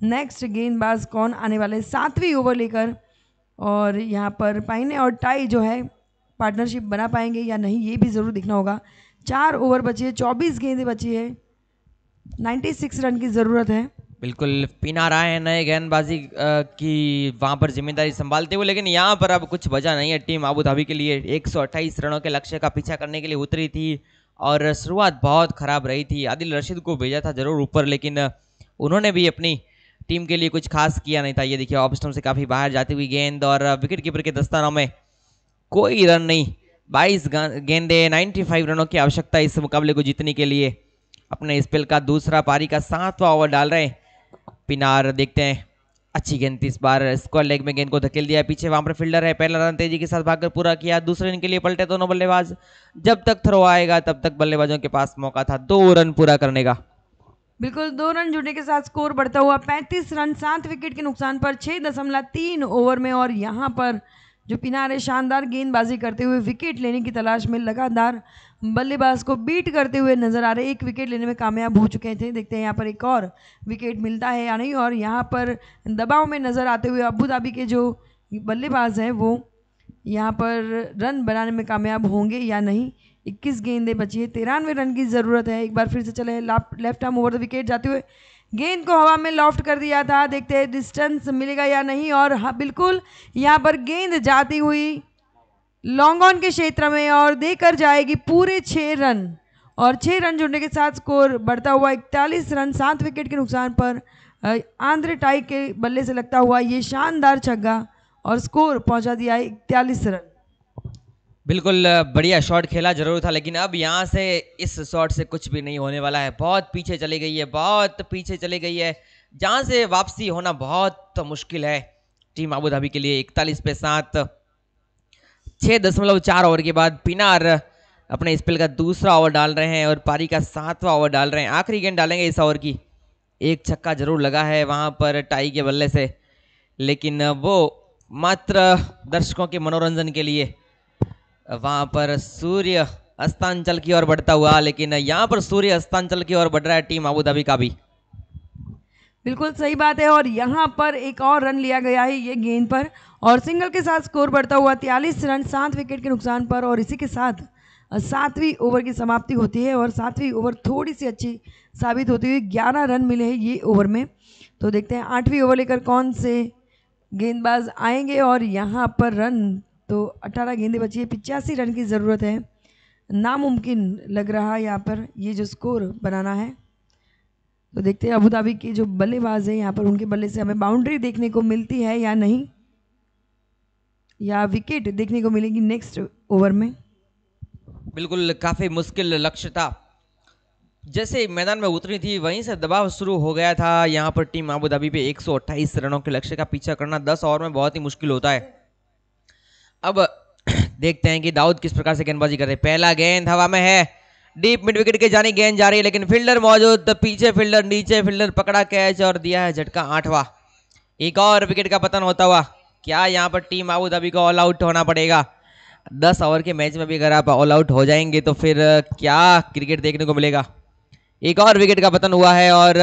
नेक्स्ट गेंदबाज कौन आने वाले सातवीं ओवर लेकर और यहाँ पर पाइने और टाई जो है पार्टनरशिप बना पाएंगे या नहीं ये भी ज़रूर देखना होगा चार ओवर बची है चौबीस गेंदें बची है नाइन्टी सिक्स रन की ज़रूरत है बिल्कुल है नए गेंदबाजी की वहाँ पर जिम्मेदारी संभालते हुए लेकिन यहाँ पर अब कुछ बजा नहीं है टीम आबू धाबी के लिए एक रनों के लक्ष्य का पीछा करने के लिए उतरी थी और शुरुआत बहुत ख़राब रही थी आदिल रशीद को भेजा था ज़रूर ऊपर लेकिन उन्होंने भी अपनी टीम के लिए कुछ खास किया नहीं था ये देखिए स्टम से काफ़ी बाहर जाती हुई गेंद और विकेट कीपर के दस्तानों में कोई रन नहीं 22 गेंदे 95 रनों की आवश्यकता इस मुकाबले को जीतने के लिए अपने स्पेल का दूसरा पारी का सातवां ओवर डाल रहे पिनार देखते हैं अच्छी गेंद इस बार स्क्वायर लेग में गेंद को धकेल दिया पीछे वहां पर फील्डर है पहला रन तेजी के साथ भागकर पूरा किया दूसरे रन के लिए पलटे दोनों बल्लेबाज जब तक थ्रो आएगा तब तक बल्लेबाजों के पास मौका था दो रन पूरा करने का बिल्कुल दो रन जुड़ने के साथ स्कोर बढ़ता हुआ पैंतीस रन सात विकेट के नुकसान पर छः दशमलव तीन ओवर में और यहाँ पर जो पिनारे शानदार गेंदबाजी करते हुए विकेट लेने की तलाश में लगातार बल्लेबाज को बीट करते हुए नजर आ रहे एक विकेट लेने में कामयाब हो चुके थे देखते हैं यहाँ पर एक और विकेट मिलता है या नहीं और यहाँ पर दबाव में नज़र आते हुए अबू धाबी के जो बल्लेबाज हैं वो यहाँ पर रन बनाने में कामयाब होंगे या नहीं इक्कीस गेंदें बची है तिरानवे रन की ज़रूरत है एक बार फिर से चले left arm over the wicket जाते हुए गेंद को हवा में लॉफ्ट कर दिया था देखते हैं डिस्टेंस मिलेगा या नहीं और हाँ बिल्कुल यहाँ पर गेंद जाती हुई लॉन्ग ऑन के क्षेत्र में और देकर जाएगी पूरे छः रन और छः रन जुड़ने के साथ स्कोर बढ़ता हुआ इकतालीस रन सात विकेट के नुकसान पर आंध्र टाई के बल्ले से लगता हुआ ये शानदार छग्गा और स्कोर पहुंचा दिया है इकतालीस रन बिल्कुल बढ़िया शॉट खेला जरूर था लेकिन अब यहाँ से इस शॉट से कुछ भी नहीं होने वाला है बहुत पीछे चली गई है बहुत पीछे चली गई है जहाँ से वापसी होना बहुत मुश्किल है टीम आबू धाबी के लिए इकतालीस पे सात छः दशमलव चार ओवर के बाद पिनार अपने स्पेल का दूसरा ओवर डाल रहे हैं और पारी का सातवां ओवर डाल रहे हैं आखिरी गेंद डालेंगे इस ओवर की एक छक्का जरूर लगा है वहाँ पर टाई के बल्ले से लेकिन वो मात्र दर्शकों के मनोरंजन के लिए वहां पर सूर्य अस्तांचल की ओर बढ़ता हुआ लेकिन यहाँ पर सूर्य अस्तांचल की ओर बढ़ रहा है टीम आबूधाबी का भी बिल्कुल सही बात है और यहाँ पर एक और रन लिया गया है ये गेंद पर और सिंगल के साथ स्कोर बढ़ता हुआ तियालीस रन सात विकेट के नुकसान पर और इसी के साथ सातवीं ओवर की समाप्ति होती है और सातवीं ओवर थोड़ी सी अच्छी साबित होती हुई ग्यारह रन मिले हैं ये ओवर में तो देखते हैं आठवीं ओवर लेकर कौन से गेंदबाज आएंगे और यहाँ पर रन तो 18 गेंदे बची है पिचासी रन की ज़रूरत है नामुमकिन लग रहा है यहाँ पर ये जो स्कोर बनाना है तो देखते हैं अबूधाबी के जो बल्लेबाज हैं यहाँ पर उनके बल्ले से हमें बाउंड्री देखने को मिलती है या नहीं या विकेट देखने को मिलेगी नेक्स्ट ओवर में बिल्कुल काफ़ी मुश्किल लक्ष्य था जैसे मैदान में उतरी थी वहीं से दबाव शुरू हो गया था यहाँ पर टीम अबू धाबी पे 128 रनों के लक्ष्य का पीछा करना 10 ओवर में बहुत ही मुश्किल होता है अब देखते हैं कि दाऊद किस प्रकार से गेंदबाजी रहे हैं पहला गेंद हवा में है डीप मिड विकेट के जाने गेंद जा रही है लेकिन फील्डर मौजूद पीछे फील्डर नीचे फील्डर पकड़ा कैच और दिया है झटका आठवा एक और विकेट का पतन होता हुआ क्या यहाँ पर टीम आउट अभी को ऑल आउट होना पड़ेगा दस ओवर के मैच में भी अगर आप ऑल आउट हो जाएंगे तो फिर क्या क्रिकेट देखने को मिलेगा एक और विकेट का पतन हुआ है और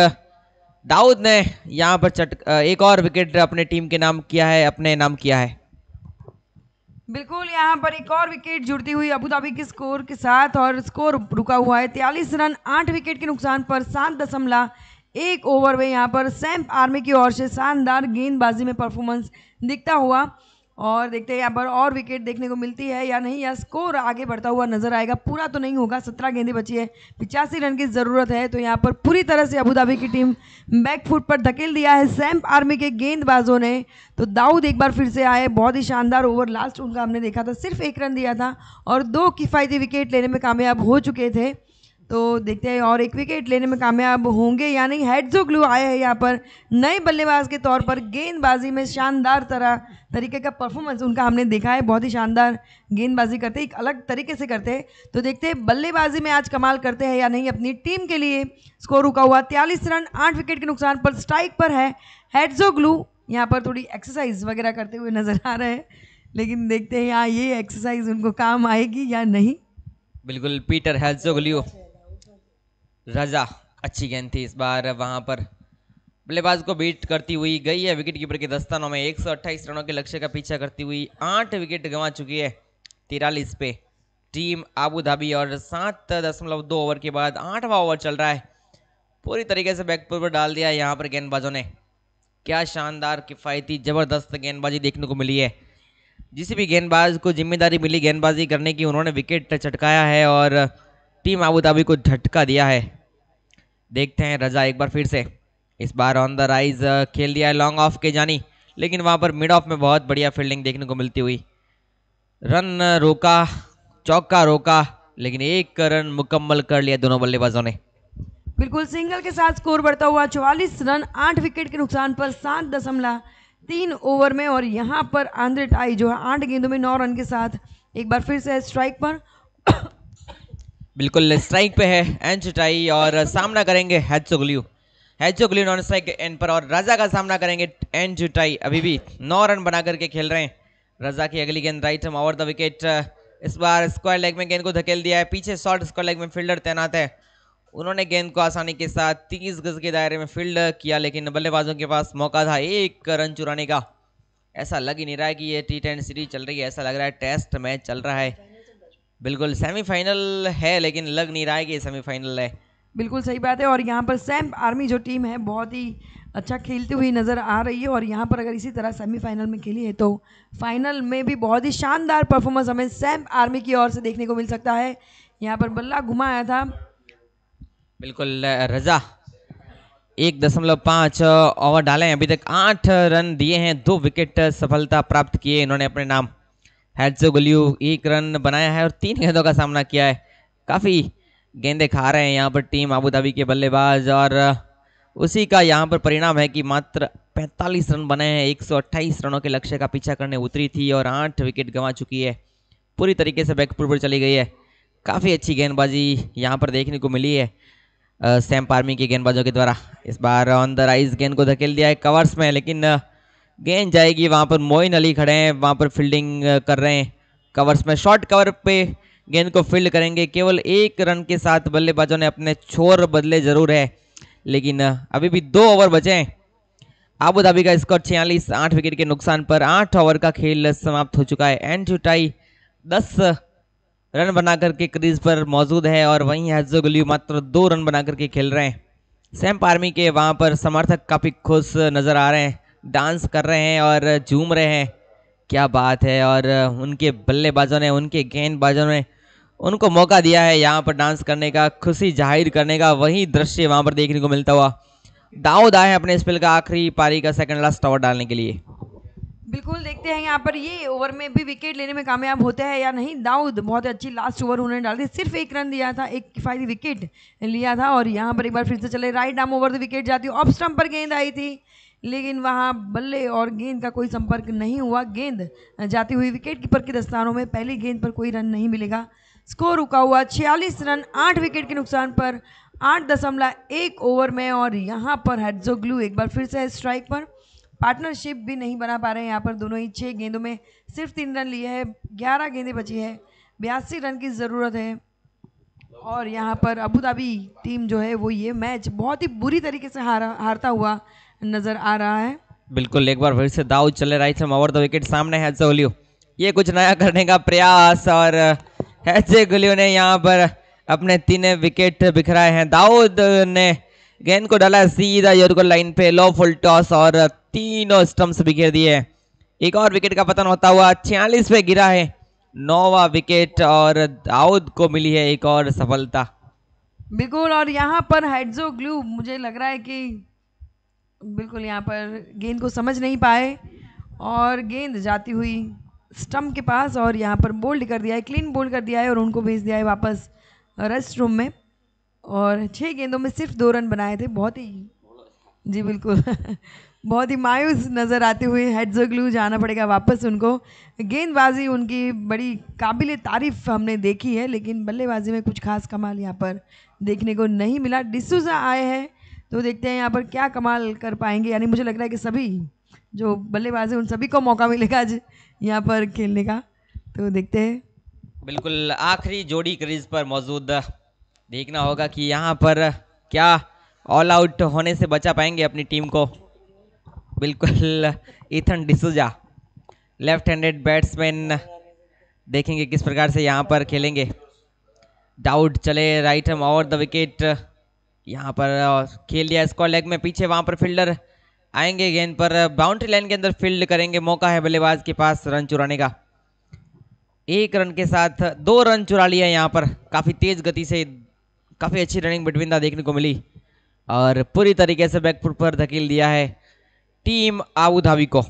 दाऊद ने यहाँ पर चट एक और विकेट अपने टीम के नाम किया है अपने नाम किया है बिल्कुल यहाँ पर एक और विकेट जुड़ती हुई अबूधाबी के स्कोर के साथ और स्कोर रुका हुआ है तेलीस रन आठ विकेट के नुकसान पर सात दशमलव एक ओवर में यहाँ पर सैम आर्मी की ओर से शानदार गेंदबाजी में परफॉर्मेंस दिखता हुआ और देखते हैं यहाँ पर और विकेट देखने को मिलती है या नहीं या स्कोर आगे बढ़ता हुआ नजर आएगा पूरा तो नहीं होगा सत्रह गेंदें बची है पिचासी रन की ज़रूरत है तो यहाँ पर पूरी तरह से अबूधाबी की टीम बैक फुट पर धकेल दिया है सैम्प आर्मी के गेंदबाजों ने तो दाऊद एक बार फिर से आए बहुत ही शानदार ओवर लास्ट उनका हमने देखा था सिर्फ एक रन दिया था और दो किफ़ायती विकेट लेने में कामयाब हो चुके थे तो देखते हैं और एक विकेट लेने में कामयाब होंगे या नहीं जो ग्लू आए हैं यहाँ पर नए बल्लेबाज के तौर पर गेंदबाजी में शानदार तरह तरीके का परफॉर्मेंस उनका हमने देखा है बहुत ही शानदार गेंदबाजी करते एक अलग तरीके से करते हैं तो देखते हैं बल्लेबाजी में आज कमाल करते हैं या नहीं अपनी टीम के लिए स्कोर रुका हुआ त्यालीस रन आठ विकेट के नुकसान पर स्ट्राइक पर है जो ग्लू यहाँ पर थोड़ी एक्सरसाइज वगैरह करते हुए नज़र आ रहे हैं लेकिन देखते हैं यहाँ ये एक्सरसाइज उनको काम आएगी या नहीं बिल्कुल पीटर हेल्सोगलियो रजा अच्छी गेंद थी इस बार वहाँ पर बल्लेबाज को बीट करती हुई गई है विकेट कीपर के दस्तानों में 128 रनों के लक्ष्य का पीछा करती हुई आठ विकेट गंवा चुकी है तिरालीस पे टीम आबू धाबी और सात दशमलव दो ओवर के बाद आठवां ओवर चल रहा है पूरी तरीके से बैकपुर पर डाल दिया है यहाँ पर गेंदबाजों ने क्या शानदार किफ़ायती ज़बरदस्त गेंदबाजी देखने को मिली है जिस भी गेंदबाज को जिम्मेदारी मिली गेंदबाजी करने की उन्होंने विकेट चटकाया है और टीम आबूधाबी को झटका दिया है देखते हैं रजा एक बार फिर से इस बार ऑन द राइज खेल दिया है लॉन्ग ऑफ के जानी लेकिन वहाँ पर मिड ऑफ में बहुत बढ़िया फील्डिंग देखने को मिलती हुई रन uh, रोका चौका रोका लेकिन एक रन मुकम्मल कर लिया दोनों बल्लेबाजों ने बिल्कुल सिंगल के साथ स्कोर बढ़ता हुआ चौवालीस रन आठ विकेट के नुकसान पर सात दशमलव तीन ओवर में और यहाँ पर आंध्र टाई जो है आठ गेंदों में नौ रन के साथ एक बार फिर से स्ट्राइक पर बिल्कुल स्ट्राइक पे है एन चटाई और सामना करेंगे हैचोगल्यू हैचोगल्यू नॉन स्ट्राइक एन पर और रजा का सामना करेंगे एन चुटाई अभी भी नौ रन बना करके खेल रहे हैं रजा की अगली गेंद right arm over the wicket इस बार स्क्वायर लेग में गेंद को धकेल दिया है पीछे शॉर्ट स्क्वायर लेग में फील्डर तैनात है उन्होंने गेंद को आसानी के साथ तीस गज के दायरे में फील्ड किया लेकिन बल्लेबाजों के पास मौका था एक रन चुराने का ऐसा लग ही नहीं रहा है कि ये टी टेन सीरीज चल रही है ऐसा लग रहा है टेस्ट मैच चल रहा है बिल्कुल सेमीफाइनल है लेकिन लग नहीं रहा है कि सेमीफाइनल है बिल्कुल सही बात है और यहाँ पर सैम आर्मी जो टीम है बहुत ही अच्छा खेलती हुई नज़र आ रही है और यहाँ पर अगर इसी तरह सेमीफाइनल में खेली है तो फाइनल में भी बहुत ही शानदार परफॉर्मेंस हमें सैम आर्मी की ओर से देखने को मिल सकता है यहाँ पर बल्ला घुमाया था बिल्कुल रजा एक दशमलव पाँच ओवर डाले हैं अभी तक आठ रन दिए हैं दो विकेट सफलता प्राप्त किए इन्होंने अपने नाम हैट्सोगलियू एक रन बनाया है और तीन गेंदों का सामना किया है काफ़ी गेंदे खा रहे हैं यहाँ पर टीम आबूधाबी के बल्लेबाज और उसी का यहाँ पर परिणाम है कि मात्र 45 रन बने हैं एक रनों के लक्ष्य का पीछा करने उतरी थी और आठ विकेट गंवा चुकी है पूरी तरीके से बैकपुर पर चली गई है काफ़ी अच्छी गेंदबाजी यहाँ पर देखने को मिली है सैम पार्मी के गेंदबाजों के द्वारा इस बार ऑन द राइज गेंद को धकेल दिया है कवर्स में लेकिन गेंद जाएगी वहाँ पर मोइन अली खड़े हैं वहाँ पर फील्डिंग कर रहे हैं कवर्स में शॉर्ट कवर पे गेंद को फील्ड करेंगे केवल एक रन के साथ बल्लेबाजों ने अपने छोर बदले जरूर है लेकिन अभी भी दो ओवर बचे हैं आबू धाबी का स्कोर छियालीस आठ विकेट के नुकसान पर आठ ओवर का खेल समाप्त हो चुका है एन चुटाई दस रन बना करके क्रीज पर मौजूद है और वहीं हजोगली मात्र दो रन बना करके खेल रहे हैं सैम पार्मी के वहाँ पर समर्थक काफ़ी खुश नज़र आ रहे हैं डांस कर रहे हैं और झूम रहे हैं क्या बात है और उनके बल्लेबाजों ने उनके गेंदबाजों ने उनको मौका दिया है यहाँ पर डांस करने का खुशी जाहिर करने का वही दृश्य वहाँ पर देखने को मिलता हुआ दाऊद आए अपने स्पेल का आखिरी पारी का सेकंड लास्ट ओवर डालने के लिए बिल्कुल देखते हैं यहाँ पर ये ओवर में भी विकेट लेने में कामयाब होता है या नहीं दाऊद बहुत अच्छी लास्ट ओवर उन्होंने डाल दी सिर्फ एक रन दिया था एक किफायती विकेट लिया था और यहाँ पर एक बार फिर से चले right down over the wicket जाती ऑफ स्टम्प पर गेंद आई थी लेकिन वहां बल्ले और गेंद का कोई संपर्क नहीं हुआ गेंद जाती हुई विकेट कीपर के दस्तानों में पहली गेंद पर कोई रन नहीं मिलेगा स्कोर रुका हुआ छियालीस रन आठ विकेट के नुकसान पर आठ दशमलव एक ओवर में और यहाँ पर ग्लू एक बार फिर से स्ट्राइक पर पार्टनरशिप भी नहीं बना पा रहे हैं यहाँ पर दोनों ही छः गेंदों में सिर्फ तीन रन लिए हैं ग्यारह गेंदें बची है बयासी रन की ज़रूरत है और यहाँ पर अबू धाबी टीम जो है वो ये मैच बहुत ही बुरी तरीके से हारा हारता हुआ नजर आ रहा है बिल्कुल एक बार फिर से दाऊद चले right from over the wicket सामने है जोलियो ये कुछ नया करने का प्रयास और हैजे गुलियो ने यहाँ पर अपने तीन विकेट बिखराए हैं दाऊद ने गेंद को डाला सीधा योरको लाइन पे लो फुल टॉस और तीनों स्टम्प्स बिखेर दिए एक और विकेट का पतन होता हुआ छियालीस पे गिरा है नौवा विकेट और दाऊद को मिली है एक और सफलता बिल्कुल और यहाँ पर हेडजो ग्लू मुझे लग रहा है कि बिल्कुल यहाँ पर गेंद को समझ नहीं पाए और गेंद जाती हुई स्टम्प के पास और यहाँ पर बोल्ड कर दिया है क्लीन बोल्ड कर दिया है और उनको भेज दिया है वापस रेस्ट रूम में और छः गेंदों में सिर्फ दो रन बनाए थे बहुत ही जी बिल्कुल बहुत ही मायूस नज़र आते हुए ग्लू जाना पड़ेगा वापस उनको गेंदबाजी उनकी बड़ी काबिल तारीफ हमने देखी है लेकिन बल्लेबाजी में कुछ खास कमाल यहाँ पर देखने को नहीं मिला डिसूजा आए हैं तो देखते हैं यहाँ पर क्या कमाल कर पाएंगे यानी मुझे लग रहा है कि सभी जो बल्लेबाज हैं उन सभी को मौका मिलेगा आज यहाँ पर खेलने का तो देखते हैं बिल्कुल आखिरी जोड़ी क्रीज पर मौजूद देखना होगा कि यहाँ पर क्या ऑल आउट होने से बचा पाएंगे अपनी टीम को बिल्कुल Ethan D'Souza left handed batsman देखेंगे किस प्रकार से यहाँ पर खेलेंगे डाउट चले राइट हम और द विकेट यहाँ पर खेल लिया स्कॉर लेग में पीछे वहाँ पर फील्डर आएंगे गेंद पर बाउंड्री लाइन के अंदर फील्ड करेंगे मौका है बल्लेबाज के पास रन चुराने का एक रन के साथ दो रन चुरा लिया यहाँ पर काफ़ी तेज़ गति से काफ़ी अच्छी रनिंग बिटवीन दा देखने को मिली और पूरी तरीके से बैकफुट पर धकेल दिया है टीम आबू धाबी को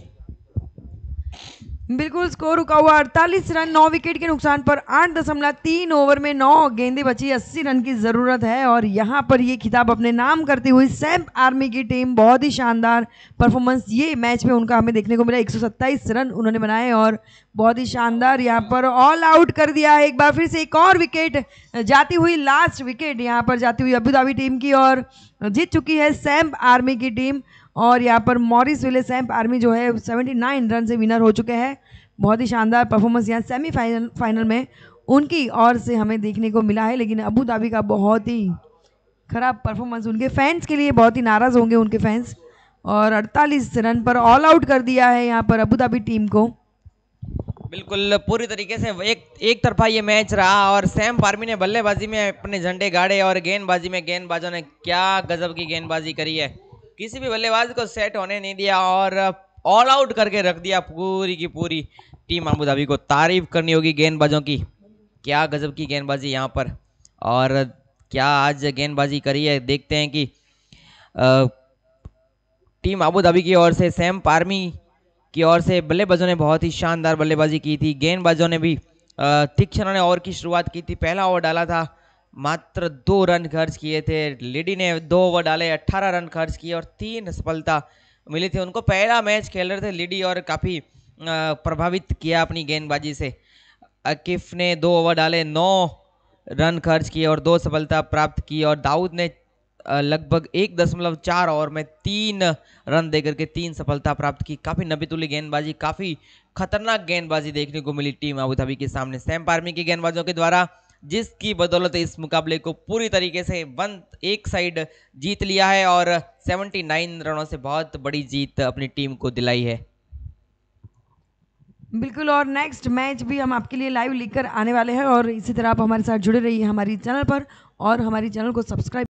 बिल्कुल स्कोर रुका हुआ अड़तालीस रन नौ विकेट के नुकसान पर आठ दशमलव तीन ओवर में नौ गेंदे बची अस्सी रन की ज़रूरत है और यहाँ पर ये खिताब अपने नाम करती हुई सैम्प आर्मी की टीम बहुत ही शानदार परफॉर्मेंस ये मैच में उनका हमें देखने को मिला एक रन उन्होंने बनाए और बहुत ही शानदार यहाँ पर ऑल आउट कर दिया एक बार फिर से एक और विकेट जाती हुई लास्ट विकेट यहाँ पर जाती हुई अबू धाबी टीम की और जीत चुकी है सैम्प आर्मी की टीम और यहाँ पर मॉरिस विले सैम्प आर्मी जो है सेवेंटी नाइन रन से विनर हो चुके हैं बहुत ही शानदार परफॉर्मेंस यहाँ सेमी फाइनल में उनकी ओर से हमें देखने को मिला है लेकिन अबू धाबी का बहुत ही खराब परफॉर्मेंस उनके फैंस के लिए बहुत ही नाराज़ होंगे उनके फैंस और 48 रन पर ऑल आउट कर दिया है यहाँ पर अबू धाबी टीम को बिल्कुल पूरी तरीके से एक एक तरफा ये मैच रहा और सैम पार्मी ने बल्लेबाजी में अपने झंडे गाड़े और गेंदबाजी में गेंदबाजों ने क्या गजब की गेंदबाजी करी है किसी भी बल्लेबाज को सेट होने नहीं दिया और ऑल आउट करके रख दिया पूरी की पूरी टीम अबूधाबी को तारीफ करनी होगी गेंदबाजों की क्या गजब की गेंदबाजी यहाँ पर और क्या आज गेंदबाजी करी है देखते हैं कि टीम अबूधाबी की ओर से सैम पार्मी की ओर से बल्लेबाजों ने बहुत ही शानदार बल्लेबाजी की थी गेंदबाजों ने भी तीक्षणों ने ओवर की शुरुआत की थी पहला ओवर डाला था मात्र दो रन खर्च किए थे लेडी ने दो ओवर डाले अट्ठारह रन खर्च किए और तीन सफलता मिली थी उनको पहला मैच खेल रहे थे लेडी और काफ़ी प्रभावित किया अपनी गेंदबाजी से अकिफ ने दो ओवर डाले नौ रन खर्च किए और दो सफलता प्राप्त की और दाऊद ने लगभग एक दशमलव चार ओवर में तीन रन देकर के तीन सफलता प्राप्त की काफ़ी नबीतुली गेंदबाजी काफ़ी खतरनाक गेंदबाजी देखने को मिली टीम अबू धाबी के सामने सैम पार्मी की गेंदबाजों के द्वारा जिसकी बदौलत इस मुकाबले को पूरी तरीके से वन एक साइड जीत लिया है और 79 रनों से बहुत बड़ी जीत अपनी टीम को दिलाई है बिल्कुल और नेक्स्ट मैच भी हम आपके लिए लाइव लेकर आने वाले हैं और इसी तरह आप हमारे साथ जुड़े रहिए हमारी चैनल पर और हमारी चैनल को सब्सक्राइब